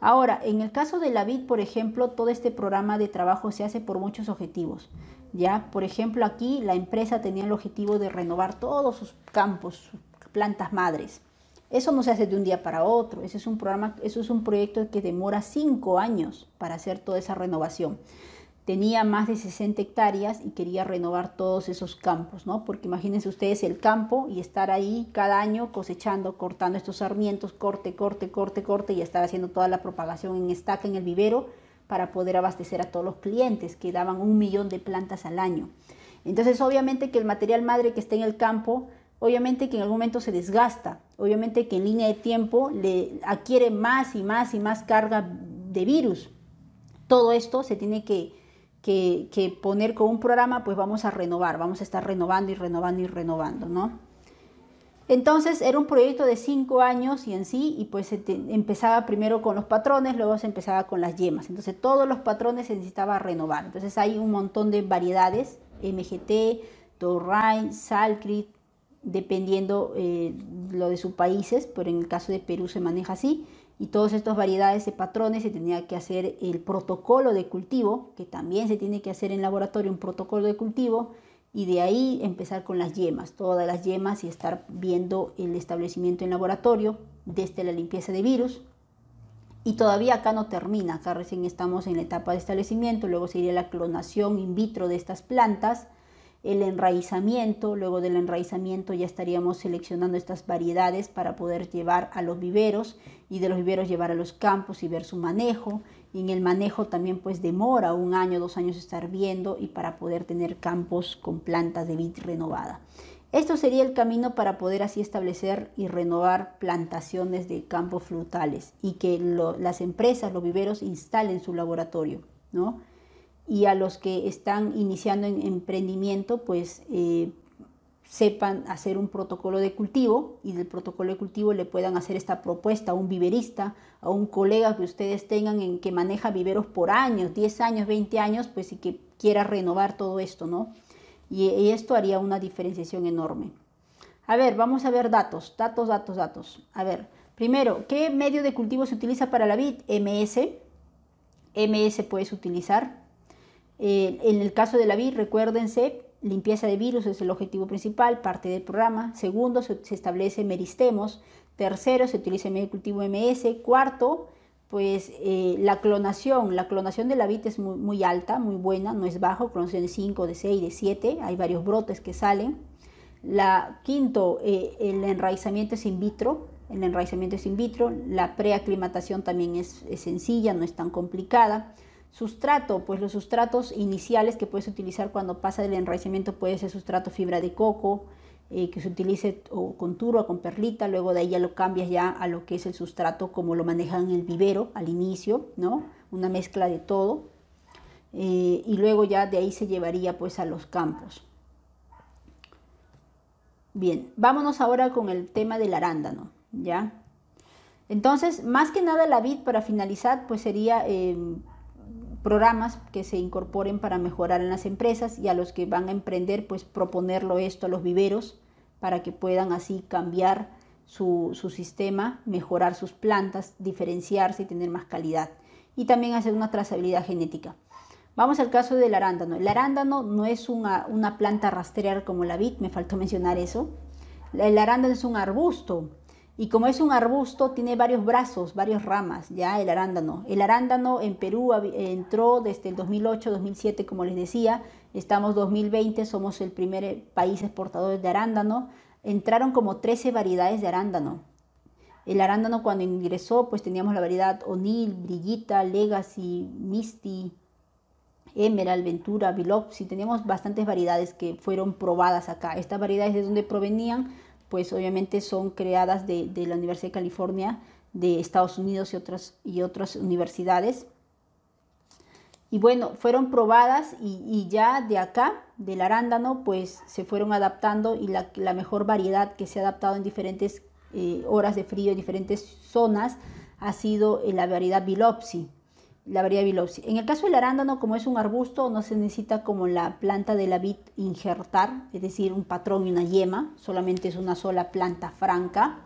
Ahora, en el caso de la vid, por ejemplo, todo este programa de trabajo se hace por muchos objetivos. Ya, por ejemplo, aquí la empresa tenía el objetivo de renovar todos sus campos, plantas madres. Eso no se hace de un día para otro. Ese es un programa, eso es un proyecto que demora cinco años para hacer toda esa renovación. Tenía más de 60 hectáreas y quería renovar todos esos campos, ¿no? Porque imagínense ustedes el campo y estar ahí cada año cosechando, cortando estos sarmientos, corte, corte, corte, corte y estar haciendo toda la propagación en estaca en el vivero para poder abastecer a todos los clientes que daban un millón de plantas al año. Entonces, obviamente que el material madre que está en el campo obviamente que en algún momento se desgasta, obviamente que en línea de tiempo le adquiere más y más y más carga de virus. Todo esto se tiene que, poner con un programa, pues vamos a renovar, vamos a estar renovando y renovando y renovando, ¿no? Entonces era un proyecto de cinco años y en sí, y pues se empezaba primero con los patrones, luego se empezaba con las yemas. Entonces todos los patrones se necesitaba renovar. Entonces hay un montón de variedades, MGT, Torrain, Salcrit, dependiendo eh, lo de sus países, pero en el caso de Perú se maneja así. Y todas estas variedades de patrones se tenía que hacer el protocolo de cultivo, que también se tiene que hacer en laboratorio un protocolo de cultivo, y de ahí empezar con las yemas, todas las yemas y estar viendo el establecimiento en laboratorio desde la limpieza de virus. Y todavía acá no termina, acá recién estamos en la etapa de establecimiento, luego sería la clonación in vitro de estas plantas el enraizamiento, luego del enraizamiento ya estaríamos seleccionando estas variedades para poder llevar a los viveros y de los viveros llevar a los campos y ver su manejo. Y en el manejo también pues demora un año, dos años estar viendo y para poder tener campos con plantas de vid renovada. Esto sería el camino para poder así establecer y renovar plantaciones de campos frutales y que las empresas, los viveros instalen su laboratorio, ¿no? y a los que están iniciando en emprendimiento, pues eh, sepan hacer un protocolo de cultivo y del protocolo de cultivo le puedan hacer esta propuesta a un viverista, a un colega que ustedes tengan en que maneja viveros por años, 10 años, 20 años, pues y que quiera renovar todo esto, ¿no? Y, y esto haría una diferenciación enorme. A ver, vamos a ver datos, datos, datos, datos. A ver, primero, ¿qué medio de cultivo se utiliza para la vid? MS. MS puedes utilizar. Eh, en el caso de la VIR, recuérdense, limpieza de virus es el objetivo principal, parte del programa. Segundo, se, establece meristemos. Tercero, se utiliza el medio cultivo MS. Cuarto, pues eh, la clonación, la clonación de la vid es muy, alta, muy buena, no es bajo, clonación de 5, de 6, de 7, hay varios brotes que salen. La quinto, eh, el enraizamiento es in vitro, el enraizamiento es in vitro, la preaclimatación también es sencilla, no es tan complicada. Sustrato, pues los sustratos iniciales que puedes utilizar cuando pasa del enraizamiento puede ser sustrato fibra de coco, eh, que se utilice o con turba con perlita, luego de ahí ya lo cambias ya a lo que es el sustrato como lo manejan en el vivero al inicio, ¿no? Una mezcla de todo. Eh, y luego ya de ahí se llevaría pues a los campos. Bien, vámonos ahora con el tema del arándano, ¿ya? Entonces, más que nada la vid para finalizar pues sería... Em, programas que se incorporen para mejorar en las empresas y a los que van a emprender, pues proponerlo esto a los viveros para que puedan así cambiar su, sistema, mejorar sus plantas, diferenciarse y tener más calidad. Y también hacer una trazabilidad genética. Vamos al caso del arándano. El arándano no es una, una planta rastrear como la vid, me faltó mencionar eso. El arándano es un arbusto y como es un arbusto, tiene varios brazos, varias ramas, ya el arándano. El arándano en Perú entró desde el 2008-2007, como les decía. Estamos 2020, somos el primer eh, país exportador de arándano. Entraron como 13 variedades de arándano. El arándano cuando ingresó, pues teníamos la variedad O'Neill, Brillita, Legacy, Misty, Emerald, Ventura, Biloxi. Teníamos bastantes variedades que fueron probadas acá. Estas variedades de dónde provenían pues obviamente son creadas de, la Universidad de California, de Estados Unidos y otras, y otras universidades. Y bueno, fueron probadas y, ya de acá, del arándano, pues se fueron adaptando y la, mejor variedad que se ha adaptado en diferentes eh, horas de frío, en diferentes zonas, ha sido eh, la variedad Bilopsi la variedad En el caso del arándano, como es un arbusto, no se necesita como la planta de la vid injertar, es decir, un patrón y una yema, solamente es una sola planta franca.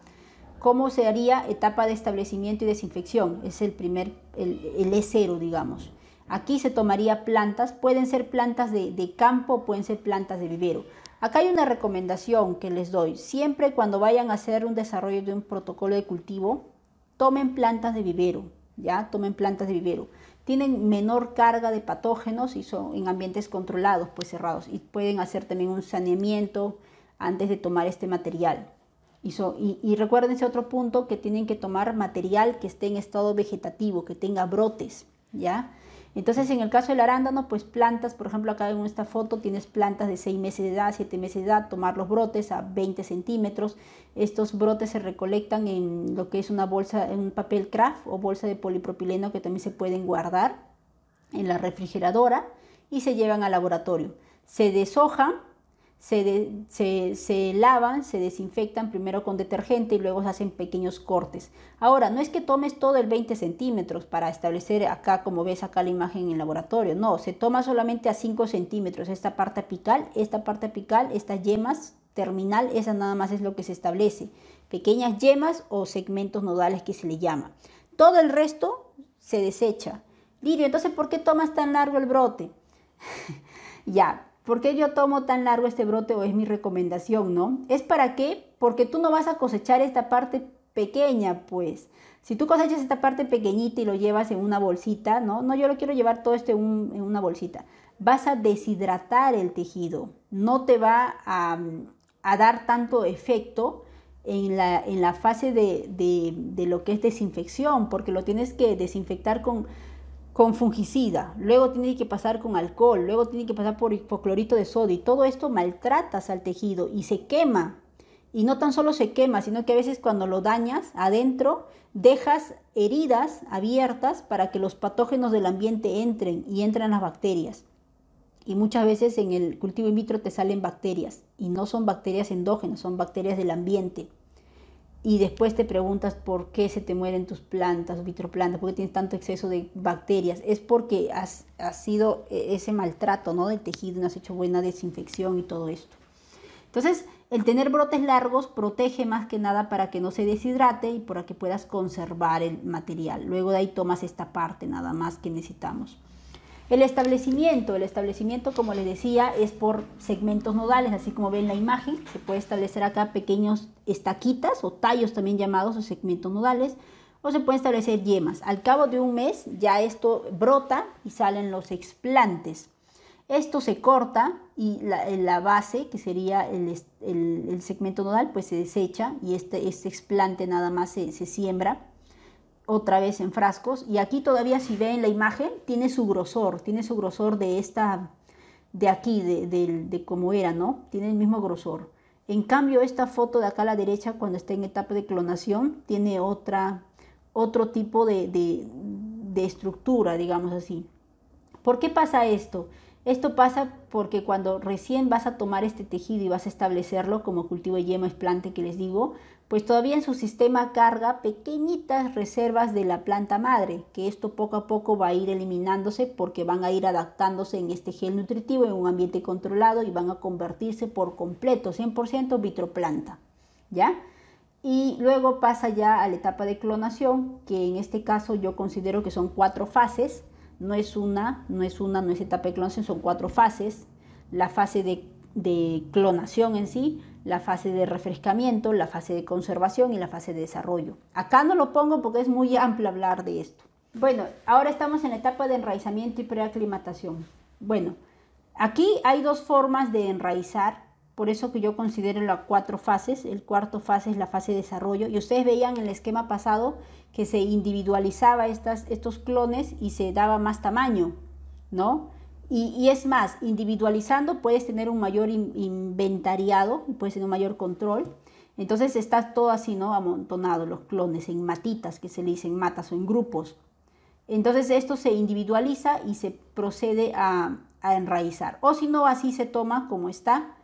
¿Cómo se haría etapa de establecimiento y desinfección? Es el primer, el, el E0, digamos. Aquí se tomaría plantas, pueden ser plantas de, de campo, pueden ser plantas de vivero. Acá hay una recomendación que les doy. Siempre cuando vayan a hacer un desarrollo de un protocolo de cultivo, tomen plantas de vivero ¿ya? Tomen plantas de vivero. Tienen menor carga de patógenos y son en ambientes controlados, pues cerrados. Y pueden hacer también un saneamiento antes de tomar este material. Y, y, y recuérdense otro punto que tienen que tomar material que esté en estado vegetativo, que tenga brotes, ¿ya? Entonces, en el caso del arándano, pues plantas, por ejemplo, acá en esta foto tienes plantas de 6 meses de edad, 7 meses de edad, tomar los brotes a 20 centímetros. Estos brotes se recolectan en lo que es una bolsa, en un papel craft o bolsa de polipropileno que también se pueden guardar en la refrigeradora y se llevan al laboratorio. Se deshojan se, lavan, se desinfectan primero con detergente y luego se hacen pequeños cortes. Ahora, no es que tomes todo el 20 centímetros para establecer acá, como ves acá la imagen en el laboratorio, no, se toma solamente a 5 centímetros esta parte apical, esta parte apical, estas yemas terminal, esa nada más es lo que se establece, pequeñas yemas o segmentos nodales que se le llama. Todo el resto se desecha. Lirio, entonces, ¿por qué tomas tan largo el brote? ya, ¿Por qué yo tomo tan largo este brote o es mi recomendación, no? ¿Es para qué? Porque tú no vas a cosechar esta parte pequeña, pues. Si tú cosechas esta parte pequeñita y lo llevas en una bolsita, ¿no? No, yo lo quiero llevar todo esto en, una bolsita. Vas a deshidratar el tejido. No te va a, dar tanto efecto en la, en la fase de lo que es desinfección, porque lo tienes que desinfectar con con fungicida, luego tiene que pasar con alcohol, luego tiene que pasar por hipoclorito de sodio y todo esto maltratas al tejido y se quema. Y no tan solo se quema, sino que a veces cuando lo dañas adentro, dejas heridas abiertas para que los patógenos del ambiente entren y entran las bacterias. Y muchas veces en el cultivo in vitro te salen bacterias y no son bacterias endógenas, son bacterias del ambiente y después te preguntas por qué se te mueren tus plantas o vitroplantas, por qué tienes tanto exceso de bacterias, es porque has, sido e, ese maltrato ¿no? del tejido, no has hecho buena desinfección y todo esto. Entonces, el tener brotes largos protege más que nada para que no se deshidrate y para que puedas conservar el material. Luego de ahí tomas esta parte nada más que necesitamos. El establecimiento, el establecimiento como les decía es por segmentos nodales, así como ven la imagen, se puede establecer acá pequeños estaquitas o tallos también llamados o segmentos nodales, o se pueden establecer yemas. Al cabo de un mes ya esto brota y salen los explantes. Esto se corta y la, base, que sería el, segmento nodal, pues se desecha y este, este explante nada más se siembra otra vez en frascos y aquí todavía si ve en la imagen tiene su grosor, tiene su grosor de esta, de aquí, de, cómo era, ¿no? Tiene el mismo grosor. En cambio esta foto de acá a la derecha cuando está en etapa de clonación tiene otra, otro tipo de, de estructura, digamos así. ¿Por qué pasa esto? Esto pasa porque cuando recién vas a tomar este tejido y vas a establecerlo como cultivo de yema es plante que les digo, pues todavía en su sistema carga pequeñitas reservas de la planta madre, que esto poco a poco va a ir eliminándose porque van a ir adaptándose en este gel nutritivo en un ambiente controlado y van a convertirse por completo, 100% vitroplanta, ¿ya? Y luego pasa ya a la etapa de clonación, que en este caso yo considero que son cuatro fases, no es una, no es una, no es etapa de clonación, son cuatro fases. La fase de clonación en sí, la fase de refrescamiento, la fase de conservación y la fase de desarrollo. Acá no lo pongo porque es muy amplio hablar de esto. Bueno, ahora estamos en la etapa de enraizamiento y preaclimatación. Bueno, aquí hay dos formas de enraizar, por eso que yo considero las cuatro fases. El cuarto fase es la fase de desarrollo y ustedes veían en el esquema pasado que se individualizaba estas, estos clones y se daba más tamaño, ¿no? Y, es más, individualizando puedes tener un mayor inventariado, puedes tener un mayor control. Entonces está todo así, ¿no? Amontonado, los clones en matitas, que se le dicen matas o en grupos. Entonces esto se individualiza y se procede a, a enraizar. O si no, así se toma como está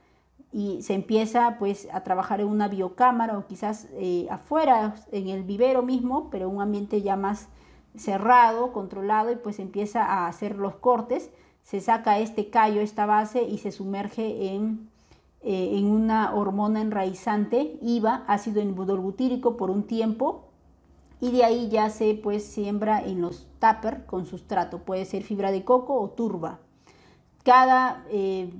y se empieza pues a trabajar en una biocámara o quizás eh, afuera, en el vivero mismo, pero un ambiente ya más cerrado, controlado y pues empieza a hacer los cortes se saca este callo, esta base y se sumerge en, eh, una hormona enraizante, IVA, ácido butírico por un tiempo y de ahí ya se pues siembra en los tupper con sustrato, puede ser fibra de coco o turba. Cada eh,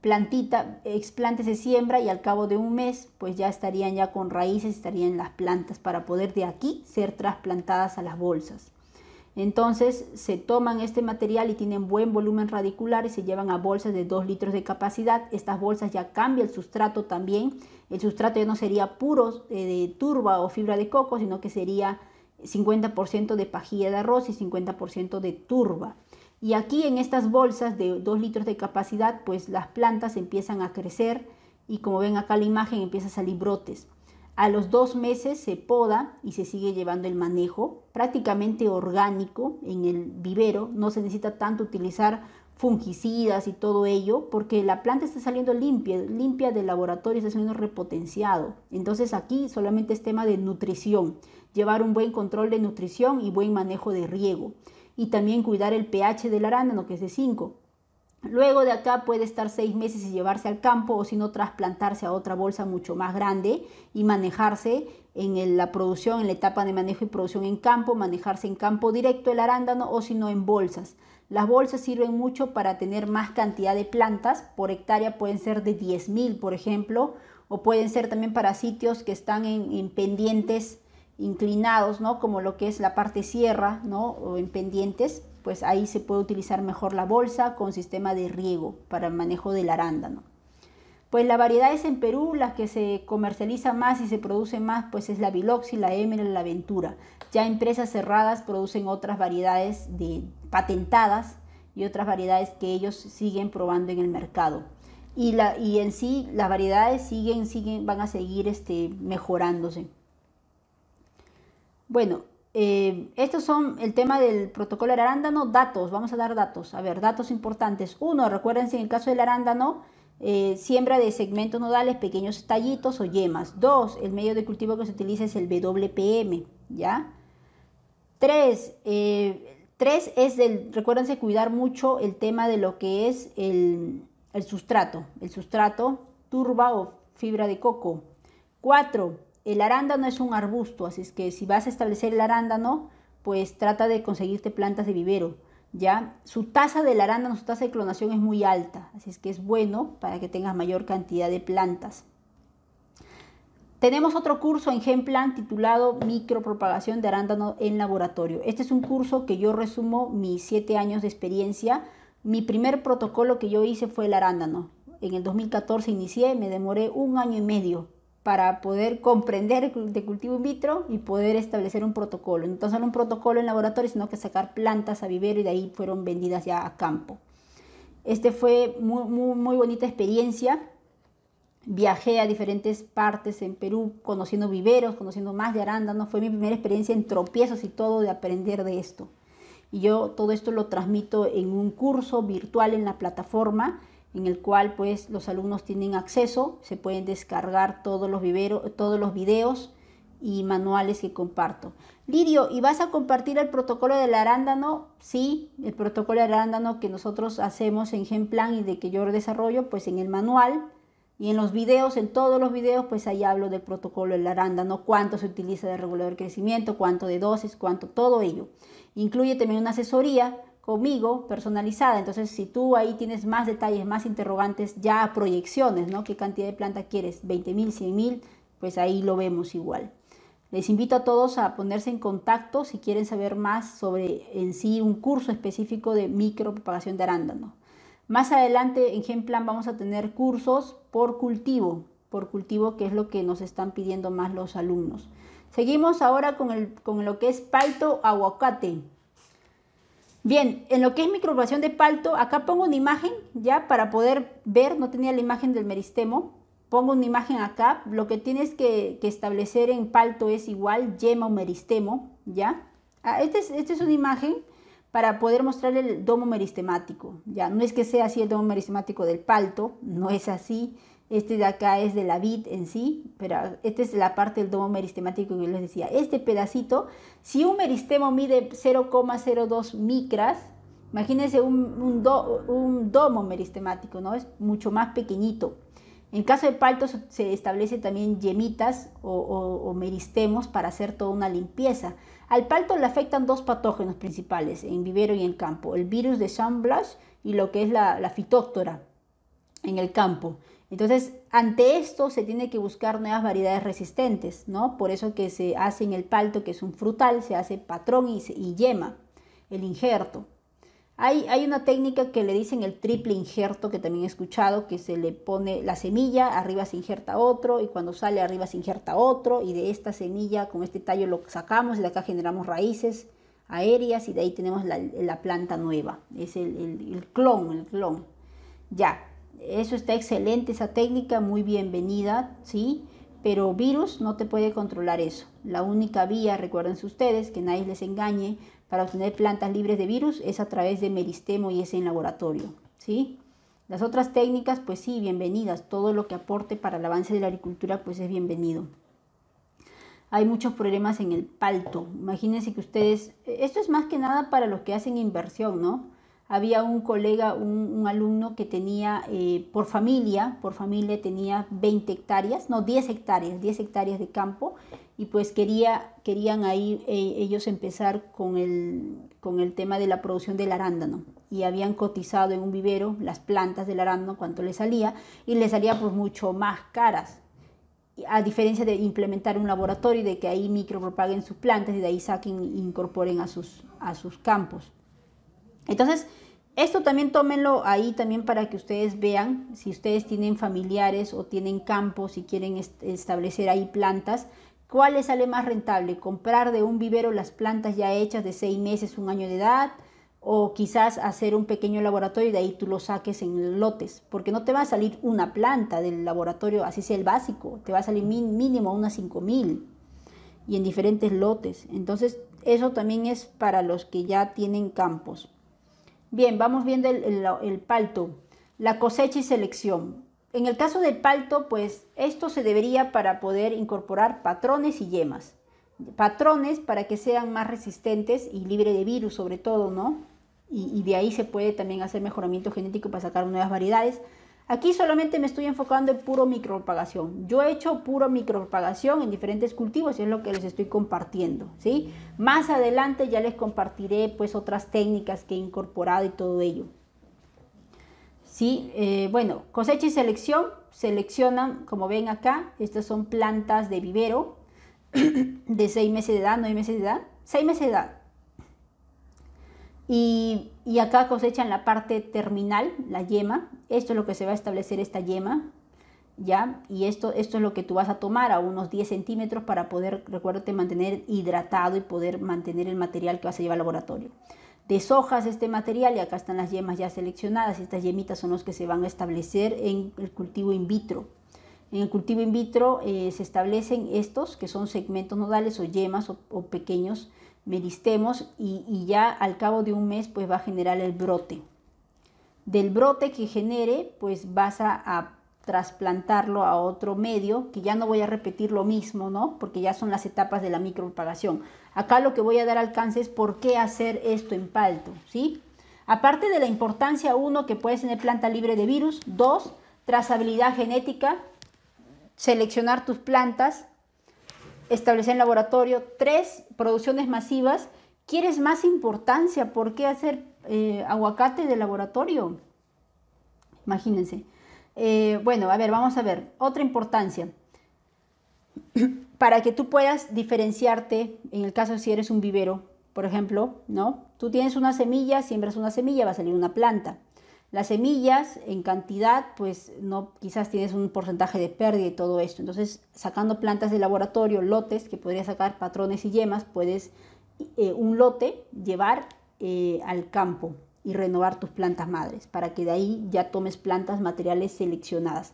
plantita, explante se siembra y al cabo de un mes pues ya estarían ya con raíces, estarían las plantas para poder de aquí ser trasplantadas a las bolsas. Entonces se toman este material y tienen buen volumen radicular y se llevan a bolsas de 2 litros de capacidad. Estas bolsas ya cambian el sustrato también. El sustrato ya no sería puro eh, de turba o fibra de coco, sino que sería 50% de pajilla de arroz y 50% de turba. Y aquí en estas bolsas de 2 litros de capacidad, pues las plantas empiezan a crecer y como ven acá en la imagen empieza a salir brotes. A los dos meses se poda y se sigue llevando el manejo prácticamente orgánico en el vivero. No se necesita tanto utilizar fungicidas y todo ello porque la planta está saliendo limpia, limpia del laboratorio, está saliendo repotenciado. Entonces aquí solamente es tema de nutrición, llevar un buen control de nutrición y buen manejo de riego. Y también cuidar el pH del arándano que es de 5 Luego de acá puede estar seis meses y llevarse al campo o si no trasplantarse a otra bolsa mucho más grande y manejarse en la producción, en la etapa de manejo y producción en campo, manejarse en campo directo el arándano o si no en bolsas. Las bolsas sirven mucho para tener más cantidad de plantas, por hectárea pueden ser de 10.000 por ejemplo, o pueden ser también para sitios que están en, en pendientes inclinados, ¿no? como lo que es la parte sierra ¿no? o en pendientes pues ahí se puede utilizar mejor la bolsa con sistema de riego para el manejo del arándano. Pues las variedades en Perú, las que se comercializan más y se producen más, pues es la Biloxi, la Emerald, la Ventura. Ya empresas cerradas producen otras variedades de, patentadas y otras variedades que ellos siguen probando en el mercado. Y, la, y en sí, las variedades siguen, siguen, van a seguir este, mejorándose. Bueno, eh, estos son el tema del protocolo del arándano, datos, vamos a dar datos, a ver, datos importantes. Uno, recuérdense en el caso del arándano, eh, siembra de segmentos nodales, pequeños tallitos o yemas. Dos, el medio de cultivo que se utiliza es el WPM, ¿ya? Tres, eh, tres es del, recuérdense cuidar mucho el tema de lo que es el, el sustrato, el sustrato, turba o fibra de coco. Cuatro, el arándano es un arbusto, así es que si vas a establecer el arándano, pues trata de conseguirte plantas de vivero. ¿ya? Su tasa del arándano, su tasa de clonación es muy alta, así es que es bueno para que tengas mayor cantidad de plantas. Tenemos otro curso en Genplan titulado Micropropagación de arándano en laboratorio. Este es un curso que yo resumo mis 7 años de experiencia. Mi primer protocolo que yo hice fue el arándano. En el 2014 inicié, me demoré un año y medio para poder comprender de cultivo in vitro y poder establecer un protocolo. Entonces, no un protocolo en laboratorio, sino que sacar plantas a vivero y de ahí fueron vendidas ya a campo. Este fue muy, muy, muy bonita experiencia. Viajé a diferentes partes en Perú, conociendo viveros, conociendo más de arándanos. Fue mi primera experiencia en tropiezos y todo de aprender de esto. Y yo todo esto lo transmito en un curso virtual en la plataforma en el cual pues los alumnos tienen acceso, se pueden descargar todos los, todos los videos y manuales que comparto. Lirio, ¿y vas a compartir el protocolo del arándano? Sí, el protocolo del arándano que nosotros hacemos en Genplan y de que yo desarrollo, pues en el manual y en los videos, en todos los videos, pues ahí hablo del protocolo del arándano, cuánto se utiliza de regulador de crecimiento, cuánto de dosis, cuánto, todo ello. Incluye también una asesoría conmigo personalizada. Entonces, si tú ahí tienes más detalles, más interrogantes, ya proyecciones, ¿no? ¿Qué cantidad de planta quieres? ¿20.000? ¿100.000? Pues ahí lo vemos igual. Les invito a todos a ponerse en contacto si quieren saber más sobre en sí un curso específico de micropropagación de arándano. Más adelante en Genplan vamos a tener cursos por cultivo, por cultivo que es lo que nos están pidiendo más los alumnos. Seguimos ahora con, lo que es palto aguacate. Bien, en lo que es microoblación de palto, acá pongo una imagen ya para poder ver, no tenía la imagen del meristemo, pongo una imagen acá, lo que tienes que, establecer en palto es igual yema o meristemo, ¿ya? Ah, esta es, este es una imagen para poder mostrar el domo meristemático, ¿ya? No es que sea así el domo meristemático del palto, no es así, este de acá es de la vid en sí, pero esta es la parte del domo meristemático que les decía. Este pedacito, si un meristemo mide 0,02 micras, imagínense un, domo meristemático, ¿no? Es mucho más pequeñito. En caso de palto se establece también yemitas o, meristemos para hacer toda una limpieza. Al palto le afectan dos patógenos principales en vivero y en campo, el virus de shamblash y lo que es la, la fitóctora en el campo. Entonces, ante esto se tiene que buscar nuevas variedades resistentes, ¿no? Por eso que se hace en el palto, que es un frutal, se hace patrón y, yema, el injerto. Hay, hay, una técnica que le dicen el triple injerto, que también he escuchado, que se le pone la semilla, arriba se injerta otro, y cuando sale arriba se injerta otro, y de esta semilla, con este tallo lo sacamos, y de acá generamos raíces aéreas, y de ahí tenemos la, planta nueva. Es el clon, el clon. Ya, eso está excelente, esa técnica, muy bienvenida, ¿sí? Pero virus no te puede controlar eso. La única vía, recuérdense ustedes, que nadie les engañe, para obtener plantas libres de virus es a través de meristemo y es en laboratorio, ¿sí? Las otras técnicas, pues sí, bienvenidas. Todo lo que aporte para el avance de la agricultura, pues es bienvenido. Hay muchos problemas en el palto. Imagínense que ustedes, esto es más que nada para los que hacen inversión, ¿no? había un colega, un, alumno que tenía eh, por familia, por familia tenía 20 hectáreas, no 10 hectáreas, 10 hectáreas de campo y pues quería, querían ahí eh, ellos empezar con el, tema de la producción del arándano y habían cotizado en un vivero las plantas del arándano cuánto le salía y les salía pues mucho más caras a diferencia de implementar un laboratorio de que ahí micropropaguen sus plantas y de ahí saquen e incorporen a a sus campos. Entonces, esto también tómenlo ahí también para que ustedes vean si ustedes tienen familiares o tienen campos y quieren establecer ahí plantas, cuál les sale más rentable, comprar de un vivero las plantas ya hechas de seis meses, un año de edad, o quizás hacer un pequeño laboratorio y de ahí tú lo saques en lotes, porque no te va a salir una planta del laboratorio, así sea el básico, te va a salir mínimo unas 5000 y en diferentes lotes. Entonces, eso también es para los que ya tienen campos. Bien, vamos viendo el, palto, la cosecha y selección. En el caso del palto, pues esto se debería para poder incorporar patrones y yemas. Patrones para que sean más resistentes y libre de virus sobre todo, ¿no? y de ahí se puede también hacer mejoramiento genético para sacar nuevas variedades. Aquí solamente me estoy enfocando en puro micropropagación. Yo he hecho puro micropropagación en diferentes cultivos y es lo que les estoy compartiendo, ¿sí? Más adelante ya les compartiré pues otras técnicas que he incorporado y todo ello. Sí, eh, bueno, cosecha y selección. Seleccionan, como ven acá, estas son plantas de vivero de 6 meses de edad, no meses de edad, 6 meses de edad. Y y acá cosechan la parte terminal, la yema. Esto es lo que se va a establecer esta yema, ¿ya? Y esto, esto es lo que tú vas a tomar a unos 10 centímetros para poder, recuérdate, mantener hidratado y poder mantener el material que vas a llevar al laboratorio. Deshojas este material y acá están las yemas ya seleccionadas. Estas yemitas son los que se van a establecer en el cultivo in vitro. En el cultivo in vitro eh, se establecen estos que son segmentos nodales o yemas o pequeños meristemos y, y, ya al cabo de un mes pues va a generar el brote. Del brote que genere pues vas a, trasplantarlo a otro medio que ya no voy a repetir lo mismo, ¿no? Porque ya son las etapas de la micropropagación. Acá lo que voy a dar alcance es por qué hacer esto en palto, ¿sí? Aparte de la importancia, uno, que puedes tener planta libre de virus, dos, trazabilidad genética, seleccionar tus plantas, establecer en laboratorio. Tres, producciones masivas. ¿Quieres más importancia? ¿Por qué hacer eh, aguacate de laboratorio? Imagínense. Eh, bueno, a ver, vamos a ver. Otra importancia. Para que tú puedas diferenciarte, en el caso si eres un vivero, por ejemplo, ¿no? Tú tienes una semilla, siembras una semilla, va a salir una planta. Las semillas en cantidad, pues no, quizás tienes un porcentaje de pérdida y todo esto. Entonces, sacando plantas de laboratorio, lotes, que podrías sacar patrones y yemas, puedes eh, un lote llevar eh, al campo y renovar tus plantas madres, para que de ahí ya tomes plantas materiales seleccionadas.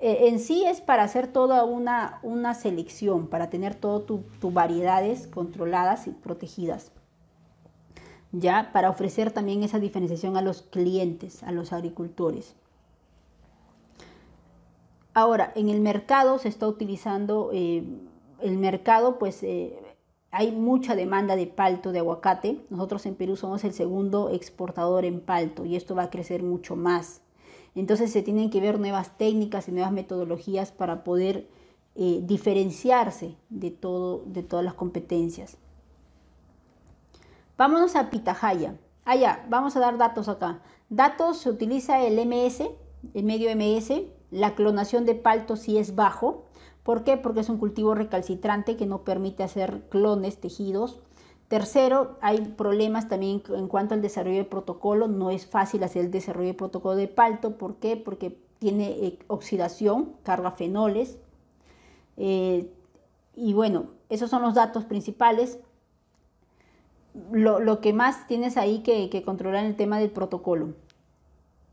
Eh, en sí es para hacer toda una, una selección, para tener todas tus variedades controladas y protegidas. ¿ya? Para ofrecer también esa diferenciación a los clientes, a los agricultores. Ahora, en el mercado se está utilizando, eh, el mercado pues eh, hay mucha demanda de palto de aguacate. Nosotros en Perú somos el segundo exportador en palto y esto va a crecer mucho más. Entonces se tienen que ver nuevas técnicas y nuevas metodologías para poder eh, diferenciarse de todas las competencias. Vámonos a Pitahaya. Allá, ah, vamos a dar datos acá. Datos se utiliza el MS, el medio MS. La clonación de palto sí es bajo. ¿Por qué? Porque es un cultivo recalcitrante que no permite hacer clones, tejidos. Tercero, hay problemas también en cuanto al desarrollo de protocolo. No es fácil hacer el desarrollo de protocolo de palto. ¿Por qué? Porque tiene eh, oxidación, carga fenoles. Eh, y bueno, esos son los datos principales lo, que más tienes ahí que, que controlar en el tema del protocolo.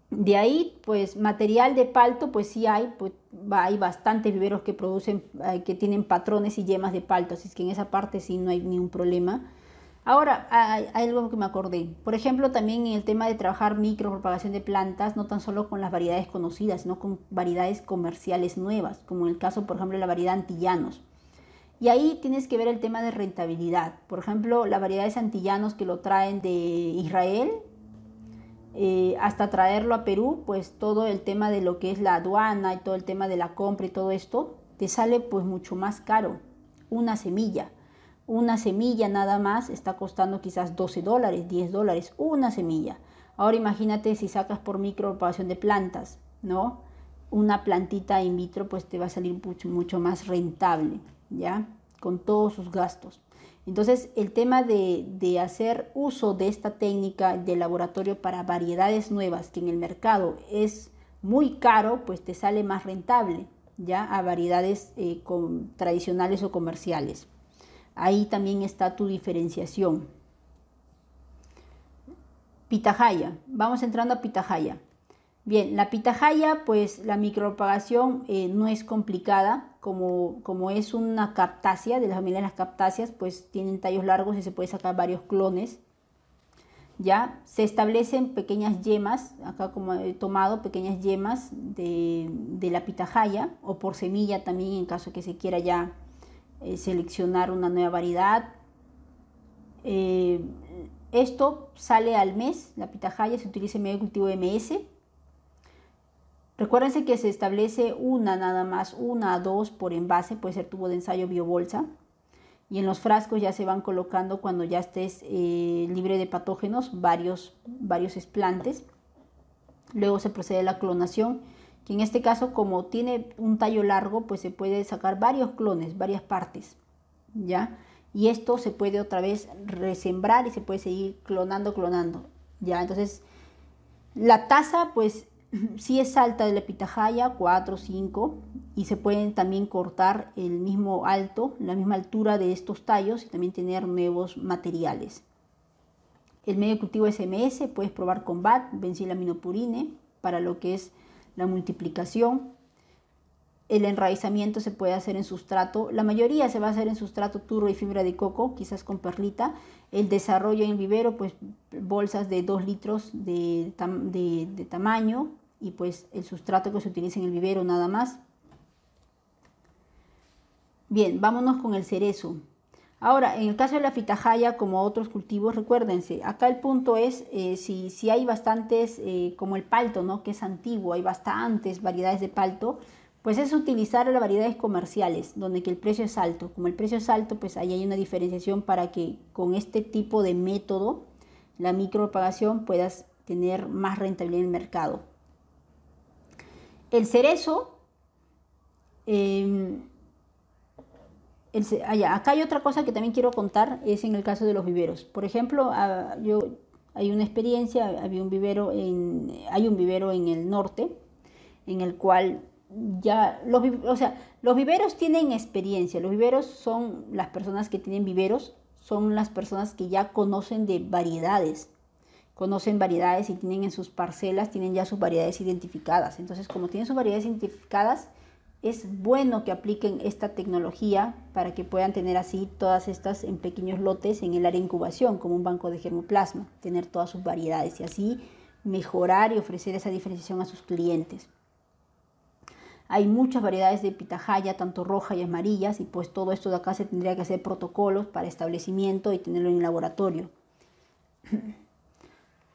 De ahí, pues material de palto, pues sí hay, pues hay bastantes viveros que producen, eh, que tienen patrones y yemas de palto, así que en esa parte sí no hay ningún problema. Ahora, hay, algo que me acordé. Por ejemplo, también en el tema de trabajar micropropagación de plantas, no tan solo con las variedades conocidas, sino con variedades comerciales nuevas, como en el caso, por ejemplo, de la variedad antillanos. Y ahí tienes que ver el tema de rentabilidad. Por ejemplo, la variedad de santillanos que lo traen de Israel eh, hasta traerlo a Perú, pues todo el tema de lo que es la aduana y todo el tema de la compra y todo esto, te sale pues mucho más caro una semilla. Una semilla nada más está costando quizás 12 dólares, 10 dólares, una semilla. Ahora imagínate si sacas por micropropagación de plantas, ¿no? Una plantita in vitro pues te va a salir mucho más rentable. ¿ya? Con todos sus gastos. Entonces, el tema de, hacer uso de esta técnica de laboratorio para variedades nuevas que en el mercado es muy caro, pues te sale más rentable, ¿ya? A variedades eh, con, tradicionales o comerciales. Ahí también está tu diferenciación. Pitahaya. Vamos entrando a pitahaya. Bien, la pitahaya, pues la micropagación eh, no es complicada como, es una captasia de la familia de las captacias, pues tienen tallos largos y se puede sacar varios clones. ¿Ya? Se establecen pequeñas yemas, acá como he tomado pequeñas yemas de, de la pitahaya o por semilla también en caso que se quiera ya eh, seleccionar una nueva variedad. Eh, esto sale al mes, la pitahaya se utiliza en medio de cultivo MS, Recuérdense que se establece una nada más, una a dos por envase, puede ser tubo de ensayo biobolsa. Y en los frascos ya se van colocando cuando ya estés eh, libre de patógenos varios, varios explantes. Luego se procede a la clonación, que en este caso como tiene un tallo largo, pues se puede sacar varios clones, varias partes. ¿Ya? Y esto se puede otra vez resembrar y se puede seguir clonando, clonando. ¿Ya? Entonces, la tasa pues si es alta de la pitahaya, 4 o 5, y se pueden también cortar el mismo alto, la misma altura de estos tallos y también tener nuevos materiales. El medio cultivo SMS puedes probar con BAT, benzilaminopurine, para lo que es la multiplicación. El enraizamiento se puede hacer en sustrato, la mayoría se va a hacer en sustrato turro y fibra de coco, quizás con perlita. El desarrollo en vivero, pues bolsas de 2 litros de tamaño, y pues el sustrato que se utiliza en el vivero nada más. Bien, vámonos con el cerezo. Ahora, en el caso de la fitajaya como otros cultivos, recuérdense, acá el punto es eh, si, hay bastantes, eh, como el palto, ¿no? que es antiguo, hay bastantes variedades de palto, pues es utilizar las variedades comerciales, donde que el precio es alto. Como el precio es alto, pues ahí hay una diferenciación para que con este tipo de método, la micropropagación puedas tener más rentabilidad en el mercado. El cerezo, em, allá, ah, acá hay otra cosa que también quiero contar, es en el caso de los viveros. Por ejemplo, ah, yo, hay una experiencia, había un vivero hay un vivero en el norte, en el cual ya o sea, los viveros tienen experiencia, los viveros son las personas que tienen viveros, son las personas que ya conocen de variedades conocen variedades y tienen en sus parcelas, tienen ya sus variedades identificadas. Entonces, como tienen sus variedades identificadas, es bueno que apliquen esta tecnología para que puedan tener así todas estas en pequeños lotes en el área de incubación, como un banco de germoplasma, tener todas sus variedades y así mejorar y ofrecer esa diferenciación a sus clientes. Hay muchas variedades de pitahaya, tanto roja y amarillas, y pues todo esto de acá se tendría que hacer protocolos para establecimiento y tenerlo en el laboratorio.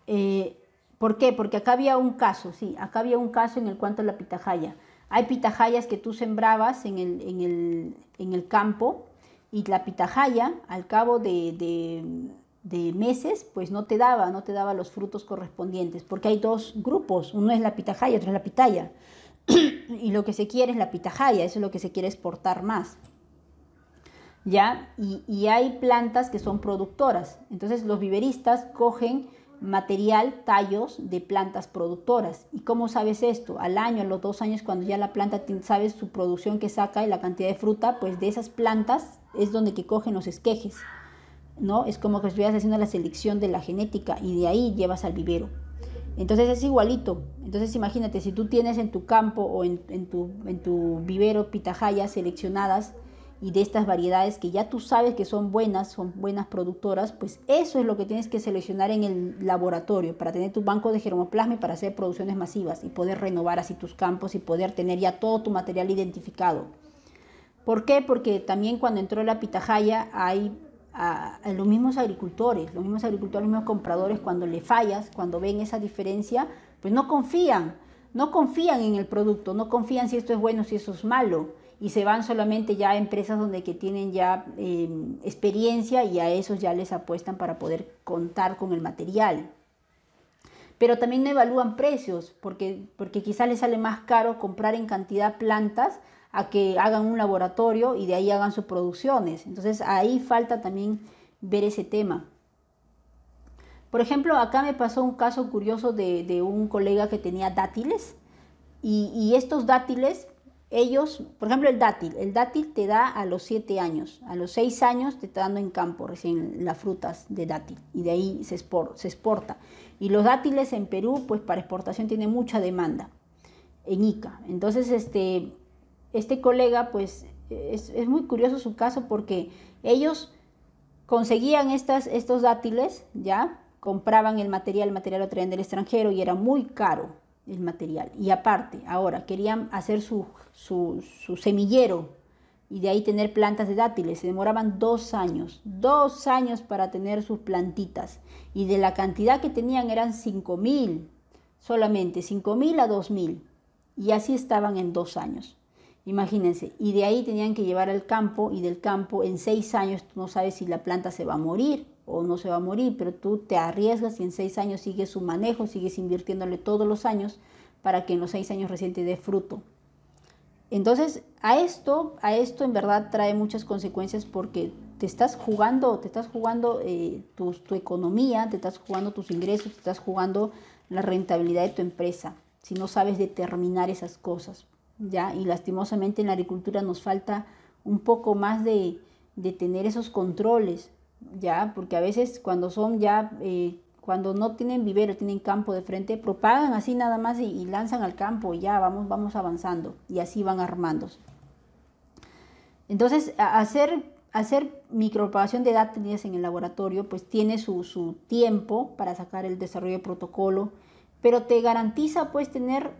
Eh, ¿Por qué? Porque acá había un caso, sí, acá había un caso en el cuanto a la pitahaya. Hay pitahayas que tú sembrabas en el, campo y la pitahaya al cabo de, de, meses pues no te daba, no te daba los frutos correspondientes, porque hay dos grupos, uno es la pitahaya, otro es la pitaya. y lo que se quiere es la pitahaya, eso es lo que se quiere exportar más. ¿Ya? Y, y hay plantas que son productoras. Entonces los viveristas cogen material, tallos de plantas productoras. ¿Y cómo sabes esto? Al año, a los dos años, cuando ya la planta sabe su producción que saca y la cantidad de fruta, pues de esas plantas es donde que cogen los esquejes, ¿no? Es como que estuvieras haciendo la selección de la genética y de ahí llevas al vivero. Entonces es igualito. Entonces imagínate, si tú tienes en tu campo o en, tu, en tu vivero pitahayas seleccionadas, y de estas variedades que ya tú sabes que son buenas, son buenas productoras, pues eso es lo que tienes que seleccionar en el laboratorio para tener tu banco de germoplasma y para hacer producciones masivas y poder renovar así tus campos y poder tener ya todo tu material identificado. ¿Por qué? Porque también cuando entró la pitahaya hay los mismos agricultores, los mismos agricultores, los mismos compradores, cuando le fallas, cuando ven esa diferencia, pues no confían, no confían en el producto, no confían si esto es bueno, si eso es malo y se van solamente ya a empresas donde que tienen ya eh, experiencia y a esos ya les apuestan para poder contar con el material. Pero también no evalúan precios, porque, porque les sale más caro comprar en cantidad plantas a que hagan un laboratorio y de ahí hagan sus producciones. Entonces ahí falta también ver ese tema. Por ejemplo, acá me pasó un caso curioso de, un colega que tenía dátiles y estos dátiles ellos, por ejemplo, el dátil. El dátil te da a los 7 años. A los 6 años te está dando en campo recién las frutas de dátil y de ahí se, exporta. Y los dátiles en Perú, pues para exportación tiene mucha demanda en Ica. Entonces, este, este colega, pues es, muy curioso su caso porque ellos conseguían estas, estos dátiles, ¿ya? Compraban el material, el material lo traían del extranjero y era muy caro el material. Y aparte, ahora querían hacer su, su, semillero y de ahí tener plantas de dátiles. Se demoraban dos años, dos años para tener sus plantitas. Y de la cantidad que tenían eran 5.000, solamente 5.000 a 2.000. Y así estaban en dos años. Imagínense, y de ahí tenían que llevar al campo y del campo en seis años no sabes si la planta se va a morir o no se va a morir, pero tú te arriesgas y en seis años sigues su manejo, sigues invirtiéndole todos los años para que en los seis años recientes dé fruto. Entonces, a esto, a esto en verdad trae muchas consecuencias porque te estás jugando, te estás jugando eh, tu, economía, te estás jugando tus ingresos, te estás jugando la rentabilidad de tu empresa, si no sabes determinar esas cosas, ¿ya? Y lastimosamente en la agricultura nos falta un poco más de, de tener esos controles, ya, porque a veces cuando son ya, eh, cuando no tienen vivero, tienen campo de frente, propagan así nada más y, lanzan al campo y ya vamos, vamos avanzando y así van armándose. Entonces, hacer, hacer micropropagación de edad tenidas en el laboratorio, pues tiene su, su, tiempo para sacar el desarrollo de protocolo, pero te garantiza pues tener,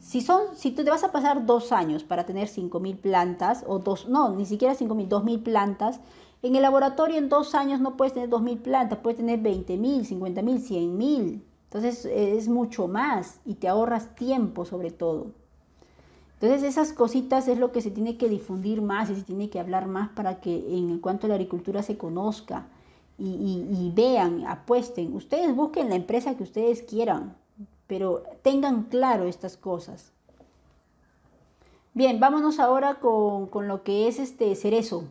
si son, si tú te vas a pasar dos años para tener 5.000 plantas, o dos, no, ni siquiera 5.000, 2.000 plantas, en el laboratorio en dos años no puedes tener 2.000 plantas, puedes tener 20.000, 50.000, 100.000. Entonces es mucho más y te ahorras tiempo sobre todo. Entonces esas cositas es lo que se tiene que difundir más y se tiene que hablar más para que en cuanto a la agricultura se conozca y, vean, apuesten. Ustedes busquen la empresa que ustedes quieran, pero tengan claro estas cosas. Bien, vámonos ahora con, con lo que es este cerezo.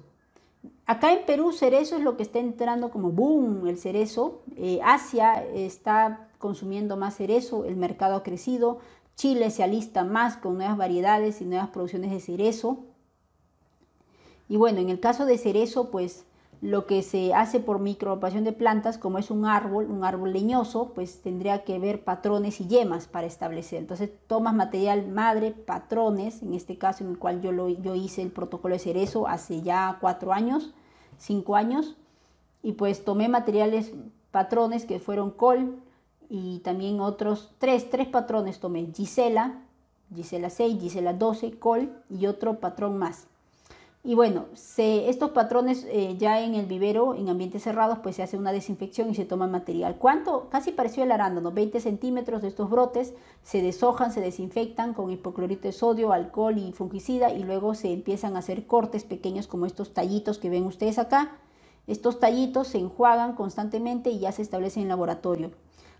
Acá en Perú cerezo es lo que está entrando como boom, el cerezo. Eh, Asia está consumiendo más cerezo, el mercado ha crecido. Chile se alista más con nuevas variedades y nuevas producciones de cerezo. Y bueno, en el caso de cerezo, pues lo que se hace por micropropagación de plantas, como es un árbol, un árbol leñoso, pues tendría que ver patrones y yemas para establecer. Entonces tomas material madre, patrones, en este caso en el cual yo, yo hice el protocolo de cerezo hace ya cuatro años, cinco años, y pues tomé materiales patrones que fueron col y también otros tres, tres patrones tomé, Gisela, Gisela 6, Gisela 12, col y otro patrón más. Y bueno, estos patrones eh, ya en el vivero, en ambientes cerrados, pues se hace una desinfección y se toma material. ¿Cuánto? Casi pareció el arándano, 20 centímetros de estos brotes se deshojan, se desinfectan con hipoclorito de sodio, alcohol y fungicida y luego se empiezan a hacer cortes pequeños como estos tallitos que ven ustedes acá. Estos tallitos se enjuagan constantemente y ya se establece en laboratorio.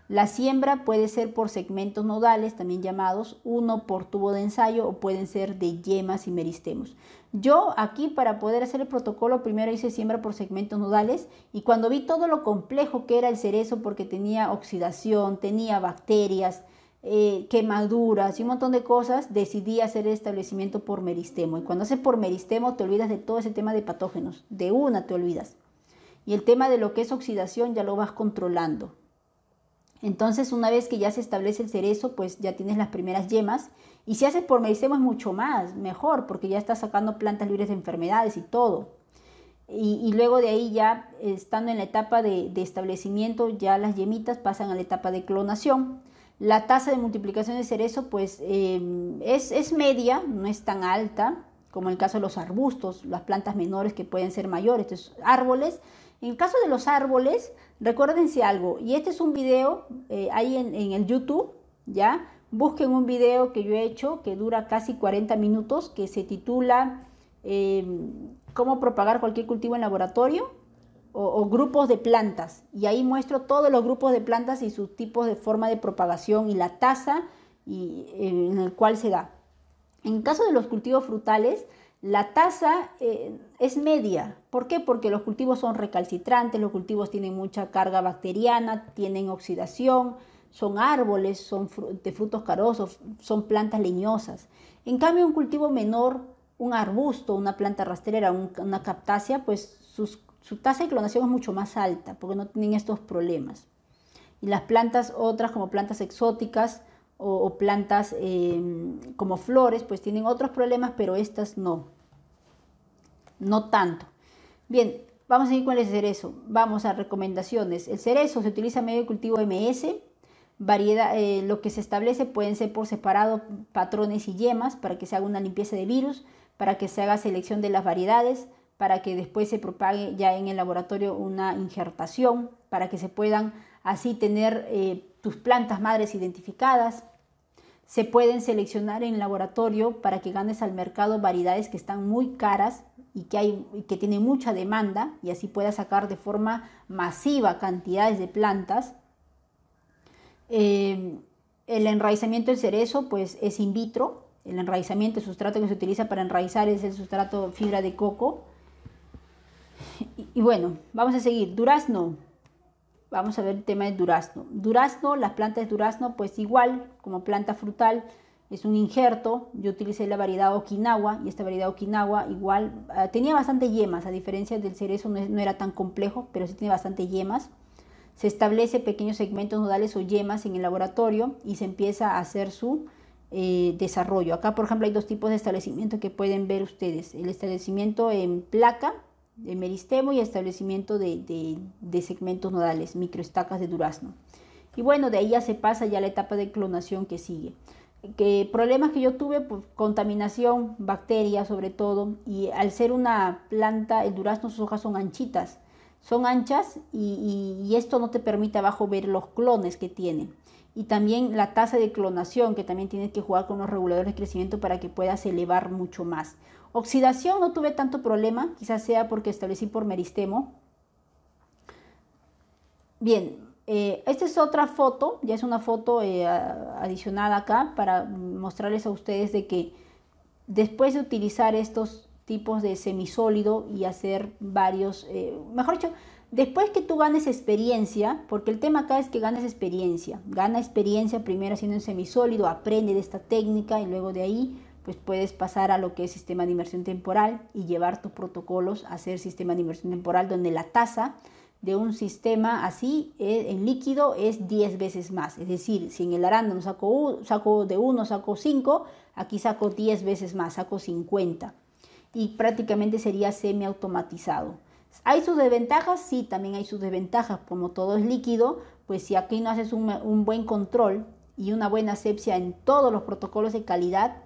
La siembra puede ser por segmentos nodales, también llamados uno por tubo de ensayo, o pueden ser de yemas y meristemos. Yo aquí para poder hacer el protocolo primero hice siembra por segmentos nodales y cuando vi todo lo complejo que era el cerezo porque tenía oxidación, tenía bacterias, eh, quemaduras y un montón de cosas, decidí hacer el establecimiento por meristemo. Y cuando haces por meristemo te olvidas de todo ese tema de patógenos, de una te olvidas. Y el tema de lo que es oxidación ya lo vas controlando. Entonces una vez que ya se establece el cerezo, pues ya tienes las primeras yemas y si haces por medicema es mucho más, mejor, porque ya está sacando plantas libres de enfermedades y todo. Y, luego de ahí ya, estando en la etapa de, establecimiento, ya las yemitas pasan a la etapa de clonación. La tasa de multiplicación de cerezo pues em, es, media, no es tan alta, como en el caso de los arbustos, las plantas menores que pueden ser mayores, estos árboles. En el caso de los árboles, recuérdense algo, y este es un video eh, ahí en, el YouTube, ¿ya? Busquen un video que yo he hecho que dura casi 40 minutos, que se titula em, Cómo propagar cualquier cultivo en laboratorio o, grupos de plantas. Y ahí muestro todos los grupos de plantas y sus tipos de forma de propagación y la tasa en el cual se da. En caso de los cultivos frutales, la tasa eh, es media. ¿Por qué? Porque los cultivos son recalcitrantes, los cultivos tienen mucha carga bacteriana, tienen oxidación, son árboles, son de frutos carosos, son plantas leñosas. En cambio, un cultivo menor, un arbusto, una planta rastrera, una captácea, pues su tasa de clonación es mucho más alta porque no tienen estos problemas. Y las plantas otras, como plantas exóticas o, plantas em, como flores, pues tienen otros problemas, pero estas no. No tanto. Bien, vamos a seguir con el cerezo. Vamos a recomendaciones. El cerezo se utiliza medio cultivo MS, eh, lo que se establece pueden ser por separado patrones y yemas para que se haga una limpieza de virus, para que se haga selección de las variedades, para que después se propague ya en el laboratorio una injertación, para que se puedan así tener eh, tus plantas madres identificadas. Se pueden seleccionar en laboratorio para que ganes al mercado variedades que están muy caras y que, hay, y que tienen mucha demanda y así puedas sacar de forma masiva cantidades de plantas Em, el enraizamiento del cerezo pues es in vitro, el enraizamiento, el sustrato que se utiliza para enraizar es el sustrato fibra de coco. Y, bueno, vamos a seguir. Durazno, vamos a ver el tema de durazno. Durazno, las plantas de durazno pues igual como planta frutal es un injerto. Yo utilicé la variedad Okinawa y esta variedad Okinawa igual ah, tenía bastante yemas, a diferencia del cerezo no, no era tan complejo, pero sí tiene bastante yemas. Se establece pequeños segmentos nodales o yemas en el laboratorio y se empieza a hacer su eh, desarrollo. Acá, por ejemplo, hay dos tipos de establecimiento que pueden ver ustedes. El establecimiento en placa de meristemo y establecimiento de, segmentos nodales, microestacas de durazno. Y bueno, de ahí ya se pasa ya la etapa de clonación que sigue. Que problemas que yo tuve, pues, contaminación, bacterias sobre todo, y al ser una planta, el durazno, sus hojas son anchitas son anchas y, esto no te permite abajo ver los clones que tienen. Y también la tasa de clonación, que también tienes que jugar con los reguladores de crecimiento para que puedas elevar mucho más. Oxidación no tuve tanto problema, quizás sea porque establecí por meristemo. Bien, eh, esta es otra foto, ya es una foto eh, adicionada acá para mostrarles a ustedes de que después de utilizar estos tipos de semisólido y hacer varios, eh, mejor dicho, después que tú ganes experiencia, porque el tema acá es que ganas experiencia, gana experiencia primero haciendo un semisólido, aprende de esta técnica y luego de ahí pues puedes pasar a lo que es sistema de inversión temporal y llevar tus protocolos a hacer sistema de inversión temporal donde la tasa de un sistema así eh, en líquido es 10 veces más. Es decir, si en el arándano saco, saco de 1, saco 5, aquí saco 10 veces más, saco 50 y prácticamente sería semiautomatizado. ¿Hay sus desventajas? Sí, también hay sus desventajas. Como todo es líquido, pues si aquí no haces un, un buen control y una buena asepsia en todos los protocolos de calidad,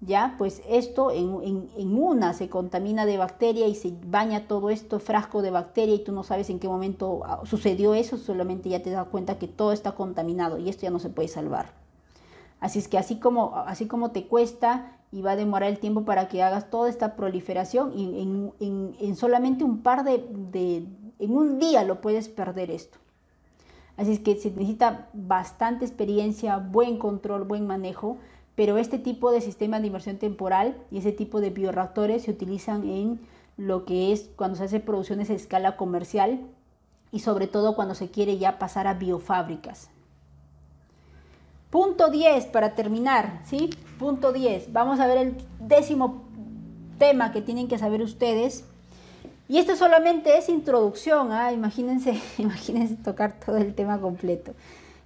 ya, pues esto en, una se contamina de bacteria y se baña todo esto frasco de bacteria y tú no sabes en qué momento ah, sucedió eso, solamente ya te das cuenta que todo está contaminado y esto ya no se puede salvar. Así es que así como, así como te cuesta y va a demorar el tiempo para que hagas toda esta proliferación y en, solamente un par de, en un día lo puedes perder esto. Así es que se necesita bastante experiencia, buen control, buen manejo, pero este tipo de sistema de inversión temporal y ese tipo de bioreactores se utilizan en lo que es cuando se hace producciones a escala comercial y sobre todo cuando se quiere ya pasar a biofábricas. Punto 10 para terminar, ¿sí? Punto 10. Vamos a ver el décimo tema que tienen que saber ustedes. Y esto solamente es introducción, ¿ah? imagínense, imagínense tocar todo el tema completo.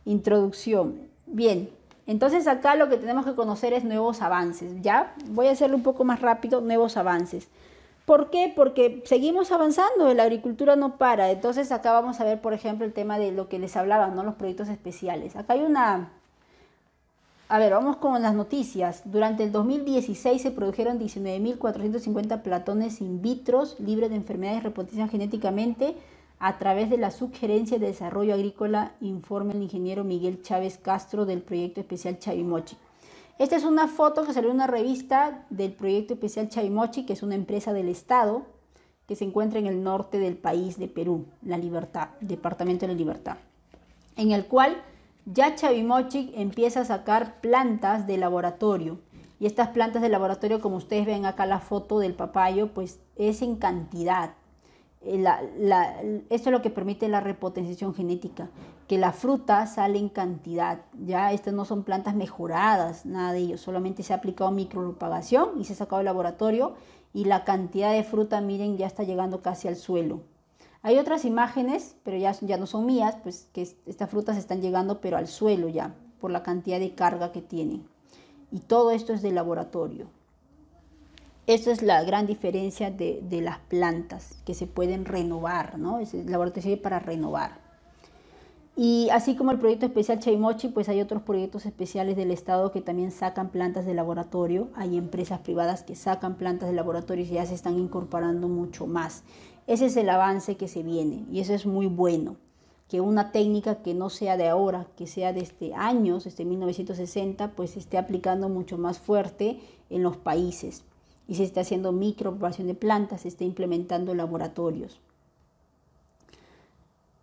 Introducción. Bien, entonces acá lo que tenemos que conocer es nuevos avances, ¿ya? Voy a hacerlo un poco más rápido, nuevos avances. ¿Por qué? Porque seguimos avanzando, la agricultura no para. Entonces acá vamos a ver, por ejemplo, el tema de lo que les hablaba, ¿no? Los proyectos especiales. Acá hay una a ver, vamos con las noticias. Durante el 2016 se produjeron 19.450 platones in vitro libres de enfermedades reproducidas genéticamente a través de la sugerencia de Desarrollo Agrícola, informa el ingeniero Miguel Chávez Castro del proyecto especial Chavimochi. Esta es una foto que salió en una revista del proyecto especial Chavimochi, que es una empresa del Estado que se encuentra en el norte del país de Perú, La Libertad, Departamento de la Libertad, en el cual ya Chavimochic empieza a sacar plantas de laboratorio. Y estas plantas de laboratorio, como ustedes ven acá la foto del papayo, pues es en cantidad. Eh, esto es lo que permite la repotenciación genética, que la fruta sale en cantidad. Ya estas no son plantas mejoradas, nada de ello. Solamente se ha aplicado micropropagación y se ha sacado el laboratorio y la cantidad de fruta, miren, ya está llegando casi al suelo. Hay otras imágenes, pero ya, ya no son mías, pues que estas frutas están llegando pero al suelo ya, por la cantidad de carga que tienen. Y todo esto es de laboratorio. Esa es la gran diferencia de, las plantas, que se pueden renovar, ¿no? El laboratorio sirve para renovar. Y así como el proyecto especial Chaimochi, pues hay otros proyectos especiales del Estado que también sacan plantas de laboratorio. Hay empresas privadas que sacan plantas de laboratorio y ya se están incorporando mucho más. Ese es el avance que se viene y eso es muy bueno. Que una técnica que no sea de ahora, que sea de este años, este 1960, pues se esté aplicando mucho más fuerte en los países. Y se está haciendo micropropagación de plantas, se está implementando laboratorios.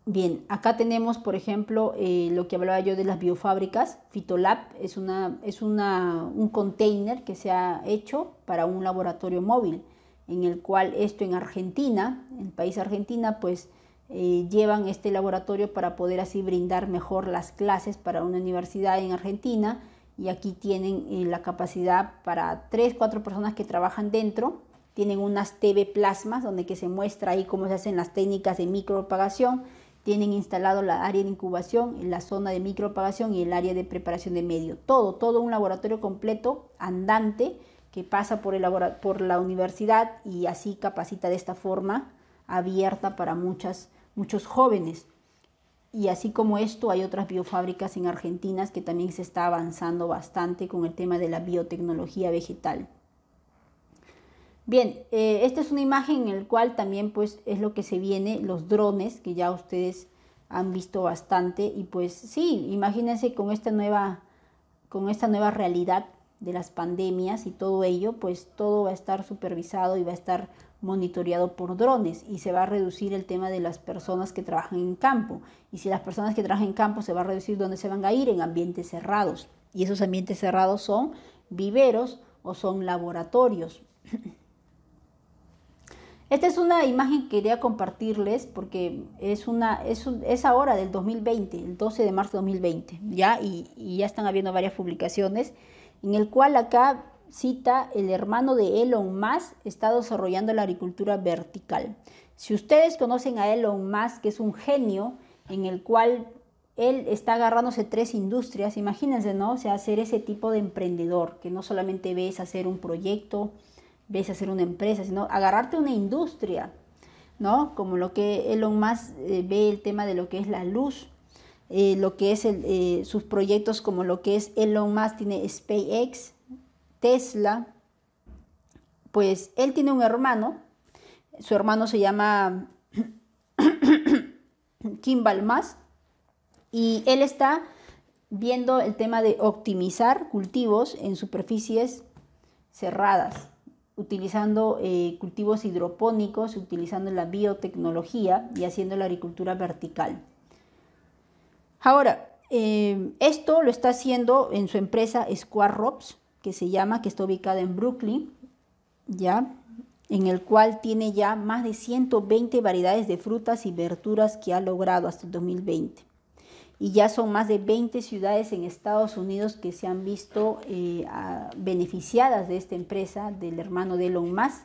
Bien, acá tenemos, por ejemplo, eh, lo que hablaba yo de las biofábricas. Fitolab es, un container que se ha hecho para un laboratorio móvil en el cual esto en Argentina, en el país Argentina, pues eh, llevan este laboratorio para poder así brindar mejor las clases para una universidad en Argentina y aquí tienen eh, la capacidad para 3, 4 personas que trabajan dentro, tienen unas TV plasmas donde que se muestra ahí cómo se hacen las técnicas de micropagación, tienen instalado la área de incubación, la zona de micropagación y el área de preparación de medio. Todo, todo un laboratorio completo, andante, que pasa por, el por la universidad y así capacita de esta forma abierta para muchas, muchos jóvenes. Y así como esto, hay otras biofábricas en Argentina que también se está avanzando bastante con el tema de la biotecnología vegetal. Bien, eh, esta es una imagen en la cual también pues es lo que se viene, los drones, que ya ustedes han visto bastante. Y pues sí, imagínense con esta nueva, con esta nueva realidad de las pandemias y todo ello, pues todo va a estar supervisado y va a estar monitoreado por drones y se va a reducir el tema de las personas que trabajan en campo. Y si las personas que trabajan en campo se va a reducir dónde se van a ir, en ambientes cerrados. Y esos ambientes cerrados son viveros o son laboratorios. Esta es una imagen que quería compartirles porque es, una, es, ahora del 2020, el 12 de marzo de 2020, ¿ya? Y, y ya están habiendo varias publicaciones en el cual acá cita el hermano de Elon Musk está desarrollando la agricultura vertical. Si ustedes conocen a Elon Musk, que es un genio en el cual él está agarrándose tres industrias, imagínense, ¿no? O sea, hacer ese tipo de emprendedor, que no solamente ves hacer un proyecto, ves hacer una empresa, sino agarrarte una industria, ¿no? Como lo que Elon Musk eh, ve el tema de lo que es la luz, eh, lo que es eh, sus proyectos como lo que es Elon Musk, tiene SpaceX, Tesla, pues él tiene un hermano, su hermano se llama Kimball Musk, y él está viendo el tema de optimizar cultivos en superficies cerradas, utilizando eh, cultivos hidropónicos, utilizando la biotecnología y haciendo la agricultura vertical. Ahora, eh, esto lo está haciendo en su empresa Square Robs, que se llama, que está ubicada en Brooklyn, ¿ya? en el cual tiene ya más de 120 variedades de frutas y verduras que ha logrado hasta el 2020. Y ya son más de 20 ciudades en Estados Unidos que se han visto eh, beneficiadas de esta empresa del hermano de Elon Musk,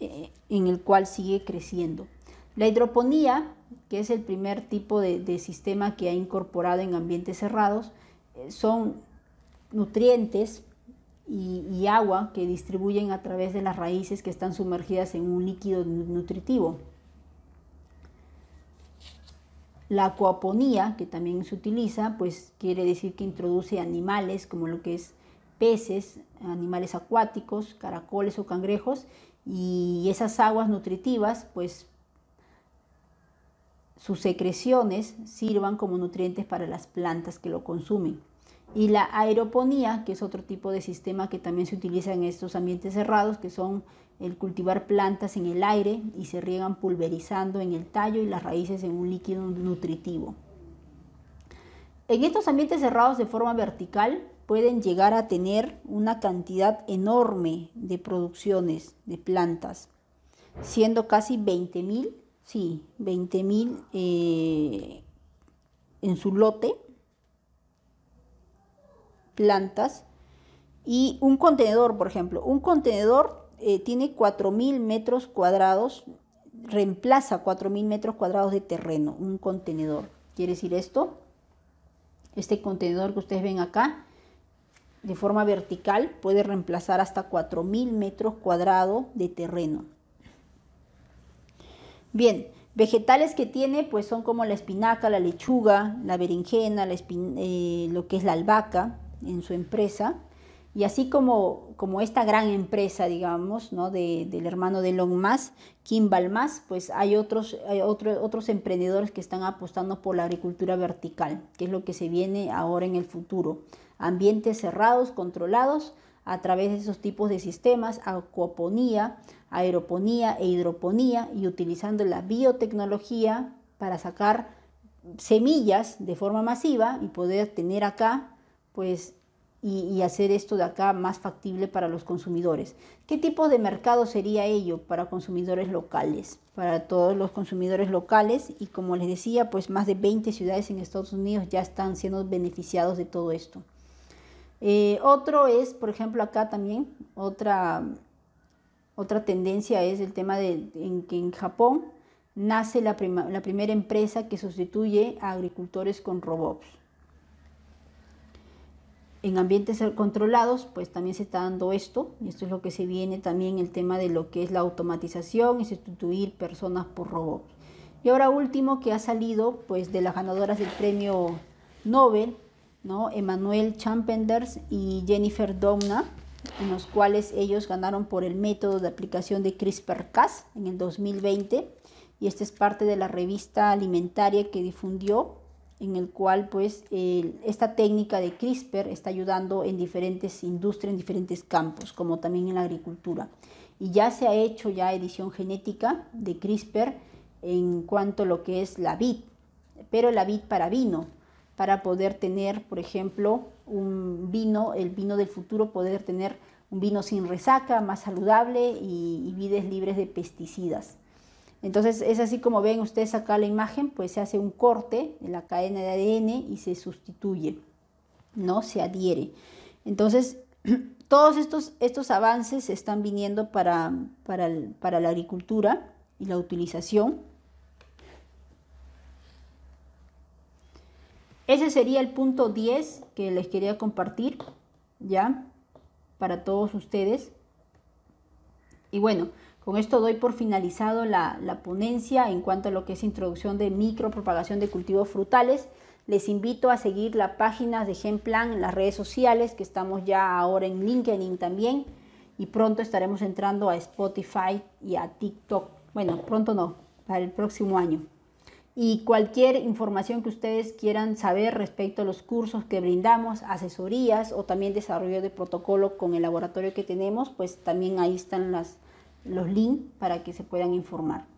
eh, en el cual sigue creciendo. La hidroponía, que es el primer tipo de, sistema que ha incorporado en ambientes cerrados, eh, son nutrientes y, agua que distribuyen a través de las raíces que están sumergidas en un líquido nutritivo. La acuaponía, que también se utiliza, pues quiere decir que introduce animales como lo que es peces, animales acuáticos, caracoles o cangrejos, y esas aguas nutritivas pues sus secreciones sirvan como nutrientes para las plantas que lo consumen. Y la aeroponía, que es otro tipo de sistema que también se utiliza en estos ambientes cerrados, que son el cultivar plantas en el aire y se riegan pulverizando en el tallo y las raíces en un líquido nutritivo. En estos ambientes cerrados de forma vertical pueden llegar a tener una cantidad enorme de producciones de plantas, siendo casi 20.000 Sí, 20.000 eh, en su lote, plantas, y un contenedor, por ejemplo. Un contenedor eh, tiene 4.000 mil metros cuadrados, reemplaza 4.000 mil metros cuadrados de terreno, un contenedor. ¿Quiere decir esto? Este contenedor que ustedes ven acá, de forma vertical, puede reemplazar hasta 4.000 metros cuadrados de terreno. Bien, vegetales que tiene pues son como la espinaca, la lechuga, la berenjena, eh, lo que es la albahaca en su empresa. Y así como, esta gran empresa, digamos, ¿no? del hermano de Longmás, Musk, pues hay, otros, otros emprendedores que están apostando por la agricultura vertical, que es lo que se viene ahora en el futuro. Ambientes cerrados, controlados, a través de esos tipos de sistemas, acuaponía, aeroponía e hidroponía y utilizando la biotecnología para sacar semillas de forma masiva y poder tener acá, pues, y, hacer esto de acá más factible para los consumidores. ¿Qué tipo de mercado sería ello para consumidores locales? Para todos los consumidores locales y como les decía, pues más de 20 ciudades en Estados Unidos ya están siendo beneficiados de todo esto. Eh, otro es, por ejemplo, acá también, otra otra tendencia es el tema de que en Japón nace la, primera empresa que sustituye a agricultores con robots. En ambientes controlados, pues también se está dando esto, y esto es lo que se viene también el tema de lo que es la automatización y sustituir personas por robots. Y ahora último que ha salido, pues de las ganadoras del premio Nobel, ¿no? Emmanuel Champenders y Jennifer Domna, en los cuales ellos ganaron por el método de aplicación de CRISPR-Cas en el 2020 y esta es parte de la revista alimentaria que difundió en el cual pues esta técnica de CRISPR está ayudando en diferentes industrias, en diferentes campos, como también en la agricultura. Y ya se ha hecho ya edición genética de CRISPR en cuanto a lo que es la vid, pero la vid para vino, para poder tener, por ejemplo, un vino, el vino del futuro, poder tener un vino sin resaca, más saludable y, vides libres de pesticidas. Entonces es así como ven ustedes acá la imagen, pues se hace un corte en la cadena de ADN y se sustituye, ¿no? Se adhiere. Entonces todos estos, estos avances están viniendo para, para la agricultura y la utilización Ese sería el punto 10 que les quería compartir, ¿ya? Para todos ustedes. Y bueno, con esto doy por finalizado la, ponencia en cuanto a lo que es introducción de micropropagación de cultivos frutales. Les invito a seguir las página de Genplan en las redes sociales, que estamos ya ahora en LinkedIn también, y pronto estaremos entrando a Spotify y a TikTok. Bueno, pronto no, para el próximo año y cualquier información que ustedes quieran saber respecto a los cursos que brindamos, asesorías o también desarrollo de protocolo con el laboratorio que tenemos, pues también ahí están las, los links para que se puedan informar.